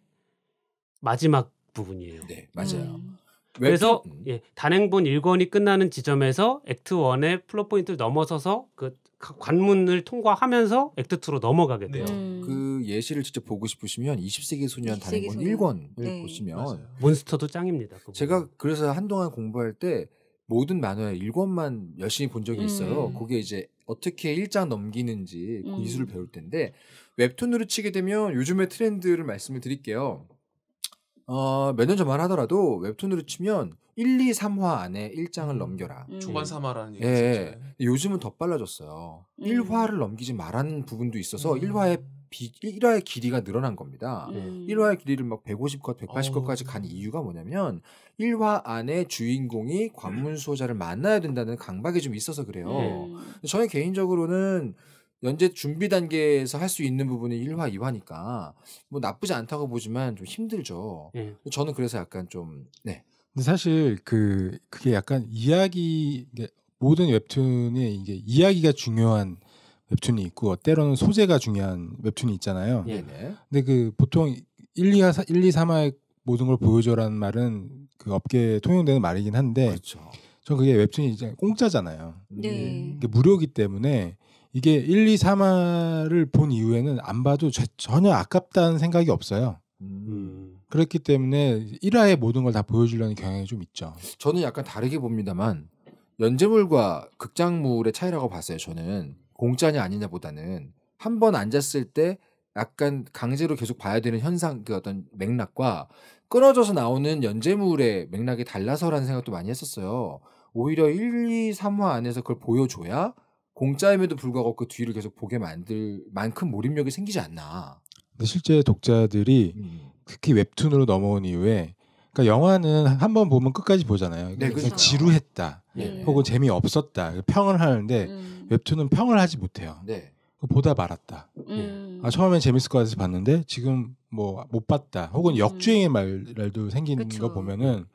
마지막 부분이에요. 네, 맞아요. 음. 그래서 그, 음. 예, 단행본 1권이 끝나는 지점에서 액트 원의 플로 포인트를 넘어서서 그 관문을 통과하면서 액트 2로 넘어가게 돼요. 네. 음. 그 예시를 직접 보고 싶으시면 20세기 소년 20세기 단행본 1권을 네. 보시면 맞아요. 몬스터도 짱입니다. 그 제가 그래서 한동안 공부할 때 모든 만화의 1권만 열심히 본 적이 있어요. 음. 그게 이제 어떻게 1장 넘기는지 그 음. 기술을 배울 텐데 웹툰으로 치게 되면 요즘의 트렌드를 말씀을 드릴게요. 어, 몇년 전만 하더라도 웹툰으로 치면 1, 2, 3화 안에 1장을 음. 넘겨라. 초반 3화라는 음. 얘기 예, 요즘은 더 빨라졌어요. 음. 1화를 넘기지 말라는 부분도 있어서 음. 1화의 1화의 길이가 늘어난 겁니다. 음. 1화의 길이를 막 150컷, 180컷까지 간 아. 이유가 뭐냐면 1화 안에 주인공이 관문 수호자를 만나야 된다는 강박이 좀 있어서 그래요. 음. 저는 개인적으로는 연재 준비 단계에서 할 수 있는 부분이 1화, 2화니까 뭐 나쁘지 않다고 보지만 좀 힘들죠. 예. 저는 그래서 약간 좀 네, 사실 그 그게 약간 이야기 모든 웹툰에 이게 이야기가 중요한 웹툰이 있고 때로는 소재가 중요한 웹툰이 있잖아요. 네네. 근데 그 보통 1, 2, 4, 1, 2, 3화의 모든 걸 보여줘라는 말은 그 업계에 통용되는 말이긴 한데 그렇죠. 전 그게 웹툰이 이제 공짜잖아요. 네. 음. 이게 무료기 때문에 이게 1, 2, 3화를 본 이후에는 안 봐도 전혀 아깝다는 생각이 없어요. 음. 그렇기 때문에 1화에 모든 걸 다 보여주려는 경향이 좀 있죠. 저는 약간 다르게 봅니다만 연재물과 극장물의 차이라고 봤어요. 저는 공짜냐 아니냐보다는 한 번 앉았을 때 약간 강제로 계속 봐야 되는 현상 그 어떤 맥락과 끊어져서 나오는 연재물의 맥락이 달라서라는 생각도 많이 했었어요. 오히려 1, 2, 3화 안에서 그걸 보여줘야 공짜임에도 불구하고 그 뒤를 계속 보게 만들 만큼 몰입력이 생기지 않나. 근데 실제 독자들이 음. 특히 웹툰으로 넘어온 이후에 그러니까 영화는 한 번 보면 끝까지 보잖아요. 네, 그렇죠. 지루했다, 네. 혹은 재미 없었다 평을 하는데 음. 웹툰은 평을 하지 못해요. 네. 그 보다 말았다. 음. 예. 아, 처음엔 재밌을 것 같아서 봤는데 지금 뭐 못 봤다. 혹은 음. 역주행의 말도 생기는 그쵸. 거 보면은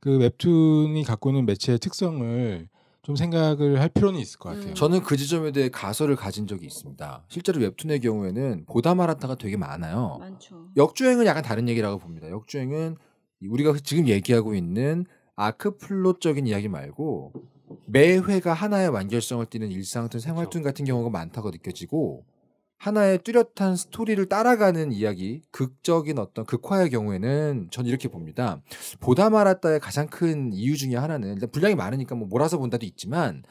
그 웹툰이 갖고 있는 매체의 특성을 좀 생각을 할 필요는 있을 것 같아요. 음. 저는 그 지점에 대해 가설을 가진 적이 있습니다. 실제로 웹툰의 경우에는 보다 말았다가 되게 많아요. 많죠. 역주행은 약간 다른 얘기라고 봅니다. 역주행은 우리가 지금 얘기하고 있는 아크플롯적인 이야기 말고 매 회가 하나의 완결성을 띠는 일상툰 생활툰 같은 경우가 많다고 느껴지고 하나의 뚜렷한 스토리를 따라가는 이야기, 극적인 어떤 극화의 경우에는 전 이렇게 봅니다. 보다 말았다의 가장 큰 이유 중에 하나는 일단 분량이 많으니까 뭐 몰아서 본다도 있지만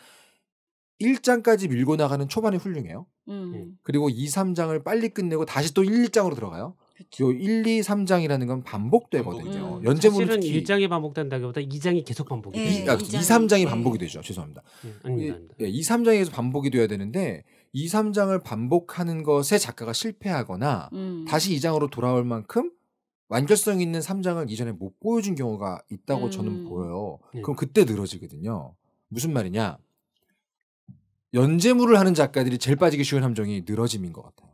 1장까지 밀고 나가는 초반이 훌륭해요. 음. 음. 그리고 2, 3장을 빨리 끝내고 다시 또 1, 2장으로 들어가요. 그치. 요 1, 2, 3장이라는 건 반복되거든요. 음. 어, 연재물은 특히 1장이 반복된다기보다 2장이 계속 반복이 예, 돼요. 2, 아, 2, 3장이 반복이 되죠. 죄송합니다. 음, 예, 아닙니다, 아닙니다. 2, 3장에서 반복이 되어야 되는데 이, 3장을 반복하는 것에 작가가 실패하거나 음. 다시 2장으로 돌아올 만큼 완결성 있는 3장을 이전에 못 보여준 경우가 있다고 음. 저는 보여요. 예. 그럼 그때 늘어지거든요. 무슨 말이냐? 연재물을 하는 작가들이 제일 빠지기 쉬운 함정이 늘어짐인 것 같아요.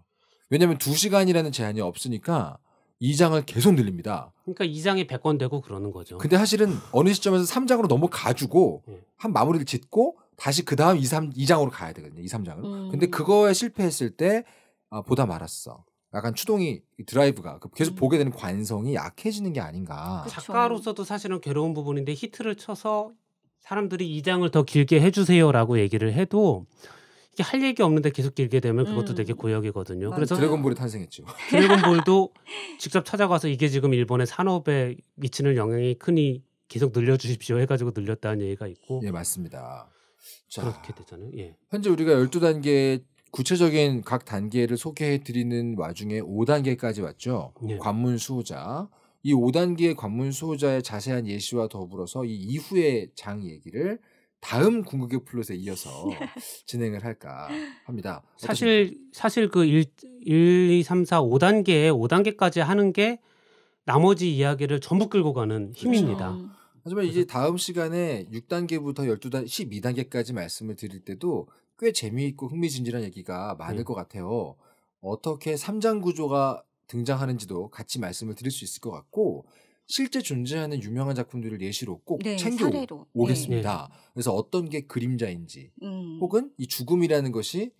왜냐하면 2시간이라는 제한이 없으니까 2장을 계속 늘립니다. 그러니까 2장이 100권 되고 그러는 거죠. 근데 사실은 어느 시점에서 3장으로 넘어가주고 예. 한 마무리를 짓고 다시 그 다음 2, 3, 2장으로 가야 되거든요. 2, 3장으로. 음. 근데 그거에 실패했을 때 아, 보다 말았어. 약간 추동이 드라이브가 그 계속 음. 보게 되는 관성이 약해지는 게 아닌가. 그쵸. 작가로서도 사실은 괴로운 부분인데 히트를 쳐서 사람들이 이 장을 더 길게 해주세요라고 얘기를 해도 이게 할 얘기 없는데 계속 길게 되면 그것도 음. 되게 고역이거든요. 그래서 드래곤볼이 탄생했죠. <laughs> 드래곤볼도 직접 찾아가서 이게 지금 일본의 산업에 미치는 영향이 크니 계속 늘려주십시오 해가지고 늘렸다는 얘기가 있고. 예 맞습니다. 자, 그렇게 되잖아요. 예. 현재 우리가 12단계 구체적인 각 단계를 소개해 드리는 와중에 5단계까지 왔죠. 예. 관문 수호자. 이 5단계 관문 수호자의 자세한 예시와 더불어서 이 이후의 장 얘기를 다음 궁극의 플롯에 이어서 <laughs> 진행을 할까 합니다. 어떠십니까? 사실 사실 그 1, 1 2 3 4 5단계에 5단계까지 하는 게 나머지 이야기를 전부 끌고 가는 힘입니다. 그렇죠. 하지만 이제 다음 시간에 6단계부터 12단 12단계까지 말씀을 드릴 때도 꽤 재미있고 흥미진진한 얘기가 많을 네. 것 같아요. 어떻게 3장 구조가 등장하는지도 같이 말씀을 드릴 수 있을 것 같고 실제 존재하는 유명한 작품들을 예시로 꼭 네, 챙겨 오겠습니다. 네. 그래서 어떤 게 그림자인지 음. 혹은 이 죽음이라는 것이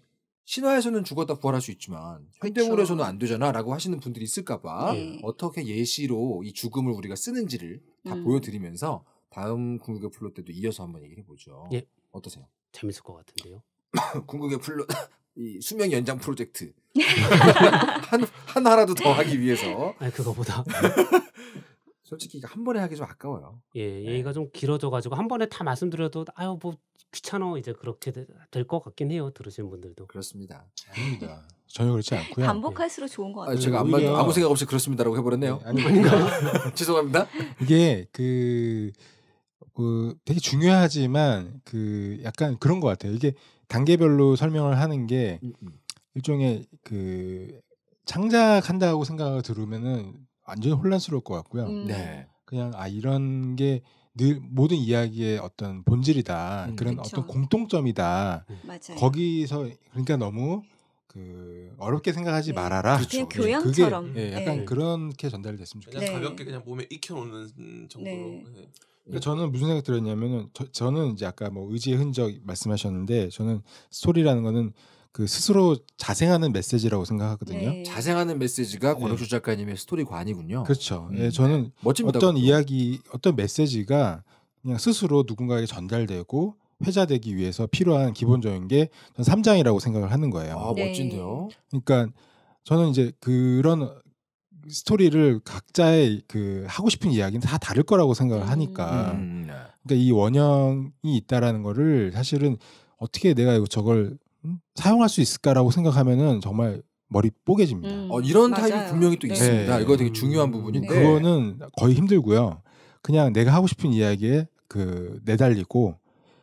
신화에서는 죽었다 부활할 수 있지만 현대물에서는 안 되잖아라고 하시는 분들이 있을까봐 네. 어떻게 예시로 이 죽음을 우리가 쓰는지를 다 음. 보여드리면서 다음 궁극의 플롯 때도 이어서 한번 얘기해 보죠. 예. 어떠세요? 재밌을 것 같은데요. <coughs> 궁극의 플롯 <coughs> 이 수명 연장 프로젝트 <laughs> 한 하나라도 더 하기 위해서. 아 그거보다 <laughs> 솔직히 한 번에 하기 좀 아까워요. 예, 얘기가 네. 좀 길어져가지고 한 번에 다 말씀드려도 아유 뭐 귀찮어 이제 그렇게 될 것 같긴 해요 들으시는 분들도. 그렇습니다. 아닙니다. 전혀 그렇지 않고요. 네. 반복할수록 좋은 것 아, 같아요. 아 제가 아무, 아무 생각 없이 그렇습니다라고 해버렸네요. 네, 아니가 <laughs> 죄송합니다. 이게 그, 그 되게 중요하지만 그 약간 그런 것 같아요. 이게 단계별로 설명을 하는 게 음, 음. 일종의 그 창작한다고 생각을 들으면은 완전히 혼란스러울 것 같고요. 음. 네. 그냥 아 이런 게 늘 모든 이야기의 어떤 본질이다. 음. 그런 그쵸. 어떤 공통점이다. 음. 맞아요. 거기서 그러니까 너무 그 어렵게 생각하지 네. 말아라. 그냥 그렇 교양처럼. 그게, 예, 네. 약간 네. 그렇게 전달됐으면 좋겠어요. 그냥 가볍게 그냥 몸에 익혀놓는 정도로. 네. 네. 그러 그러니까 저는 무슨 생각 들었냐면은 저, 저는 이제 아까 뭐 의지의 흔적 말씀하셨는데 저는 스토리라는 거는 그 스스로 자생하는 메시지라고 생각하거든요. 네. 자생하는 메시지가 권혁주 네. 작가님의 스토리관이군요. 그렇죠. 예, 음, 네, 저는 멋집니다, 어떤 그것 이야기, 어떤 메시지가 그냥 스스로 누군가에게 전달되고 회자되기 위해서 필요한 기본적인 게 저는 3장이라고 생각을 하는 거예요. 아, 네. 멋진데요. 그러니까 저는 이제 그런 스토리를 각자의 그 하고 싶은 이야기는 다 다를 거라고 생각을 음. 하니까 음. 음 네. 그러니까 이 원형이 있다라는 거를 사실은 어떻게 내가 이거 저걸 음? 사용할 수 있을까라고 생각하면은 정말 머리 뽀개집니다. 음, 어, 이런 맞아요. 타입이 분명히 또 네. 있습니다. 네. 이거 되게 중요한 부분인데 음, 그거는 거의 힘들고요. 그냥 내가 하고 싶은 이야기에 그 내달리고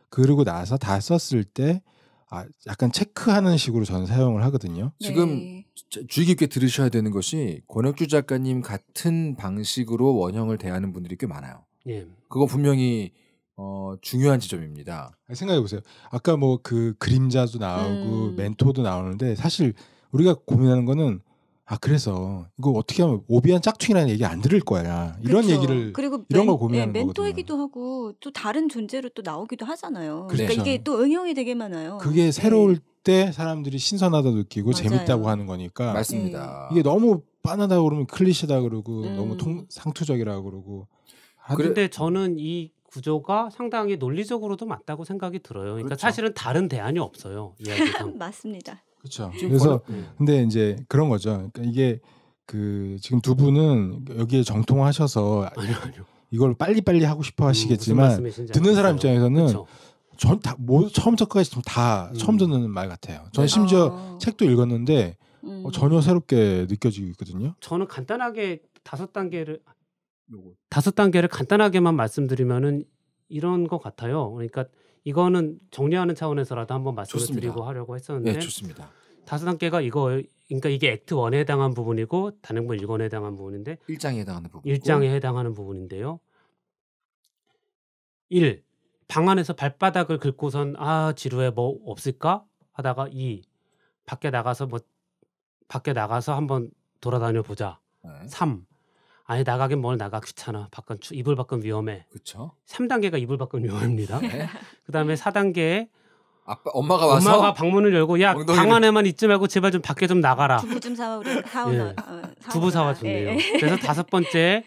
그리고 나서 다 썼을 때 아, 약간 체크하는 식으로 저는 사용을 하거든요. 네. 지금 네. 주의 깊게 들으셔야 되는 것이 권혁주 작가님 같은 방식으로 원형을 대하는 분들이 꽤 많아요. 예. 그거 분명히 어, 중요한 지점입니다. 생각해 보세요. 아까 뭐 그 그림자도 나오고 음. 멘토도 나오는데 사실 우리가 고민하는 거는 아 그래서 이거 어떻게 하면 오비한 짝퉁이라는 얘기 안 들을 거야 이런 그렇죠. 얘기를 그리고 멘, 이런 걸 고민하는 네, 멘토이기도 하고 또 다른 존재로 또 나오기도 하잖아요. 그러니까 그렇죠. 그러니까 이게 또 응용이 되게 많아요. 그게 네. 새로울 때 사람들이 신선하다 느끼고 맞아요. 재밌다고 하는 거니까 맞습니다. 예. 이게 너무 빠나다 그러면 클리셰다 그러고 음. 너무 통, 상투적이라 그러고 그런데 저는 이 구조가 상당히 논리적으로도 맞다고 생각이 들어요. 그러니까 그렇죠. 사실은 다른 대안이 없어요. <laughs> 맞습니다. 그렇죠. 그래서 음. 근데 이제 그런 거죠. 그러니까 이게 그 지금 두 분은 여기에 정통하셔서 아니요, 아니요. 이걸 빨리빨리 하고 싶어 음, 하시겠지만 음, 듣는 사람 입장에서는 전 다 뭐, 처음부터까지 다 음. 처음 듣는 말 같아요. 저는 네. 심지어 아. 책도 읽었는데 음. 어, 전혀 새롭게 느껴지고 있거든요. 저는 간단하게 다섯 단계를 요거 다섯 단계를 간단하게만 말씀드리면은 이런 것 같아요. 그러니까 이거는 정리하는 차원에서라도 한번 말씀을 드리고 하려고 했었는데 네, 좋습니다. 다섯 단계가 이거 그러니까 이게 액트 원에 해당한 부분이고 단행본 1권에 해당한 부분인데 1장에 해당하는 부분 일장에 해당하는 부분인데요. 1. 방 안에서 발바닥을 긁고선 아 지루해 뭐 없을까 하다가 2. 밖에 나가서 뭐 밖에 나가서 한번 돌아다녀 보자. 3. 아니 나가긴 뭘 나가 귀찮아 밖은 이불 밖은 위험해. 그렇죠. 3단계가 이불 밖은 위험합니다. 네. 그다음에 4단계 아빠 엄마가 와서 엄마가 방문을 열고 야방 안에만 있지 말고 제발 좀 밖에 좀 나가라. 두부 좀 사와 우리 사오 예. 어, 두부 사와 준대요. 네. 그래서 다섯 번째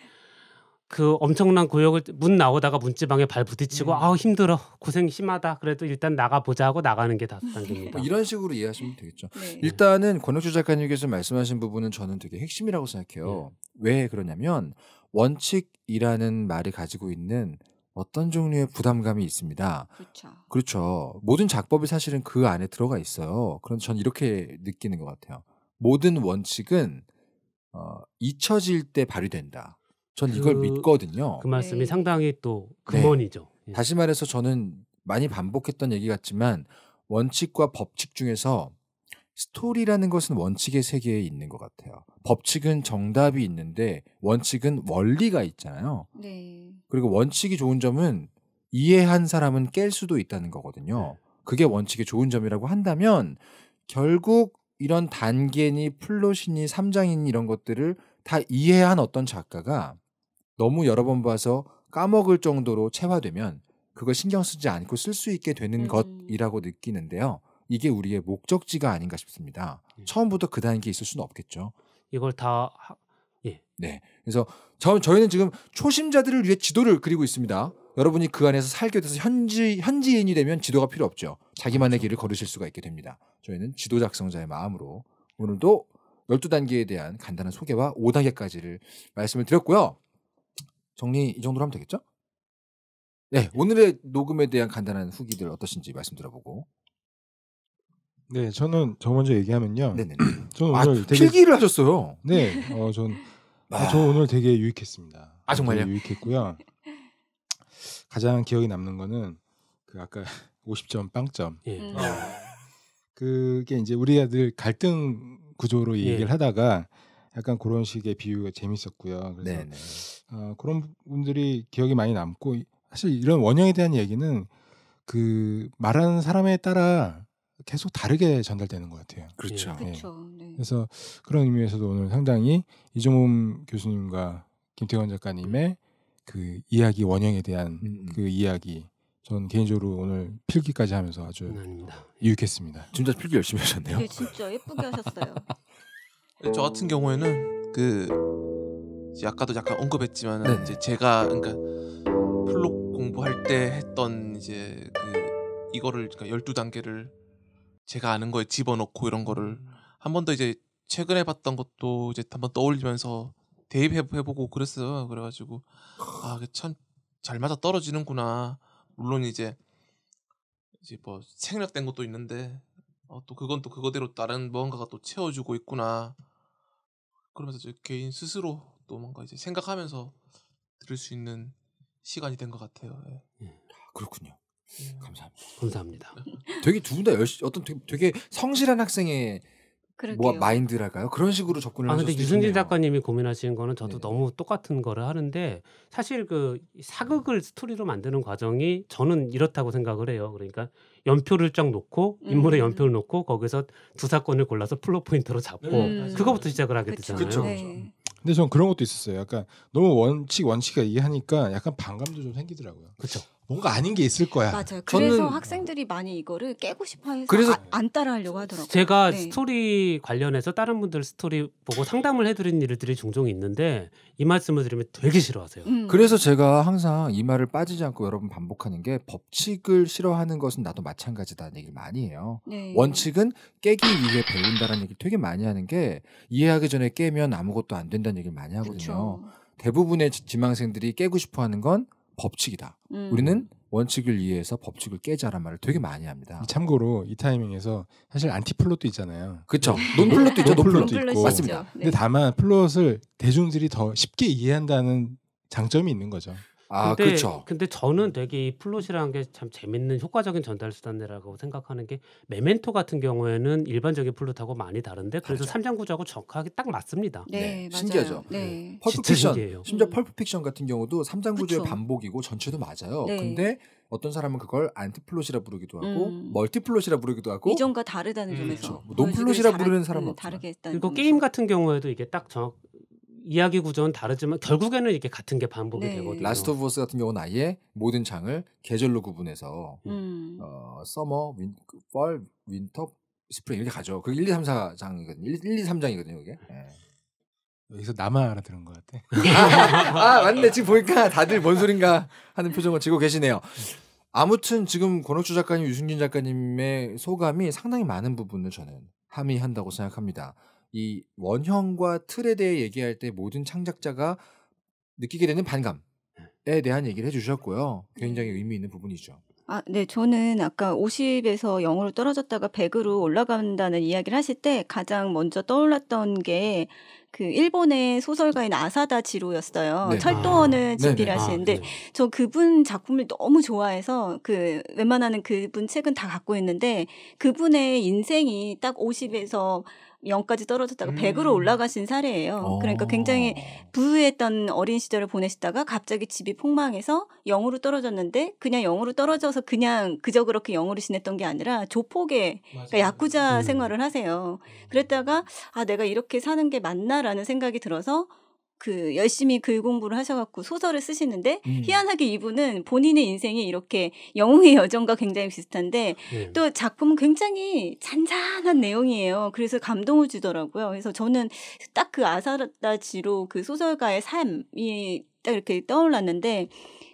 그 엄청난 구역을 문 나오다가 문지방에 발 부딪히고 음. 아 힘들어 고생 심하다 그래도 일단 나가 보자 하고 나가는 게 다섯 단계입니다. 뭐 네. 이런 네. 식으로 이해하시면 되겠죠. 네. 일단은 권혁주 작가님께서 말씀하신 부분은 저는 되게 핵심이라고 생각해요. 네. 왜 그러냐면 원칙이라는 말이 가지고 있는 어떤 종류의 부담감이 있습니다. 그렇죠. 그렇죠. 모든 작법이 사실은 그 안에 들어가 있어요. 그럼 전 이렇게 느끼는 것 같아요. 모든 원칙은 어, 잊혀질 때 발휘된다. 전 이걸 그, 믿거든요. 그 네. 말씀이 네. 상당히 또 네. 근본이죠. 네. 다시 말해서 저는 많이 반복했던 얘기 같지만 원칙과 법칙 중에서 스토리라는 것은 원칙의 세계에 있는 것 같아요. 법칙은 정답이 있는데 원칙은 원리가 있잖아요. 네. 그리고 원칙이 좋은 점은 이해한 사람은 깰 수도 있다는 거거든요. 네. 그게 원칙의 좋은 점이라고 한다면 결국 이런 단계니 플롯이니 삼장이니 이런 것들을 다 이해한 어떤 작가가 너무 여러 번 봐서 까먹을 정도로 체화되면 그걸 신경 쓰지 않고 쓸 수 있게 되는 음. 것이라고 느끼는데요. 이게 우리의 목적지가 아닌가 싶습니다. 음. 처음부터 그 단계에 있을 수는 없겠죠. 이걸 다 하... 예. 네. 그래서 저, 저희는 지금 초심자들을 위해 지도를 그리고 있습니다. 여러분이 그 안에서 살게 돼서 현지 현지인이 되면 지도가 필요 없죠. 자기만의 그렇죠. 길을 걸으실 수가 있게 됩니다. 저희는 지도 작성자의 마음으로 오늘도 1 2 단계에 대한 간단한 소개와 5단계까지를 말씀을 드렸고요. 정리 이 정도로 하면 되겠죠? 네. 네, 오늘의 녹음에 대한 간단한 후기들 어떠신지 말씀 들어보고. 네, 저는 저 먼저 얘기하면요. 네네. <clears throat> 저는 아, 오늘 아, 되게 필기를 하셨어요. 네, 어, 전, <laughs> 아. 아... 저 오늘 되게 유익했습니다. 아, 아 정말요? 유익했고요. 가장 기억에 남는 거는 그 아까 50점 <laughs> 빵점. 예. 음. 어, 그게 이제 우리 아들 갈등 구조로 예. 얘기를 하다가 약간 그런 식의 비유가 재밌었고요. 그래서 네네. 어, 그런 분들이 기억이 많이 남고 사실 이런 원형에 대한 얘기는 그 말하는 사람에 따라 계속 다르게 전달되는 것 같아요. 그렇죠. 네. 그렇죠. 네. 그래서 그런 의미에서도 오늘 상당히 이종범 교수님과 김태원 작가님의 그 이야기 원형에 대한 음. 음. 그 이야기 전 개인적으로 오늘 필기까지 하면서 아주 아닙니다. 예. 유익했습니다. 진짜 필기 열심히 하셨네요. 네, 진짜 예쁘게 하셨어요. <laughs> 저 같은 경우에는 그 아까도 약간 언급했지만 네. 이제 제가 그러니까 플록 공부할 때 했던 이제 그 이거를 그러니까 12단계를 제가 아는 거에 집어넣고 이런 거를 한 번 더 이제 최근에 봤던 것도 이제 한 번 떠올리면서 대입해보고 그랬어요. 그래가지고 아참잘 맞아 떨어지는구나. 물론 이제 이제 뭐 생략된 것도 있는데 어, 또 그건 또 그거대로 다른 무언가가 또 채워주고 있구나. 그러면서 이제 개인 스스로 또 뭔가 이제 생각하면서 들을 수 있는 시간이 된 것 같아요. 예. 음. 그렇군요. 음. 감사합니다. 감사합니다. 되게 두 분 다 열심 어떤 되게, 되게 성실한 학생의 그럴게요. 뭐 마인드랄까요? 그런 식으로 접근을 아, 근데 유승진 작가님이 고민하시는 거는 저도 네 너무 똑같은 거를 하는데 사실 그 사극을 스토리로 만드는 과정이 저는 이렇다고 생각을 해요. 그러니까 연표를 쫙 놓고 음. 인물의 음. 연표를 놓고 거기서 두 사건을 골라서 플롯 포인트로 잡고 음. 그거부터 시작을 하게 되잖아요. 그쵸. 네. 근데 저는 그런 것도 있었어요. 약간 너무 원칙 원칙이라 얘하니까 약간 반감도 좀 생기더라고요. 그렇죠. 뭔가 아닌 게 있을 거야. 맞아요. 그래서 학생들이 많이 이거를 깨고 싶어해서 그래서 아, 안 따라하려고 하더라고요. 제가 네. 스토리 관련해서 다른 분들 스토리 보고 상담을 해드린 일들이 종종 있는데 이 말씀을 드리면 되게 싫어하세요. 음. 그래서 제가 항상 이 말을 빠지지 않고 여러분 반복하는 게 법칙을 싫어하는 것은 나도 마찬가지다 는 얘기를 많이 해요. 네. 원칙은 깨기 위해 배운다라는 얘기를 되게 많이 하는 게 이해하기 전에 깨면 아무것도 안 된다는 얘기를 많이 하거든요. 그쵸. 대부분의 지망생들이 깨고 싶어하는 건 법칙이다. 음. 우리는 원칙을 이해해서 법칙을 깨자란 말을 되게 많이 합니다. 참고로 이 타이밍에서 사실 안티플롯도 있잖아요. 그렇죠. 논플롯도 있죠. 논플롯도 있고. 맞습니다. 네. 근데 다만 플롯을 대중들이 더 쉽게 이해한다는 장점이 있는 거죠. 아, 근데, 그렇죠. 근데 저는 되게 플롯이라는 게 참 재밌는 효과적인 전달 수단이라고 생각하는 게 메멘토 같은 경우에는 일반적인 플롯하고 많이 다른데 그래서 삼장 구조하고 정확하게 딱 맞습니다. 네, 네. 신기하죠. 네. 네. 펄프 픽션 심지어 펄프 픽션 같은 경우도 삼장 구조의 반복이고 전체도 맞아요. 네. 근데 어떤 사람은 그걸 안티플롯이라 부르기도 하고 음. 멀티플롯이라 부르기도 하고 이전과 다르다는 음. 점에서 그렇죠. 뭐 논플롯이라 부르는 사람은 없죠. 다르 그리고 게임 같은 경우에도 이게 딱 정확 이야기 구조는 다르지만 결국에는 이게 렇 같은 게 반복이 네. 되거든요. 라스트 오브 어스 같은 경우는 아예 모든 장을 계절로 구분해서 음. 음. 어, 서머, 윈, 펄, 윈터, 스프링 이렇게 가죠. 그 1, 2, 3, 4장이거든요. 1, 1 2, 3장이거든요, 이게. 네. 예. 여기서 나만 알아들은 것 같아. <laughs> 아, 맞네. 지금 보니까 다들 뭔 소린가 하는 표정을 지고 계시네요. 아무튼 지금 권옥주 작가님, 유승진 작가님의 소감이 상당히 많은 부분을 저는 함의한다고 생각합니다. 이 원형과 틀에 대해 얘기할 때 모든 창작자가 느끼게 되는 네. 반감에 대한 얘기를 해주셨고요. 굉장히 의미 있는 부분이죠. 아, 네. 저는 아까 50에서 0으로 떨어졌다가 100으로 올라간다는 이야기를 하실 때 가장 먼저 떠올랐던 게 그 일본의 소설가인 아사다 지로였어요. 네. 철도원을 아, 집필 아, 하시는데 아, 네. 저 그분 작품을 너무 좋아해서 그 웬만하는 그분 책은 다 갖고 있는데 그분의 인생이 딱 50에서 0까지 떨어졌다가 음. 100으로 올라가신 사례예요. 오. 어. 그러니까 굉장히 부유했던 어린 시절을 보내시다가 갑자기 집이 폭망해서 0으로 떨어졌는데 그냥 0으로 떨어져서 그냥 그저 그렇게 0으로 지냈던 게 아니라 조폭의 그러니까 야쿠자 음. 네. 생활을 하세요. 그랬다가 아 내가 이렇게 사는 게 맞나라는 생각이 들어서 그 열심히 글 공부를 하셔갖고 소설을 쓰시는데 음. 희한하게 이분은 본인의 인생이 이렇게 영웅의 여정과 굉장히 비슷한데 네. 또 작품은 굉장히 잔잔한 내용이에요. 그래서 감동을 주더라고요. 그래서 저는 딱 그 아사다지로 그 소설가의 삶이 딱 이렇게 떠올랐는데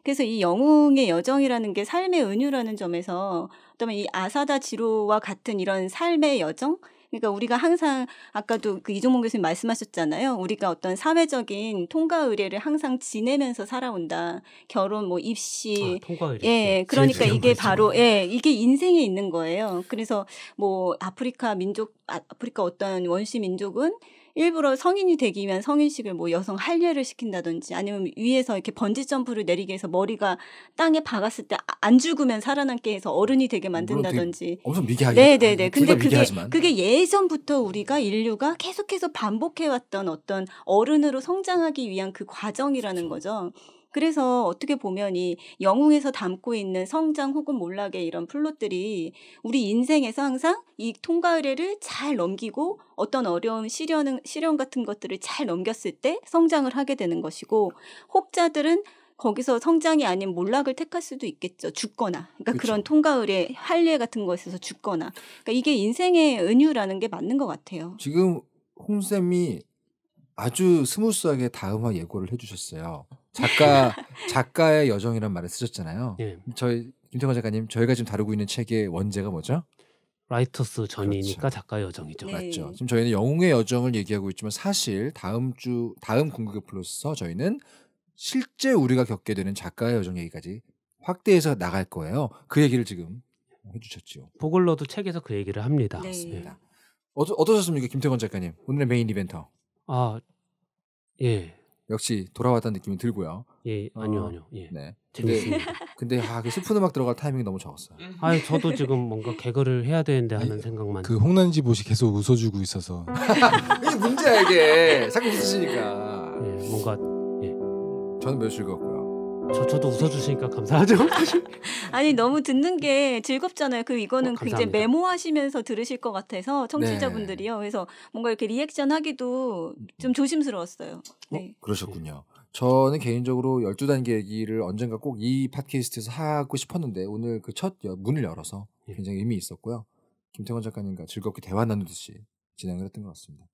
그래서 이 영웅의 여정이라는 게 삶의 은유라는 점에서 그다음에 이 아사다 지로와 같은 이런 삶의 여정 그러니까 우리가 항상 아까도 그 이종문 교수님 말씀하셨잖아요. 우리가 어떤 사회적인 통과 의례를 항상 지내면서 살아온다. 결혼, 뭐 입시, 아, 통과 의례. 예, 예 그러니까 이게 바로 예, 이게 인생에 있는 거예요. 그래서 뭐 아프리카 민족 아, 아프리카 어떤 원시 민족은 일부러 성인이 되기 위한 성인식을 뭐 여성 할례를 시킨다든지 아니면 위에서 이렇게 번지 점프를 내리게 해서 머리가 땅에 박았을 때안 아, 죽으면 살아남게 해서 어른이 어, 되게 만든다든지 엄청 미개하게 네네네 아, 근데 그게 미개하지만. 그게 네. 예전부터 우리가 인류가 계속해서 반복해왔던 어떤 어른으로 성장하기 위한 그 과정이라는 거죠. 그래서 어떻게 보면 이 영웅에서 담고 있는 성장 혹은 몰락의 이런 플롯들이 우리 인생에서 항상 이 통과 의례를 잘 넘기고 어떤 어려운 시련, 은 시련 같은 것들을 잘 넘겼을 때 성장을 하게 되는 것이고 혹자들은 거기서 성장이 아닌 몰락을 택할 수도 있겠죠. 죽거나. 그러니까 그쵸. 그런 통가을의 할례 같은 것에서 죽거나. 그러니까 이게 인생의 은유라는 게 맞는 것 같아요. 지금 홍쌤이 아주 스무스하게 다음화 예고를 해주셨어요. 작가 작가의 여정이라는 말을 쓰셨잖아요. 예. 저희 김태권 작가님 저희가 지금 다루고 있는 책의 원제가 뭐죠? 라이터스 전이니까 그렇죠. 작가 여정이죠. 네. 맞죠. 지금 저희는 영웅의 여정을 얘기하고 있지만 사실 다음 주 다음 공격의 플러스 저희는 실제 우리가 겪게 되는 작가의 여정 얘기까지 확대해서 나갈 거예요. 그 얘기를 지금 해주셨죠. 보글러도 책에서 그 얘기를 합니다. 네. 맞습니다. 어떠, 어떠셨습니까, 김태권 작가님? 오늘의 메인 이벤트아 예. 역시 돌아왔다는 느낌이 들고요. 예, 아니요, 어, 아니요. 예. 네. 근데, <laughs> 근데 아, 그 슬픈 음악 들어갈 타이밍이 너무 적었어요. 아, 저도 지금 뭔가 개그를 해야 되는데 하는 아니, 생각만. 그 홍난지 보시 계속 웃어주고 있어서. <laughs> 이게 문제야 이게. 자꾸 웃으시니까. 예, 뭔가 예. 저는 매우 즐거웠고요. 저 저도 웃어주시니까 감사하죠. <laughs> 아니 너무 듣는 게 즐겁잖아요. 그 이거는 어, 굉장히 메모하시면서 들으실 것 같아서 청취자분들이요. 네. 그래서 뭔가 이렇게 리액션 하기도 좀 조심스러웠어요. 어, 네. 그러셨군요. 저는 개인적으로 12단계 얘기를 언젠가 꼭 이 팟캐스트에서 하고 싶었는데 오늘 그 첫 문을 열어서 예. 굉장히 의미 있었고요. 김태원 작가님과 즐겁게 대화 나누듯이 진행을 했던 것 같습니다.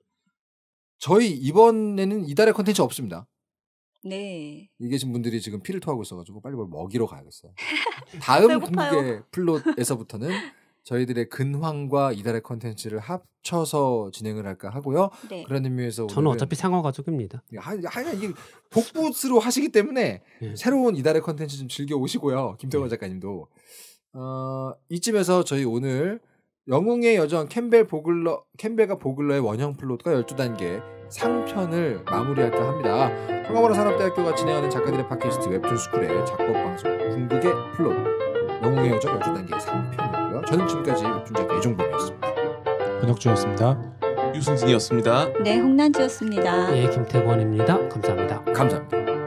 저희 이번에는 이달의 컨텐츠 없습니다. 네. 이 계신 분들이 지금 피를 토하고 있어가지고 빨리 뭘 먹이러 가야겠어요. <laughs> 다음 공개 플롯에서부터는 저희들의 근황과 이달의 컨텐츠를 합쳐서 진행을 할까 하고요. 네. 그런 의미에서 저는 어차피 상어 가족입니다. 예, 하여간 이게 복붙으로 하시기 때문에 네. 새로운 이달의 컨텐츠 좀 즐겨 오시고요. 김태원 네. 작가님도 어, 이쯤에서 저희 오늘 영웅의 여정 캠벨 보글러 캠벨과 보글러의 원형 플롯과 12단계 상편을 마무리할까 합니다. 평화강원 산업대학교가 진행하는 작가들의 팟캐스트 웹툰 스쿨의 작곡 방송 궁극의 플롯 영웅의 여정 12단계 상편이고요. 저는 지금까지 웹툰 작가 이종범이었습니다. 권혁주였습니다. 유승진이었습니다. 네, 홍난주였습니다. 예, 김태권입니다. 감사합니다. 감사합니다.